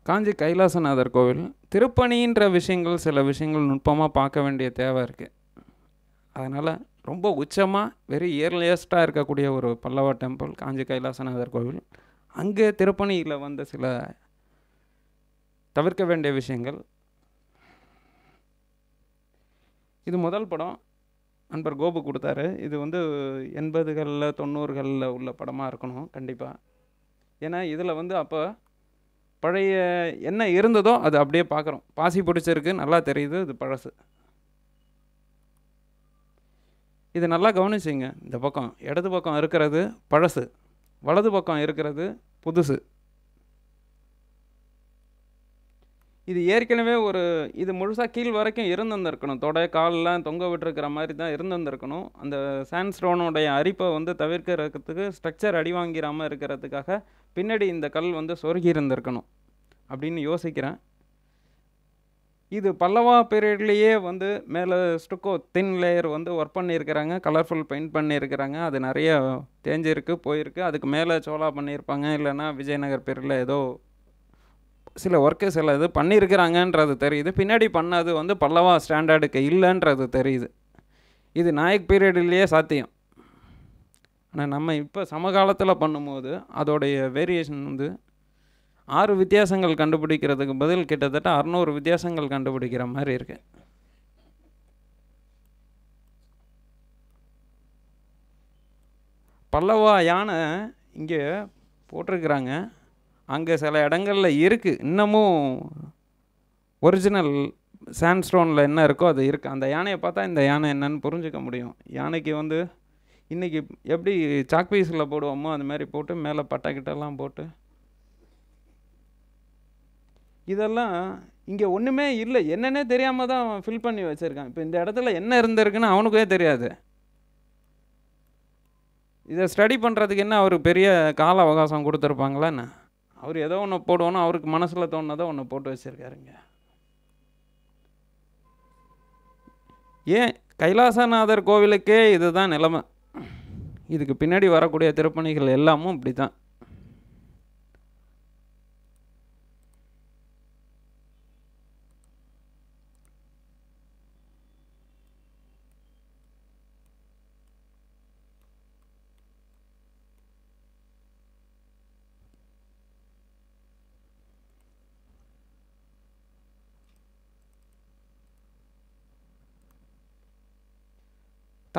காஞ்சி கைலாசநாதர் கோவில் திருப்பணின்ற விஷயங்கள் சில விஷயங்கள் நுட்பமாக பார்க்க வேண்டிய தேவை இருக்குது அதனால் ரொம்ப உச்சமாக வெரி இயர்லியஸ்டாக இருக்கக்கூடிய ஒரு பல்லவ டெம்பிள் காஞ்சி கைலாசநாதர் கோவில் அங்கே திருப்பணியில் வந்த சில தவிர்க்க வேண்டிய விஷயங்கள் இது முதல் படம் அன்பர் கோபு கொடுத்தாரு இது வந்து எண்பதுகளில் தொண்ணூறுகளில் உள்ள படமாக இருக்கணும் கண்டிப்பாக ஏன்னா இதில் வந்து அப்போ பழைய என்ன இருந்ததோ அது அப்படியே பார்க்குறோம் பாசி பிடிச்சிருக்கு நல்லா தெரியுது இது பழசு இது நல்லா கவனிச்சிங்க இந்த பக்கம் இடது பக்கம் இருக்கிறது பழசு வலது பக்கம் இருக்கிறது புதுசு இது ஏற்கனவே ஒரு இது முழுசாக கீழ் வரைக்கும் இருந்திருந்திருக்கணும் தொடை காலெலாம் தொங்க விட்டுருக்கிற மாதிரி தான் இருந்திருந்திருக்கணும் அந்த சாண்ட்ஸ்டோனுடைய அரிப்பை வந்து தவிர்க்கிறதுக்கு ஸ்ட்ரக்சர் அடி வாங்கிடாமல் இருக்கிறதுக்காக பின்னாடி இந்த கல் வந்து சொருகி இருந்திருக்கணும் அப்படின்னு யோசிக்கிறேன் இது பல்லவா பீரியட்லேயே வந்து மேலே ஸ்டுக்கோ தின் லேயர் வந்து ஒர்க் பண்ணியிருக்கிறாங்க கலர்ஃபுல் பெயிண்ட் பண்ணியிருக்கிறாங்க அது நிறைய தேஞ்சிருக்கு போயிருக்கு அதுக்கு மேலே சோலா பண்ணியிருப்பாங்க இல்லைன்னா விஜயநகர் பீரியடில் ஏதோ சில ஒர்க்கு சில இது பண்ணியிருக்கிறாங்கன்றது தெரியுது பின்னாடி பண்ணது வந்து பல்லவா ஸ்டாண்டர்டுக்கு இல்லைன்றது தெரியுது இது நாயக் பீரியட்லேயே சாத்தியம் ஆனால் நம்ம இப்போ சமகாலத்தில் பண்ணும்போது அதோடைய வேரியேஷன் வந்து ஆறு வித்தியாசங்கள் கண்டுபிடிக்கிறதுக்கு பதில் கிட்டத்தட்ட அறநூறு வித்தியாசங்கள் கண்டுபிடிக்கிற மாதிரி இருக்குது பல்லவா யானை இங்கே போட்டிருக்கிறாங்க அங்கே சில இடங்களில் இருக்குது இன்னமும் ஒரிஜினல் சாண்ட்ஸ்டோனில் என்ன இருக்கோ அது இருக்குது அந்த யானையை பார்த்தா இந்த யானை என்னன்னு புரிஞ்சிக்க முடியும் யானைக்கு வந்து இன்றைக்கி எப்படி சாக் பீஸில் போடுவோமோ அது மாதிரி போட்டு மேலே கிட்டெல்லாம் போட்டு இதெல்லாம் இங்கே ஒன்றுமே இல்லை என்னென்னே தெரியாமல் தான் ஃபில் பண்ணி வச்சுருக்கான் இப்போ இந்த இடத்துல என்ன இருந்திருக்குன்னு அவனுக்கே தெரியாது இதை ஸ்டடி பண்ணுறதுக்கு என்ன அவர் பெரிய கால அவகாசம் கொடுத்துருப்பாங்களா என்ன அவர் ஏதோ ஒன்று போடுவோன்னு அவருக்கு மனசில் தோணுனதை ஒன்று போட்டு வச்சுருக்காருங்க ஏன் கைலாசநாதர் கோவிலுக்கே இதுதான் நிலைமை இதுக்கு பின்னாடி வரக்கூடிய திருப்பணிகள் எல்லாமும் இப்படி தான்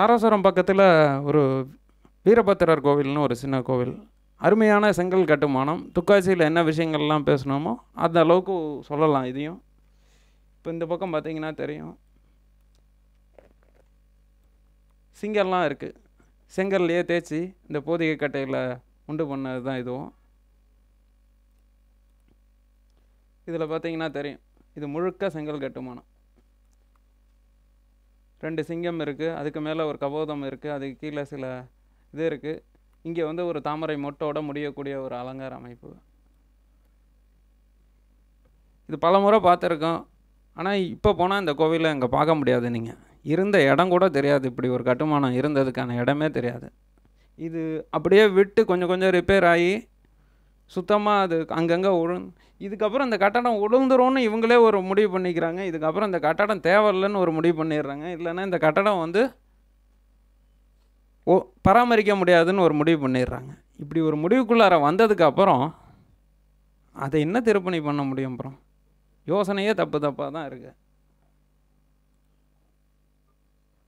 தாராசுரம் பக்கத்தில் ஒரு வீரபத்திரர் கோவில்னு ஒரு சின்ன கோவில் அருமையான செங்கல் கட்டுமானம் துக்காசியில் என்ன விஷயங்கள்லாம் பேசணுமோ அந்த அளவுக்கு சொல்லலாம் இதையும் இப்போ இந்த பக்கம் பார்த்தீங்கன்னா தெரியும் சிங்கல்லாம் இருக்குது செங்கல்லையே தேய்ச்சி இந்த போதிகை கட்டையில் உண்டு பண்ணது தான் இதுவும் இதில் பார்த்தீங்கன்னா தெரியும் இது முழுக்க செங்கல் கட்டுமானம் ரெண்டு சிங்கம் இருக்குது அதுக்கு மேலே ஒரு கபோதம் இருக்குது அதுக்கு கீழே சில இது இருக்குது இங்கே வந்து ஒரு தாமரை மொட்டோட முடியக்கூடிய ஒரு அலங்கார அமைப்பு இது பல முறை பார்த்துருக்கோம் ஆனால் இப்போ போனால் இந்த கோவிலை அங்கே பார்க்க முடியாது நீங்கள் இருந்த இடம் கூட தெரியாது இப்படி ஒரு கட்டுமானம் இருந்ததுக்கான இடமே தெரியாது இது அப்படியே விட்டு கொஞ்சம் கொஞ்சம் ரிப்பேர் ஆகி சுத்தமாக அது அங்கங்கே ஒழுங் இதுக்கப்புறம் அந்த கட்டடம் உழுந்துரும்னு இவங்களே ஒரு முடிவு பண்ணிக்கிறாங்க இதுக்கப்புறம் இந்த கட்டடம் தேவையில்லைன்னு ஒரு முடிவு பண்ணிடுறாங்க இல்லைன்னா இந்த கட்டடம் வந்து ஓ பராமரிக்க முடியாதுன்னு ஒரு முடிவு பண்ணிடுறாங்க இப்படி ஒரு முடிவுக்குள்ளார வந்ததுக்கப்புறம் அதை என்ன திருப்பணி பண்ண முடியும் அப்புறம் யோசனையே தப்பு தப்பாக தான் இருக்குது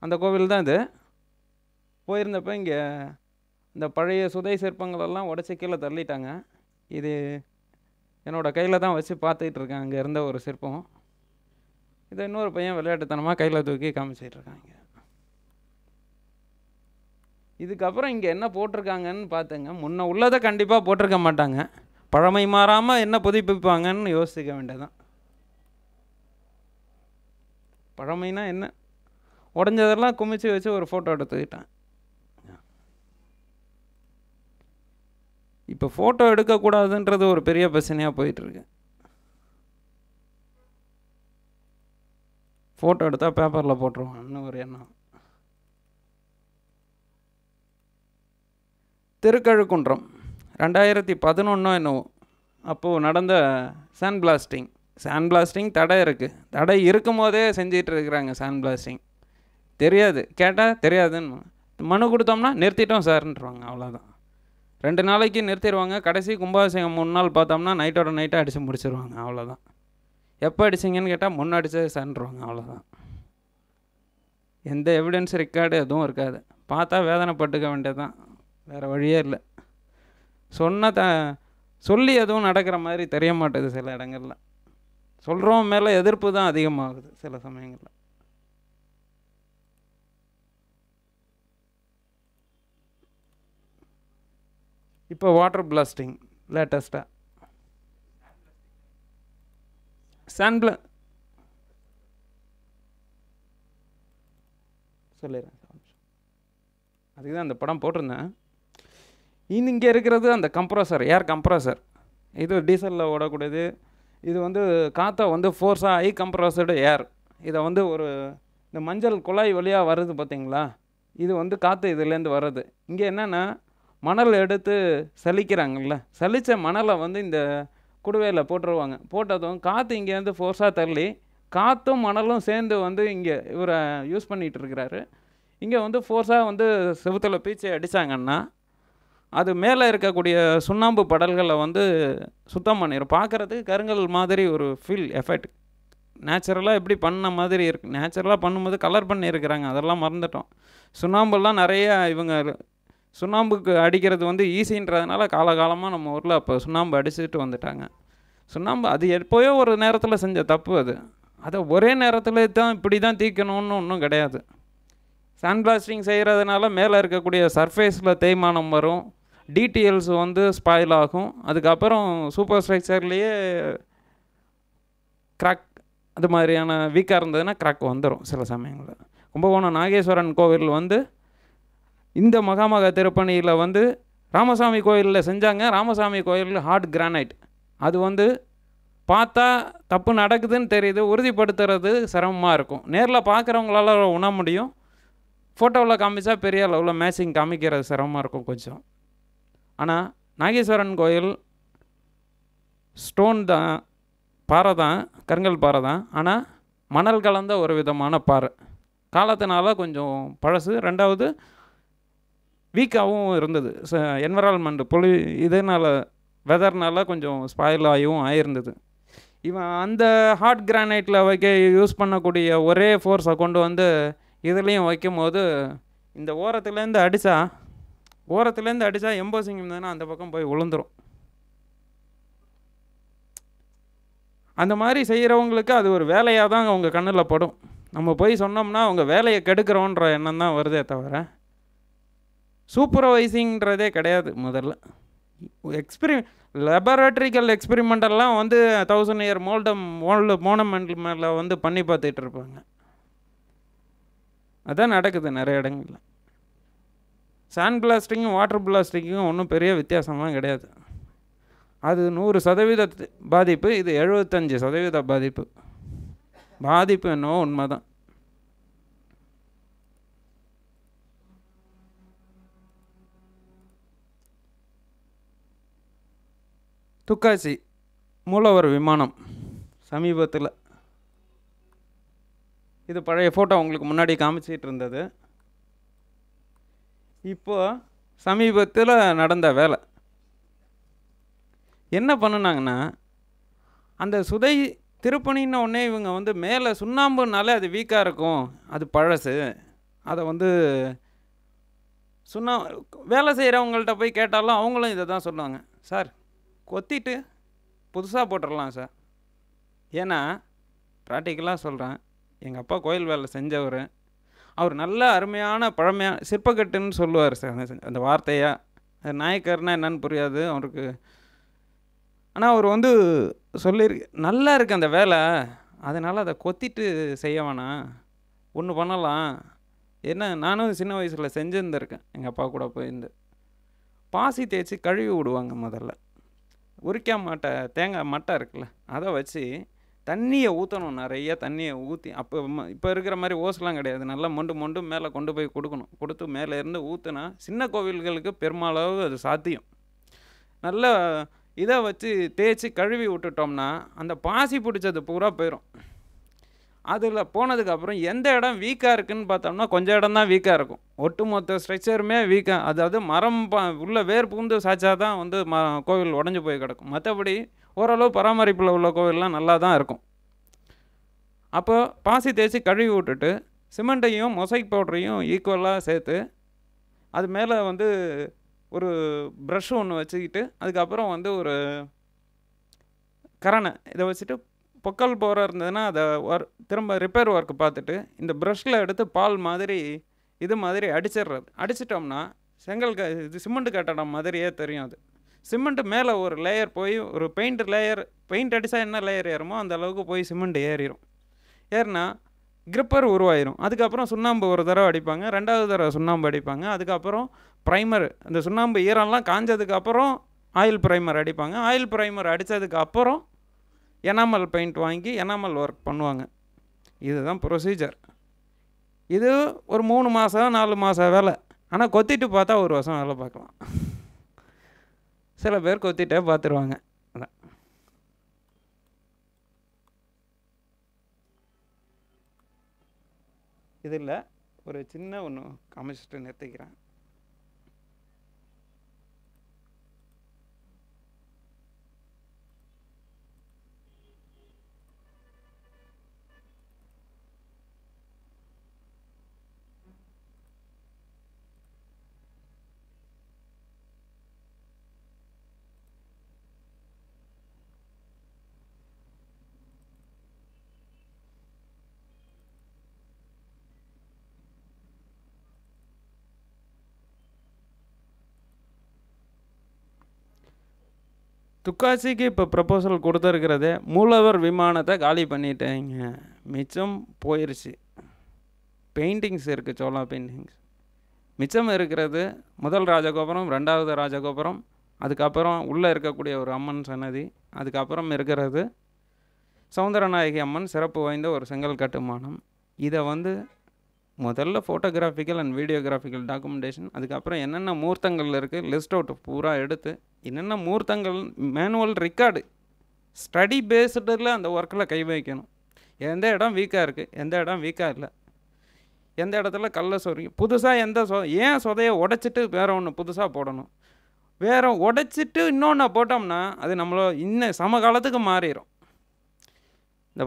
அந்த கோவில் தான் இது போயிருந்தப்போ இங்கே இந்த பழைய சுதை சிற்பங்களெல்லாம் உடச்சி கீழே தள்ளிட்டாங்க இது என்னோடய கையில் தான் வச்சு பார்த்துக்கிட்டு இருக்கேன் அங்கே இருந்த ஒரு சிற்பம் இதை இன்னொரு பையன் விளையாட்டுத்தனமாக கையில் தூக்கி காமிச்சிட்டு இருக்காங்க இதுக்கப்புறம் இங்கே என்ன போட்டிருக்காங்கன்னு பார்த்துங்க முன்ன உள்ளதை கண்டிப்பாக போட்டிருக்க மாட்டாங்க பழமை மாறாமல் என்ன புதுப்பிப்பாங்கன்னு யோசிக்க வேண்டியதான் பழமைனா என்ன உடஞ்சதெல்லாம் குமிச்சு வச்சு ஒரு ஃபோட்டோ எடுத்துக்கிட்டேன் இப்போ ஃபோட்டோ எடுக்கக்கூடாதுன்றது ஒரு பெரிய பிரச்சனையாக போயிட்டுருக்கு ஃபோட்டோ எடுத்தால் பேப்பரில் போட்டுருவோம் இன்னும் ஒரு எண்ணம் திருக்கழுக்குன்றம் ரெண்டாயிரத்தி பதினொன்னோ என்னவோ அப்போது நடந்த சேன் பிளாஸ்டிங் சேன் பிளாஸ்டிங் தடை இருக்குது தடை இருக்கும் போதே செஞ்சிகிட்டு இருக்கிறாங்க சேன் பிளாஸ்டிங் தெரியாது கேட்டால் தெரியாதுன்னு மனு கொடுத்தோம்னா நிறுத்திட்டோம் சார்ன்றவாங்க அவ்வளோதான் ரெண்டு நாளைக்கு நிறுத்திடுவாங்க கடைசி கும்பாபிஷேகம் மூணு நாள் பார்த்தோம்னா நைட்டோட நைட்டாக அடித்து முடிச்சிருவாங்க அவ்வளோதான் எப்போ அடிச்சிங்கன்னு கேட்டால் முன்னே சென்றுருவாங்க அவ்வளோதான் எந்த எவிடன்ஸ் ரெக்கார்டு எதுவும் இருக்காது பார்த்தா வேதனைப்பட்டுக்க வேண்டியது தான் வேறு வழியே இல்லை சொன்ன த சொல்லி எதுவும் நடக்கிற மாதிரி தெரிய மாட்டேது சில இடங்களில் சொல்கிறவங்க மேலே எதிர்ப்பு தான் அதிகமாகுது சில சமயங்களில் இப்போ வாட்டர் பிளாஸ்டிங் லேட்டஸ்ட்டாக பிள சொல்லிடுறேன் அதுக்கு தான் அந்த படம் போட்டிருந்தேன் இங்கே இருக்கிறது அந்த கம்ப்ரஸர் ஏர் கம்ப்ரஸர் இது டீசலில் ஓடக்கூடியது இது வந்து காற்றை வந்து ஃபோர்ஸாக ஐ கம்ப்ரஸர்டு ஏர் இதை வந்து ஒரு இந்த மஞ்சள் குழாய் வழியாக வருது பார்த்தீங்களா இது வந்து காற்று இதுலேருந்து வர்றது இங்கே என்னென்னா மணல் எடுத்து சலிக்கிறாங்கல்ல சலித்த மணலை வந்து இந்த குடுவையில் போட்டுருவாங்க போட்டதும் காற்று இங்கேருந்து ஃபோர்ஸாக தள்ளி காற்றும் மணலும் சேர்ந்து வந்து இங்கே இவரை யூஸ் பண்ணிகிட்டு இருக்கிறாரு இங்கே வந்து ஃபோர்ஸாக வந்து செவுத்தில் பீச்சை அடித்தாங்கன்னா அது மேலே இருக்கக்கூடிய சுண்ணாம்பு படல்களை வந்து சுத்தம் பண்ணிடும் பார்க்குறதுக்கு கருங்கல் மாதிரி ஒரு ஃபீல் எஃபெக்ட் நேச்சுரலாக எப்படி பண்ண மாதிரி இருக்குது நேச்சுரலாக பண்ணும்போது கலர் பண்ணியிருக்கிறாங்க அதெல்லாம் மறந்துட்டோம் சுண்ணாம்புலாம் நிறையா இவங்க சுண்ணாம்புக்கு அடிக்கிறது வந்து ஈஸின்றதுனால காலகாலமாக நம்ம ஊரில் அப்போ சுண்ணாம்பு அடிச்சுட்டு வந்துட்டாங்க சுண்ணாம்பு அது எப்போயோ ஒரு நேரத்தில் செஞ்ச தப்பு அது அதை ஒரே நேரத்தில் தான் இப்படி தான் தீர்க்கணும்னு ஒன்றும் கிடையாது சாண்ட் பிளாஸ்டிங் செய்கிறதுனால மேலே இருக்கக்கூடிய சர்ஃபேஸில் தேய்மானம் வரும் டீட்டெயில்ஸ் வந்து ஸ்பாயில் ஆகும் அதுக்கப்புறம் சூப்பர் ஸ்ட்ரக்சர்லேயே க்ராக் அது மாதிரியான வீக்காக இருந்ததுன்னா க்ராக் வந்துடும் சில சமயங்களில் கும்பகோணம் நாகேஸ்வரன் கோவில் வந்து இந்த மகாமக திருப்பணியில் வந்து ராமசாமி கோயிலில் செஞ்சாங்க ராமசாமி கோயில் ஹார்ட் கிரானைட் அது வந்து பார்த்தா தப்பு நடக்குதுன்னு தெரியுது உறுதிப்படுத்துறது சிரமமாக இருக்கும் நேரில் பார்க்குறவங்களால உண முடியும் ஃபோட்டோவில் காமிச்சா பெரிய அளவில் மேட்சிங் காமிக்கிறது சிரமமாக இருக்கும் கொஞ்சம் ஆனால் நாகேஸ்வரன் கோயில் ஸ்டோன் தான் பாறை தான் கருங்கல் பாறை தான் ஆனால் மணல் கலந்த ஒரு விதமான பாறை காலத்தினால கொஞ்சம் பழசு ரெண்டாவது வீக்காகவும் இருந்தது என்வரான்மெண்ட் பொலி இதனால் வெதர்னால கொஞ்சம் ஸ்பாயில் ஆகியும் ஆயிருந்தது இவன் அந்த ஹாட் கிரானைட்டில் வைக்க யூஸ் பண்ணக்கூடிய ஒரே ஃபோர்ஸை கொண்டு வந்து இதுலேயும் வைக்கும் போது இந்த ஓரத்துலேருந்து அடித்தா ஓரத்துலேருந்து அடித்தா எம்போசிங் இருந்ததுன்னா அந்த பக்கம் போய் விழுந்துடும் அந்த மாதிரி செய்கிறவங்களுக்கு அது ஒரு வேலையாக தான் அவங்க கண்ணில் படும் நம்ம போய் சொன்னோம்னா அவங்க வேலையை கெடுக்கிறோன்ற எண்ணம் தான் வருதே தவிர சூப்பர்வைசிங்கிறதே கிடையாது முதல்ல எக்ஸ்பிரி லெபரட்டரிக்கல் எக்ஸ்பிரிமெண்டெல்லாம் வந்து தௌசண்ட் இயர் மோல்டம் மோல்டு மோனமெண்ட் மேலே வந்து பண்ணி பார்த்துட்டு இருப்பாங்க அதான் நடக்குது நிறைய இடங்களில் சாண்ட் பிளாஸ்டிங்கும் வாட்டர் பிளாஸ்டிங்கும் ஒன்றும் பெரிய வித்தியாசமாக கிடையாது அது நூறு சதவீத பாதிப்பு இது எழுபத்தஞ்சி சதவீத பாதிப்பு பாதிப்பு என்னவோ உண்மை தான் துக்காசி மூலவர் விமானம் சமீபத்தில் இது பழைய ஃபோட்டோ உங்களுக்கு முன்னாடி காமிச்சிட்டு இருந்தது இப்போ சமீபத்தில் நடந்த வேலை என்ன பண்ணினாங்கன்னா அந்த சுதை திருப்பணின்ன உடனே இவங்க வந்து மேலே சுண்ணாம்புனாலே அது வீக்காக இருக்கும் அது பழசு அதை வந்து சுண்ணா வேலை செய்கிறவங்கள்ட்ட போய் கேட்டாலும் அவங்களும் இதை தான் சொல்லுவாங்க சார் கொத்திட்டு புதுசாக போட்டுடலாம் சார் ஏன்னா ப்ராக்டிக்கலாக சொல்கிறேன் எங்கள் அப்பா கோயில் வேலை செஞ்சவர் அவர் நல்ல அருமையான பழமையான சிற்பக்கட்டுன்னு சொல்லுவார் சார் அந்த வார்த்தையாக நாயக்கர்னால் என்னன்னு புரியாது அவருக்கு ஆனால் அவர் வந்து சொல்லியிருக்கு நல்லா இருக்குது அந்த வேலை அதனால் அதை கொத்திட்டு செய்ய வேணாம் ஒன்று பண்ணலாம் என்ன நானும் சின்ன வயசில் செஞ்சுருந்துருக்கேன் எங்கள் அப்பா கூட போயிருந்து பாசி தேய்ச்சி கழுவி விடுவாங்க முதல்ல உரிக்கா மாட்டை தேங்காய் மட்டை இருக்குல்ல அதை வச்சு தண்ணியை ஊற்றணும் நிறைய தண்ணியை ஊற்றி அப்போ இப்போ இருக்கிற மாதிரி ஓஸ்லாம் கிடையாது நல்லா மொண்டு மொண்டு மேலே கொண்டு போய் கொடுக்கணும் கொடுத்து மேலே இருந்து ஊற்றுனா சின்ன கோவில்களுக்கு பெருமளவு அது சாத்தியம் நல்லா இதை வச்சு தேய்ச்சி கழுவி விட்டுட்டோம்னா அந்த பாசி பிடிச்சது பூரா போயிடும் அதில் போனதுக்கப்புறம் எந்த இடம் வீக்காக இருக்குதுன்னு பார்த்தோம்னா கொஞ்சம் இடம் தான் வீக்காக இருக்கும் ஒட்டுமொத்த ஸ்ட்ரக்சருமே வீக்காக அதாவது மரம் ப உள்ளே வேர் புகுந்து சாய்ச்சா தான் வந்து ம கோவில் உடஞ்சி போய் கிடக்கும் மற்றபடி ஓரளவு பராமரிப்பில் உள்ள கோவில்லாம் நல்லா தான் இருக்கும் அப்போ பாசி தேய்ச்சி கழுவி விட்டுட்டு சிமெண்ட்டையும் மொசைக் பவுடரையும் ஈக்குவலாக சேர்த்து அது மேலே வந்து ஒரு ப்ரஷ் ஒன்று வச்சுக்கிட்டு அதுக்கப்புறம் வந்து ஒரு கரணை இதை வச்சுட்டு பொக்கல் போகிற இருந்ததுன்னா அதை ஒர்க் திரும்ப ரிப்பேர் ஒர்க் பார்த்துட்டு இந்த ப்ரஷில் எடுத்து பால் மாதிரி இது மாதிரி அடிச்சிடுறது அடிச்சிட்டோம்னா செங்கல் க இது சிமெண்ட் கட்டடம் மாதிரியே தெரியும் அது சிமெண்ட்டு மேலே ஒரு லேயர் போய் ஒரு பெயிண்ட் லேயர் பெயிண்ட் அடித்தா என்ன லேயர் ஏறுமோ அந்த அளவுக்கு போய் சிமெண்ட் ஏறிடும் ஏறினா கிரிப்பர் உருவாயிரும் அதுக்கப்புறம் சுண்ணாம்பு ஒரு தடவை அடிப்பாங்க ரெண்டாவது தடவை சுண்ணாம்பு அடிப்பாங்க அதுக்கப்புறம் ப்ரைமர் இந்த சுண்ணாம்பு ஈரம்லாம் காஞ்சதுக்கப்புறம் ஆயில் ப்ரைமர் அடிப்பாங்க ஆயில் ப்ரைமர் அடித்ததுக்கு அப்புறம் எனாமல் பெயிண்ட் வாங்கி எனாமல் ஒர்க் பண்ணுவாங்க இதுதான் ப்ரொசீஜர் இது ஒரு மூணு மாதம் நாலு மாதம் வேலை ஆனால் கொத்திட்டு பார்த்தா ஒரு வருஷம் வேலை பார்க்கலாம் சில பேர் கொத்திட்டே பார்த்துருவாங்க அதான் இதில் ஒரு சின்ன ஒன்று காமிச்சிட்டு நிறுத்திக்கிறேன் துக்காசிக்கு இப்போ ப்ரப்போசல் கொடுத்துருக்கிறது மூலவர் விமானத்தை காலி பண்ணிட்டேங்க மிச்சம் போயிடுச்சு பெயிண்டிங்ஸ் இருக்குது சோலா பெயிண்டிங்ஸ் மிச்சம் இருக்கிறது முதல் ராஜகோபுரம் ரெண்டாவது ராஜகோபுரம் அதுக்கப்புறம் உள்ளே இருக்கக்கூடிய ஒரு அம்மன் சன்னதி அதுக்கப்புறம் இருக்கிறது சவுந்தரநாயகி அம்மன் சிறப்பு வாய்ந்த ஒரு செங்கல் கட்டுமானம் இதை வந்து முதல்ல ஃபோட்டோகிராஃபிக்கல் அண்ட் வீடியோகிராஃபிக்கல் டாக்குமெண்டேஷன் அதுக்கப்புறம் என்னென்ன மூர்த்தங்கள் இருக்குது லிஸ்ட் அவுட் பூரா எடுத்து என்னென்ன மூர்த்தங்கள் மேனுவல் ரெக்கார்டு ஸ்டடி பேஸ்டில் அந்த ஒர்க்கில் கை வைக்கணும் எந்த இடம் வீக்காக இருக்குது எந்த இடம் வீக்காக இல்லை எந்த இடத்துல கல்லை சொருங்க புதுசாக எந்த சொ ஏன் சொதையை உடைச்சிட்டு வேறு ஒன்று புதுசாக போடணும் வேற உடைச்சிட்டு இன்னொன்று போட்டோம்னா அது நம்மளோ இன்னும் சமகாலத்துக்கு மாறிடும் இந்த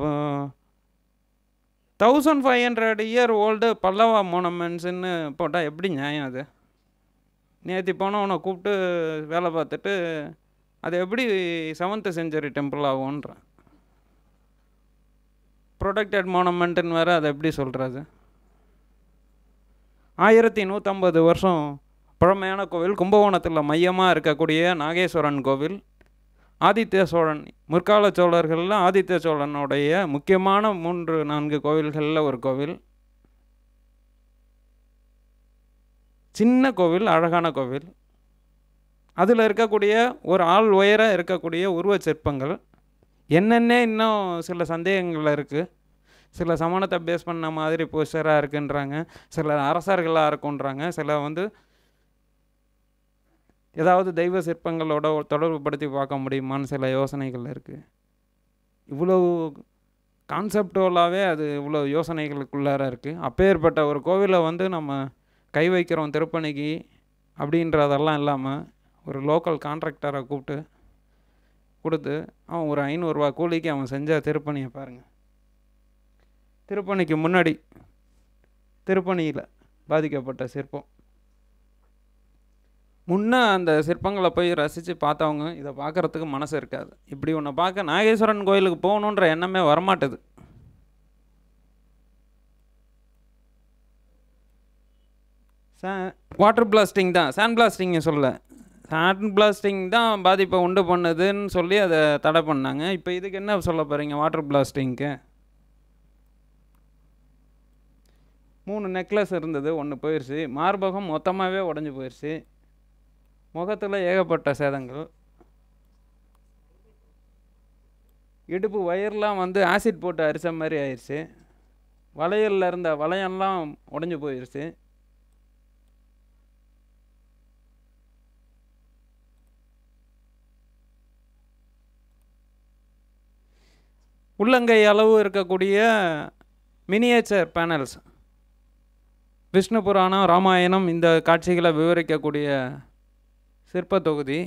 thousand five hundred year old Pallava மோனமெண்ட்ஸ்ன்னு போட்டால் எப்படி நியாயம் அது நேற்று போனால் உன்னை கூப்பிட்டு வேலை பார்த்துட்டு அது எப்படி செவன்த் செஞ்சுரி டெம்பிள் ஆகும்ன்றான் ப்ரொடெக்டட் மோனமெண்ட்டுன்னு வேறு அதை எப்படி சொல்கிறது ஆயிரத்தி நூற்றம்பது வருஷம் பழமையான கோவில் கும்பகோணத்தில் மையமாக இருக்கக்கூடிய நாகேஸ்வரன் கோவில் ஆதித்ய சோழன் முற்கால சோழர்களில் ஆதித்ய சோழனுடைய முக்கியமான மூன்று நான்கு கோவில்களில் ஒரு கோவில் சின்ன கோவில் அழகான கோவில் அதில் இருக்கக்கூடிய ஒரு ஆள் உயர இருக்கக்கூடிய உருவ சிற்பங்கள் என்னென்ன இன்னும் சில சந்தேகங்கள் இருக்குது சில சமணத்தை பேஸ் பண்ண மாதிரி போஸ்டராக இருக்குன்றாங்க சில அரசர்களாக இருக்குன்றாங்க சில வந்து ஏதாவது தெய்வ சிற்பங்களோட தொடர்புபடுத்தி பார்க்க முடியுமான்னு சில யோசனைகள் இருக்குது இவ்வளோ கான்செப்டோலாகவே அது இவ்வளோ யோசனைகளுக்குள்ளார இருக்குது அப்பேற்பட்ட ஒரு கோவிலை வந்து நம்ம கை வைக்கிறோம் திருப்பணிக்கு அப்படின்றதெல்லாம் இல்லாமல் ஒரு லோக்கல் கான்ட்ராக்டரை கூப்பிட்டு கொடுத்து அவன் ஒரு ஐநூறுரூவா கூலிக்கு அவன் செஞ்ச திருப்பணியை பாருங்கள் திருப்பணிக்கு முன்னாடி திருப்பணியில் பாதிக்கப்பட்ட சிற்பம் முன்னே அந்த சிற்பங்களை போய் ரசித்து பார்த்தவங்க இதை பார்க்குறதுக்கு மனசு இருக்காது இப்படி ஒன்று பார்க்க நாகேஸ்வரன் கோயிலுக்கு போகணுன்ற எண்ணமே வரமாட்டேது சே வாட்டர் பிளாஸ்டிங் தான் சேன் பிளாஸ்டிங்கை சொல்ல சாண்ட் பிளாஸ்டிங் தான் பாதிப்பை உண்டு பண்ணுதுன்னு சொல்லி அதை தடை பண்ணாங்க இப்போ இதுக்கு என்ன சொல்ல போகிறீங்க வாட்டர் பிளாஸ்டிங்க்கு மூணு நெக்லஸ் இருந்தது ஒன்று போயிடுச்சு மார்பகம் மொத்தமாகவே உடஞ்சி போயிடுச்சு முகத்தில் ஏகப்பட்ட சேதங்கள் இடுப்பு வயர்லாம் வந்து ஆசிட் போட்டு அரிச மாதிரி ஆயிடுச்சு வளையலில் இருந்த வளையம்லாம் உடஞ்சி போயிடுச்சு உள்ளங்கை அளவு இருக்கக்கூடிய மினியேச்சர் பேனல்ஸ் விஷ்ணு புராணம் ராமாயணம் இந்த காட்சிகளை விவரிக்கக்கூடிய சிற்ப தொகுதி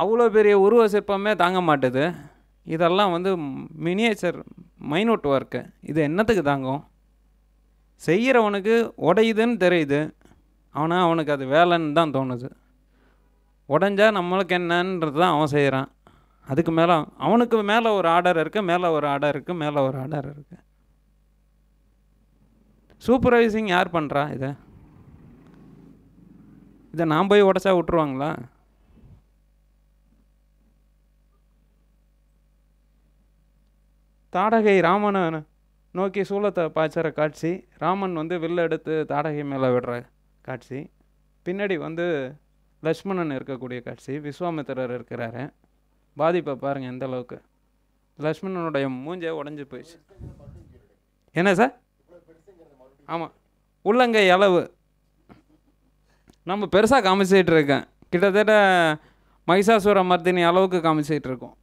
அவ்வளோ பெரிய உருவ சிற்பமே தாங்க மாட்டுது இதெல்லாம் வந்து மினியேச்சர் மைனோட் ஒர்க்கு இது என்னத்துக்கு தாங்கும் செய்கிறவனுக்கு உடையுதுன்னு தெரியுது ஆனால் அவனுக்கு அது வேலைன்னு தான் தோணுது உடஞ்சா நம்மளுக்கு என்னன்றது தான் அவன் செய்கிறான் அதுக்கு மேலே அவனுக்கு மேலே ஒரு ஆர்டர் இருக்குது மேலே ஒரு ஆர்டர் இருக்குது மேலே ஒரு ஆர்டர் இருக்குது சூப்பர்வைசிங் யார் பண்ணுறா இதை இதை நான் போய் உடச்சா விட்டுருவாங்களா தாடகை ராமனை நோக்கி சூளத்தை பாய்ச்சற காட்சி ராமன் வந்து வில்ல எடுத்து தாடகை மேலே விடுற காட்சி பின்னாடி வந்து லக்ஷ்மணன் இருக்கக்கூடிய காட்சி விஸ்வாமித்திரர் இருக்கிறாரு பாதிப்பை பாருங்கள் எந்த அளவுக்கு லக்ஷ்மணனுடைய மூஞ்சே உடஞ்சி போயிடுச்சு என்ன சார் ஆமாம் உள்ளங்கை அளவு நம்ம பெருசாக காமிச்சிட்டு இருக்கேன் கிட்டத்தட்ட மகிஷாசுர மர்தினி அளவுக்கு காமிச்சிட்டு இருக்கோம்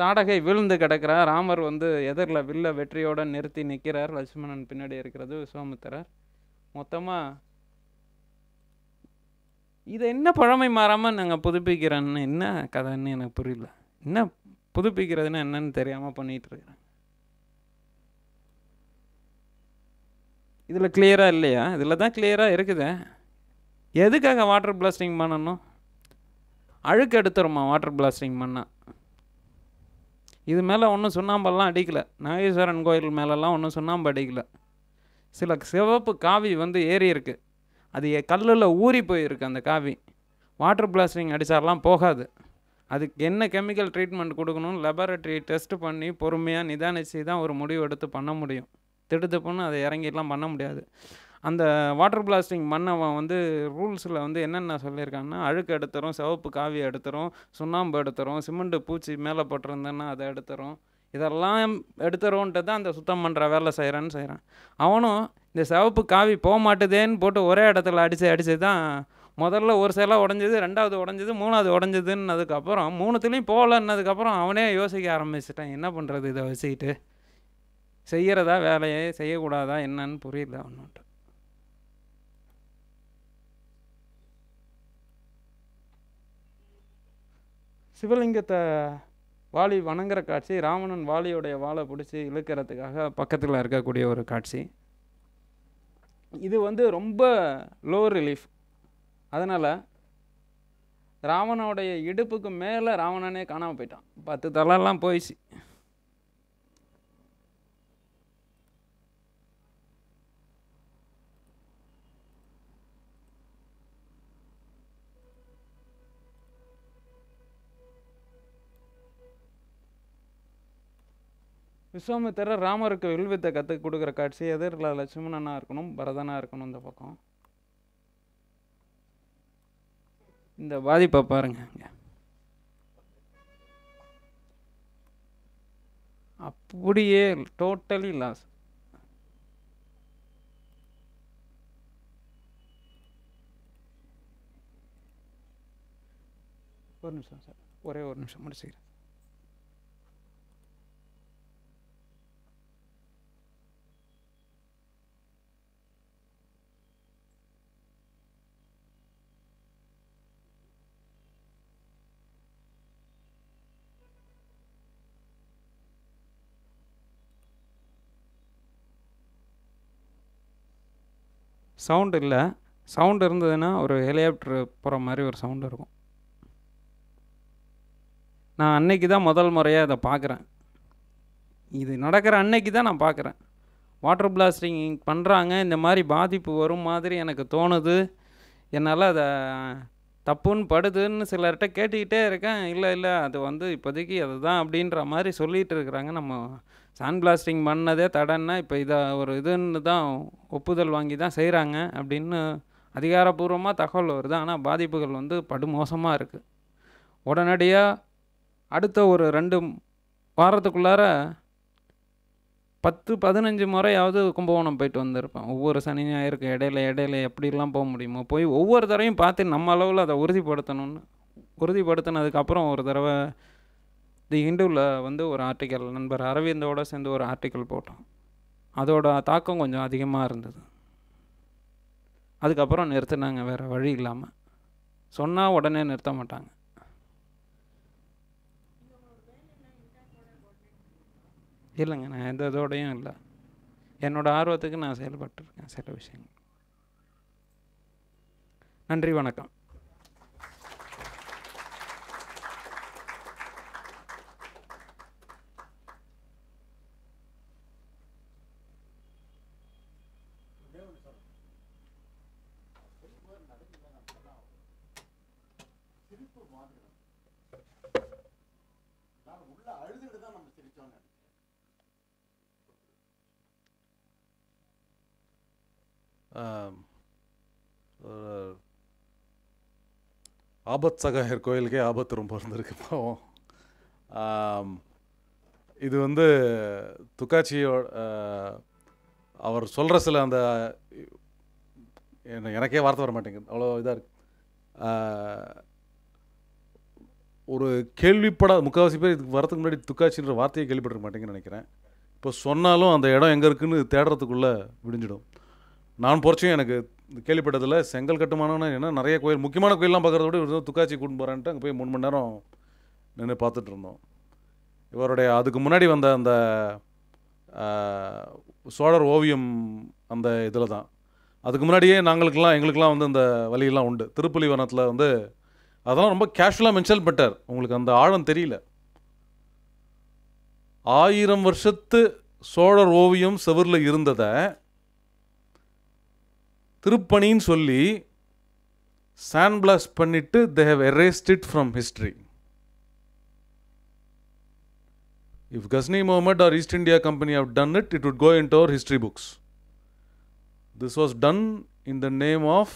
தாடகை விழுந்து கிடக்கிறார் ராமர் வந்து எதிரில் வில்ல வெற்றியோடு நிறுத்தி நிற்கிறார் லட்சுமணன் பின்னாடி இருக்கிறது விஸ்வாமித்திரர் மொத்தமாக இதை என்ன பழமை மாறாமல் நாங்கள் புதுப்பிக்கிறேன்னு என்ன கதைன்னு எனக்கு புரியல என்ன புதுப்பிக்கிறதுனா என்னன்னு தெரியாமல் பண்ணிகிட்ருக்கிறேன் இதில் கிளியராக இல்லையா இதில் தான் கிளியராக இருக்குது எதுக்காக வாட்டர் பிளாஸ்டிங் பண்ணணும் அழுக்கு எடுத்துருமா வாட்டர் பிளாஸ்டிங் பண்ணால் இது மேலே ஒன்றும் சுண்ணாம்பெல்லாம் அடிக்கலை நாகேஸ்வரன் கோயில் மேலெல்லாம் ஒன்றும் சுண்ணாம்பு அடிக்கலை சில சிவப்பு காவி வந்து ஏறி இருக்குது அது கல்லில் ஊறி போயிருக்கு அந்த காவி வாட்டர் பிளாஸ்டிங் அடித்தாலாம் போகாது அதுக்கு என்ன கெமிக்கல் ட்ரீட்மெண்ட் கொடுக்கணும் லெபார்டரி டெஸ்ட் பண்ணி பொறுமையாக நிதானிச்சு தான் ஒரு முடிவு எடுத்து பண்ண முடியும் திடுத்துப்புன்னு அதை இறங்கிடலாம் பண்ண முடியாது அந்த வாட்டர் பிளாஸ்டிங் மண்ணவன் வந்து ரூல்ஸில் வந்து என்னென்ன சொல்லியிருக்காங்கன்னா அழுக்கு எடுத்துரும் சிவப்பு காவி எடுத்துரும் சுண்ணாம்பு எடுத்துரும் சிமெண்ட்டு பூச்சி மேலே போட்டிருந்தேன்னா அதை எடுத்துரும் இதெல்லாம் எடுத்துருவோன்ட்டு தான் அந்த சுத்தம் பண்ணுற வேலை செய்கிறான்னு செய்கிறான் அவனும் இந்த சிவப்பு காவி போக மாட்டுதேன்னு போட்டு ஒரே இடத்துல அடித்து அடித்து தான் முதல்ல ஒரு சில உடஞ்சது ரெண்டாவது உடஞ்சது மூணாவது உடஞ்சதுன்னதுக்கப்புறம் மூணுத்துலேயும் போகலன்னதுக்கப்புறம் அவனே யோசிக்க ஆரம்பிச்சிட்டான் என்ன பண்ணுறது இதை வச்சுக்கிட்டு செய்கிறதா வேலையை செய்யக்கூடாதா என்னன்னு புரியல அவன்ட்டு சிவலிங்கத்தை வாலி வணங்குற காட்சி ராவணன் வாலியுடைய வாழை பிடிச்சி இழுக்கிறதுக்காக பக்கத்தில் இருக்கக்கூடிய ஒரு காட்சி இது வந்து ரொம்ப லோ ரிலீஃப் அதனால் ராவணோடைய இடுப்புக்கு மேலே ராவணனே காணாமல் போயிட்டான் பத்து தலைலாம் போயிடுச்சு விஸ்வாமித்திரர் ராமருக்கு வில்வித்தை கற்றுக் கொடுக்குற காட்சி எதிரில் லட்சுமணனாக இருக்கணும் பரதனாக இருக்கணும் இந்த பக்கம் இந்த பாதிப்பை பாருங்க அப்படியே டோட்டலி லாஸ் ஒரு நிமிஷம் சார் ஒரே ஒரு நிமிஷம் முடிச்சுக்கிறேன் சவுண்டு இல்லை சவுண்டு இருந்ததுன்னா ஒரு ஹெலிகாப்டர் போகிற மாதிரி ஒரு சவுண்டு இருக்கும் நான் அன்னைக்கு தான் முதல் முறையாக இதை பார்க்குறேன் இது நடக்கிற அன்னைக்கு தான் நான் பார்க்குறேன் வாட்டர் பிளாஸ்டிங் பண்ணுறாங்க இந்த மாதிரி பாதிப்பு வரும் மாதிரி எனக்கு தோணுது என்னால் அதை தப்புன்னு படுதுன்னு சிலர்கிட்ட கேட்டுக்கிட்டே இருக்கேன் இல்லை இல்லை அது வந்து இப்போதைக்கு அதுதான் அப்படின்ற மாதிரி சொல்லிகிட்டு இருக்கிறாங்க நம்ம சான் பிளாஸ்டிங் பண்ணதே தடன்னா இப்போ இதை ஒரு இதுன்னு தான் ஒப்புதல் வாங்கி தான் செய்கிறாங்க அப்படின்னு அதிகாரப்பூர்வமாக தகவல் வருது ஆனால் பாதிப்புகள் வந்து படுமோசமாக இருக்குது உடனடியாக அடுத்த ஒரு ரெண்டு வாரத்துக்குள்ளார பத்து பதினஞ்சு முறையாவது கும்பகோணம் போயிட்டு வந்திருப்பேன் ஒவ்வொரு சனி ஞாயிறுக்கு இடையில இடையில எப்படிலாம் போக முடியுமோ போய் ஒவ்வொரு தடவையும் பார்த்து நம்ம அளவில் அதை உறுதிப்படுத்தணும்னு உறுதிப்படுத்தினதுக்கப்புறம் ஒரு தடவை தி இண்டுவில் வந்து ஒரு ஆர்டிக்கல் நண்பர் அரவிந்தோடு சேர்ந்து ஒரு ஆர்டிக்கல் போட்டோம் அதோட தாக்கம் கொஞ்சம் அதிகமாக இருந்தது அதுக்கப்புறம் நிறுத்தினாங்க வேறு வழி இல்லாமல் சொன்னால் உடனே நிறுத்த மாட்டாங்க இல்லைங்க நான் எந்த இதோடையும் இல்லை என்னோடய ஆர்வத்துக்கு நான் செயல்பட்டுருக்கேன் சில விஷயங்கள் நன்றி வணக்கம் Um, uh, ஆபத் சகாயர் கோயிலுக்கே ஆபத்து ரொம்ப இருந்திருக்கு பாவம் um, இது வந்து துக்காச்சியோட uh, அவர் சொல்கிற சில அந்த எனக்கே வார்த்தை வர மாட்டேங்குது அவ்வளோ இதாக இருக்கு uh, ஒரு கேள்விப்படாத முக்கால்வாசி பேர் இதுக்கு வரத்துக்கு முன்னாடி துக்காட்சின்ற வார்த்தையை கேள்விப்பட்டிருக்க மாட்டேங்குன்னு நினைக்கிறேன் இப்போ சொன்னாலும் அந்த இடம் எங்கே இருக்குன்னு தேடுறதுக்குள்ளே விடிஞ்சிடும் நான் பொறிச்சும் எனக்கு கேள்விப்பட்டதில் செங்கல் கட்டுமானம்னா என்ன நிறைய கோயில் முக்கியமான கோயிலெலாம் பார்க்குறத விட இவர் துக்காச்சி கூட்டு போகிறான்ட்டு அங்கே போய் மூணு மணி நேரம் நின்று பார்த்துட்டு இருந்தோம் இவருடைய அதுக்கு முன்னாடி வந்த அந்த சோழர் ஓவியம் அந்த இதில் தான் அதுக்கு முன்னாடியே நாங்களுக்கெல்லாம் எங்களுக்கெல்லாம் வந்து அந்த வழியெல்லாம் உண்டு வனத்தில் வந்து அதெல்லாம் ரொம்ப கேஷுவலாக மென்ஷன் பட்டார் உங்களுக்கு அந்த ஆழம் தெரியல ஆயிரம் வருஷத்து சோழர் ஓவியம் செவரில் இருந்ததை திருப்பணின்னு சொல்லி சாண்ட் பிளாஸ் பண்ணிவிட்டு they have erased it from history if Ghazni Muhammad or East India Company have done it it would go into our history books this was done in the name of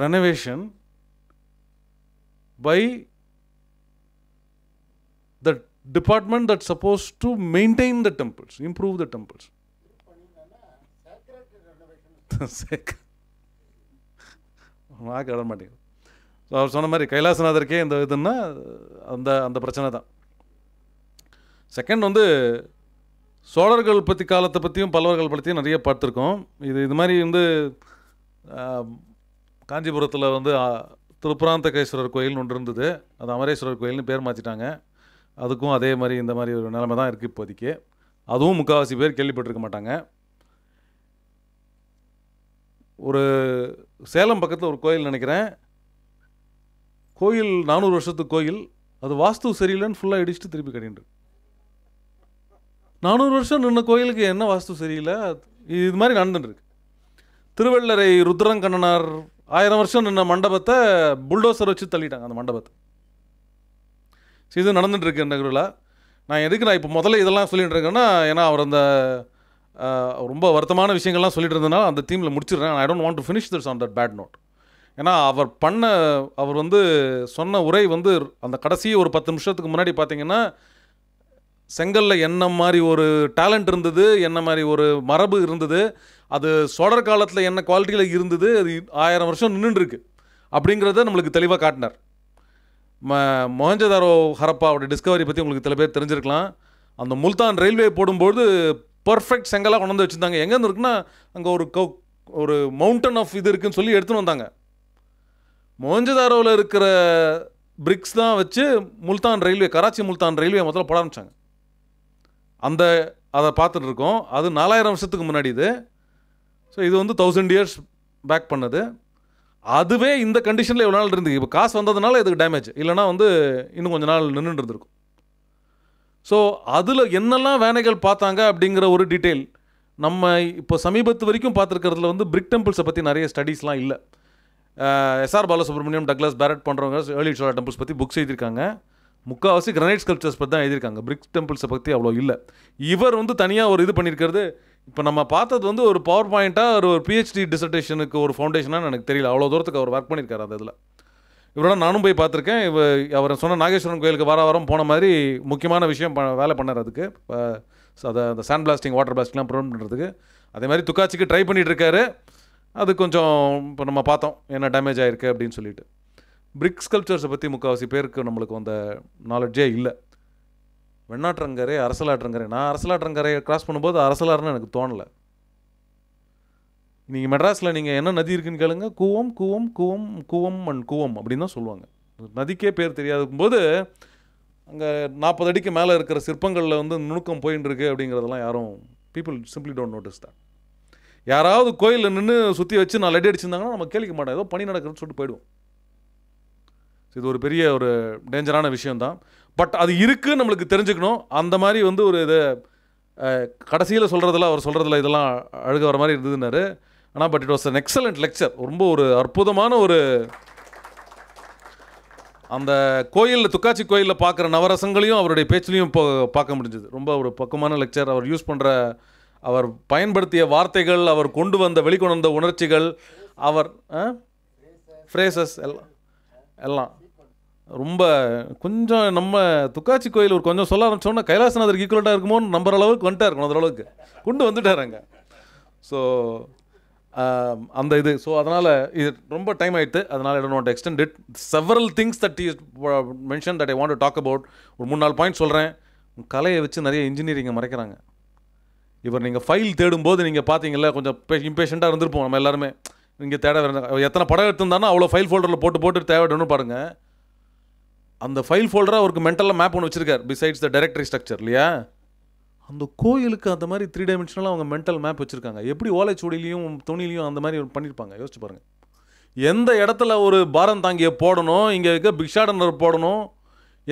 renovation by the department that's supposed to maintain the temples, improve the temples. சேர்க்க நாக்கு விட மாட்டேங்குது so அவர் சொன்ன மாதிரி கைலாசநாதருக்கே இந்த இதுன்னா அந்த அந்த பிரச்சனை தான் செகண்ட் வந்து சோழர்கள் பற்றி காலத்தை பற்றியும் பல்லவர்கள் பற்றியும் நிறைய பார்த்துருக்கோம் இது இது மாதிரி வந்து காஞ்சிபுரத்தில் வந்து திருப்புராந்தகேஸ்வரர் கோயில்னு ஒன்று இருந்தது அது அமரேஸ்வரர் கோயில்னு பேர் மாற்றிட்டாங்க அதுக்கும் அதே மாதிரி இந்த மாதிரி ஒரு நிலைமை தான் இருக்குது இப்போதைக்கு அதுவும் முக்கால்வாசி பேர் கேள்விப்பட்டிருக்க மாட்டாங்க ஒரு சேலம் பக்கத்தில் ஒரு கோயில் நினைக்கிறேன் கோயில் நானூறு வருஷத்து கோயில் அது வாஸ்து சரியில்லைன்னு ஃபுல்லாக இடிச்சுட்டு திருப்பி கட்டிட்டு நானூறு வருஷம் நின்ன கோயிலுக்கு என்ன வாஸ்து சரியில்லை இது மாதிரி நடந்துட்டுருக்கு திருவள்ளரை ருத்ரங்கண்ணனார் ஆயிரம் வருஷம் நின்ன மண்டபத்தை புல்டோசர் வச்சு தள்ளிட்டாங்க அந்த மண்டபத்தை இது நடந்துட்டுருக்கு நகரில் நான் எதுக்கு நான் இப்போ முதல்ல இதெல்லாம் சொல்லிகிட்டு இருக்கேன்னா ஏன்னா அவர் அந்த ரொம்ப வருத்தமான விஷயங்கள்லாம் சொல்லிட்டு இருந்தனால அந்த தீமில் முடிச்சிடுறேன் I don't want to finish this on that bad note ஏன்னா அவர் பண்ண அவர் வந்து சொன்ன உரை வந்து அந்த கடைசி ஒரு பத்து நிமிஷத்துக்கு முன்னாடி பார்த்தீங்கன்னா செங்கலில் என்ன மாதிரி ஒரு டேலண்ட் இருந்தது என்ன மாதிரி ஒரு மரபு இருந்தது அது சோழர் காலத்தில் என்ன குவாலிட்டியில் இருந்தது அது ஆயிரம் வருஷம் நின்றுருக்கு அப்படிங்கிறத நம்மளுக்கு தெளிவாக காட்டினார் ம மொஹஞ்சதாரோ ஹரப்பாவோட டிஸ்கவரி பற்றி உங்களுக்கு சில பேர் தெரிஞ்சிருக்கலாம் அந்த முல்தான் ரயில்வே போடும்போது பர்ஃபெக்ட் செங்கலாக கொண்டு வந்து வச்சுருந்தாங்க எங்கேருந்து இருக்குன்னா அங்கே ஒரு கோ ஒரு மவுண்டன் ஆஃப் இது இருக்குன்னு சொல்லி எடுத்துன்னு வந்தாங்க மோஞ்சதாரோவில் இருக்கிற பிரிக்ஸ் தான் வச்சு முல்தான் ரயில்வே கராச்சி முல்தான் ரயில்வே முதல்ல போட ஆரம்பித்தாங்க அந்த அதை பார்த்துட்டு இருக்கோம் அது நாலாயிரம் வருஷத்துக்கு முன்னாடி இது ஸோ இது வந்து தௌசண்ட் இயர்ஸ் பேக் பண்ணது அதுவே இந்த கண்டிஷனில் எவ்வளோ நாள் இருந்துக்கு இப்போ காசு வந்ததுனால இதுக்கு டேமேஜ் இல்லைனா வந்து இன்னும் கொஞ்ச நாள் நின்றுட்டு இருந்திருக்கும் ஸோ அதில் என்னெல்லாம் வேனைகள் பார்த்தாங்க அப்படிங்கிற ஒரு டீட்டெயில் நம்ம இப்போ சமீபத்து வரைக்கும் பார்த்துருக்கிறதுல வந்து பிரிக் டெம்பிள்ஸை பற்றி நிறைய ஸ்டடீஸ்லாம் இல்லை எஸ்ஆர் பாலசுப்ரமணியம் டக்ளஸ் பேரட் பண்ணுறவங்க ஏர்லி சோலா டெம்பிள்ஸ் பற்றி புக்ஸ் எழுதியிருக்காங்க முக்கால்வாசி கிரனைட் ஸ்கல்ச்சர்ஸ் பற்றி தான் எழுதியிருக்காங்க பிரிக் டெம்பிள்ஸை பற்றி அவ்வளோ இல்லை இவர் வந்து தனியாக ஒரு இது பண்ணியிருக்கிறது இப்போ நம்ம பார்த்தது வந்து ஒரு பவர் பாயிண்ட்டாக ஒரு பிஹெச்டி டிசர்டேஷனுக்கு ஒரு ஃபவுண்டேஷனாக எனக்கு தெரியல அவ்வளோ தூரத்துக்கு அவர் ஒர்க் பண்ணியிருக்காரு அந்த இதில் இவரோட நானும் போய் பார்த்துருக்கேன் இவ அவர் சொன்ன நாகேஸ்வரன் கோயிலுக்கு வார வாரம் போன மாதிரி முக்கியமான விஷயம் ப வேலை பண்ணார் அதுக்கு அதை அந்த சாண்ட் பிளாஸ்டிங் வாட்டர் பிளாஸ்டிங்லாம் ப்ரொவைட் பண்ணுறதுக்கு அதே மாதிரி துக்காச்சிக்கு ட்ரை பண்ணிகிட்ருக்காரு அது கொஞ்சம் இப்போ நம்ம பார்த்தோம் என்ன டேமேஜ் ஆகிருக்கு அப்படின்னு சொல்லிட்டு பிரிக் ஸ்கல்ப்சர்ஸை பற்றி முக்கால்வாசி பேருக்கு நம்மளுக்கு அந்த நாலெட்ஜே இல்லை வெண்ணாற்றங்கரை அரசலாற்றங்கரை நான் அரசலாற்றங்கரையை கிராஸ் பண்ணும்போது அரசலாறுன்னு எனக்கு தோணலை நீங்கள் மெட்ராஸில் நீங்கள் என்ன நதி இருக்குன்னு கேளுங்க கூவம் கூவம் கூவம் கூவம் அண்ட் கூவம் அப்படின்னு தான் சொல்லுவாங்க நதிக்கே பேர் இருக்கும்போது அங்கே நாற்பது அடிக்கு மேலே இருக்கிற சிற்பங்களில் வந்து நுணுக்கம் போயின்னு இருக்கு அப்படிங்கிறதெல்லாம் யாரும் பீப்புள் சிம்பிளி டோன்ட் நோட்டீஸ் தான் யாராவது கோயிலில் நின்று சுற்றி வச்சு நான் லட்டி அடிச்சிருந்தாங்கன்னா நம்ம கேளிக்க மாட்டோம் ஏதோ பணி நடக்குதுன்னு சொல்லிட்டு போயிடுவோம் இது ஒரு பெரிய ஒரு டேஞ்சரான விஷயம்தான் பட் அது இருக்குன்னு நம்மளுக்கு தெரிஞ்சுக்கணும் அந்த மாதிரி வந்து ஒரு இது கடைசியில் சொல்கிறதுல அவர் சொல்கிறதுல இதெல்லாம் அழுக வர மாதிரி இருந்ததுன்னாரு ஆனால் but it was an excellent lecture ரொம்ப ஒரு அற்புதமான ஒரு அந்த கோயிலில் துக்காச்சி கோயிலில் பார்க்குற நவரசங்களையும் அவருடைய பேச்சிலையும் இப்போ பார்க்க முடிஞ்சது ரொம்ப ஒரு பக்குவமான லெக்சர் அவர் யூஸ் பண்ணுற அவர் பயன்படுத்திய வார்த்தைகள் அவர் கொண்டு வந்த வெளிக்கொணர்ந்த உணர்ச்சிகள் அவர் ஃப்ரேசஸ் எல்லாம் எல்லாம் ரொம்ப கொஞ்சம் நம்ம துக்காச்சி கோயில் ஒரு கொஞ்சம் சொல்ல ஆரம்பிச்சோம்னா கைலாசநாதர் ஈக்குவலாக இருக்குமோன்னு நம்புற அளவுக்கு வந்துட்டார் அந்த அளவுக்கு கொண்டு வந்துட்டார் அங்கே ஸோ அந்த இது ஸோ அதனால் இது ரொம்ப டைம் ஆகிட்டு அதனால் I don't want extend it several things that is mention that I want to talk about ஒரு மூணு நாலு பாயிண்ட் சொல்கிறேன் கலையை வச்சு நிறைய இன்ஜினியரிங்கை மறைக்கிறாங்க இவர் நீங்கள் ஃபைல் தேடும்போது நீங்கள் பார்த்தீங்கல்ல கொஞ்சம் இம்பேஷண்ட்டாக இருந்திருப்போம் நம்ம எல்லாருமே நீங்கள் தேட எத்தனை படம் எடுத்திருந்தானோ அவ்வளோ ஃபைல் ஃபோல்டரில் போட்டு போட்டு தேவைடணும்னு பாருங்கள் அந்த ஃபைல் ஃபோல்டராக அவருக்கு மென்டலாக மேப் ஒன்று வச்சிருக்கார் பிசைட்ஸ் த டைரக்டரி ஸ்ட்ரக்சர் இல்லையா அந்த கோயிலுக்கு அந்த மாதிரி த்ரீ டைமென்ஷனலாக அவங்க மென்டல் மேப் வச்சுருக்காங்க எப்படி ஓலைச்சூடிலையும் துணிலையும் அந்த மாதிரி பண்ணியிருப்பாங்க யோசிச்சு பாருங்கள் எந்த இடத்துல ஒரு பாரம் தாங்கியை போடணும் இங்கே இருக்க பிக்ஷாடனர் போடணும்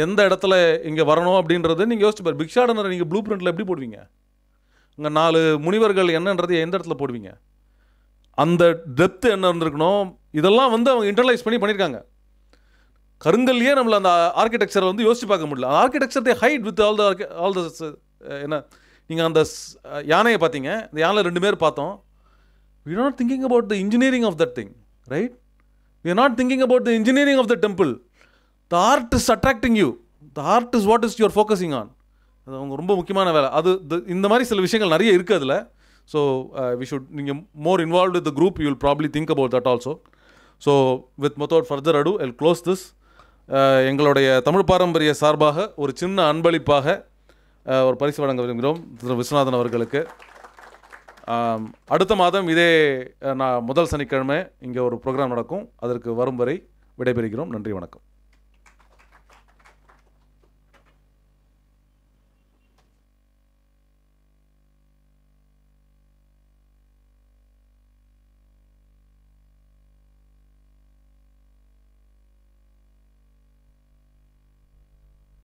எந்த இடத்துல இங்கே வரணும் அப்படின்றத நீங்கள் யோசிச்சு பாரு பிக்ஷாடனரை நீங்கள் ப்ளூ பிரிண்டில் எப்படி போடுவீங்க இங்கே நாலு முனிவர்கள் என்னன்றது எந்த இடத்துல போடுவீங்க அந்த டெப்த்து என்ன இருந்திருக்கணும் இதெல்லாம் வந்து அவங்க இன்டர்லைஸ் பண்ணி பண்ணியிருக்காங்க கருங்கல்லையே நம்மளை அந்த ஆர்கிடெக்சரை வந்து யோசிச்சு பார்க்க முடியல architecture they hide with all the all the என்ன நீங்கள் அந்த யானையை பார்த்தீங்க இந்த யானை ரெண்டு பேர் பார்த்தோம் we not thinking about the engineering of that thing right we are not thinking about the engineering of the temple the art is attracting you the art is what is you're focusing on அது அவங்க ரொம்ப முக்கியமான வேலை அது இந்த மாதிரி சில விஷயங்கள் நிறைய இருக்குது அதில் ஸோ வி ஷுட் நீங்கள் more involve with the group you will probably think about that also so with without further ado I'll close this எங்களுடைய தமிழ் பாரம்பரிய சார்பாக ஒரு சின்ன அன்பளிப்பாக ஒரு பரிசு வழங்க விரும்புகிறோம் திரு விஸ்வநாதன் அவர்களுக்கு அடுத்த மாதம் இதே நான் முதல் சனிக்கிழமை இங்கே ஒரு ப்ரோக்ராம் நடக்கும் அதற்கு வரும் வரை விடைபெறுகிறோம் நன்றி வணக்கம்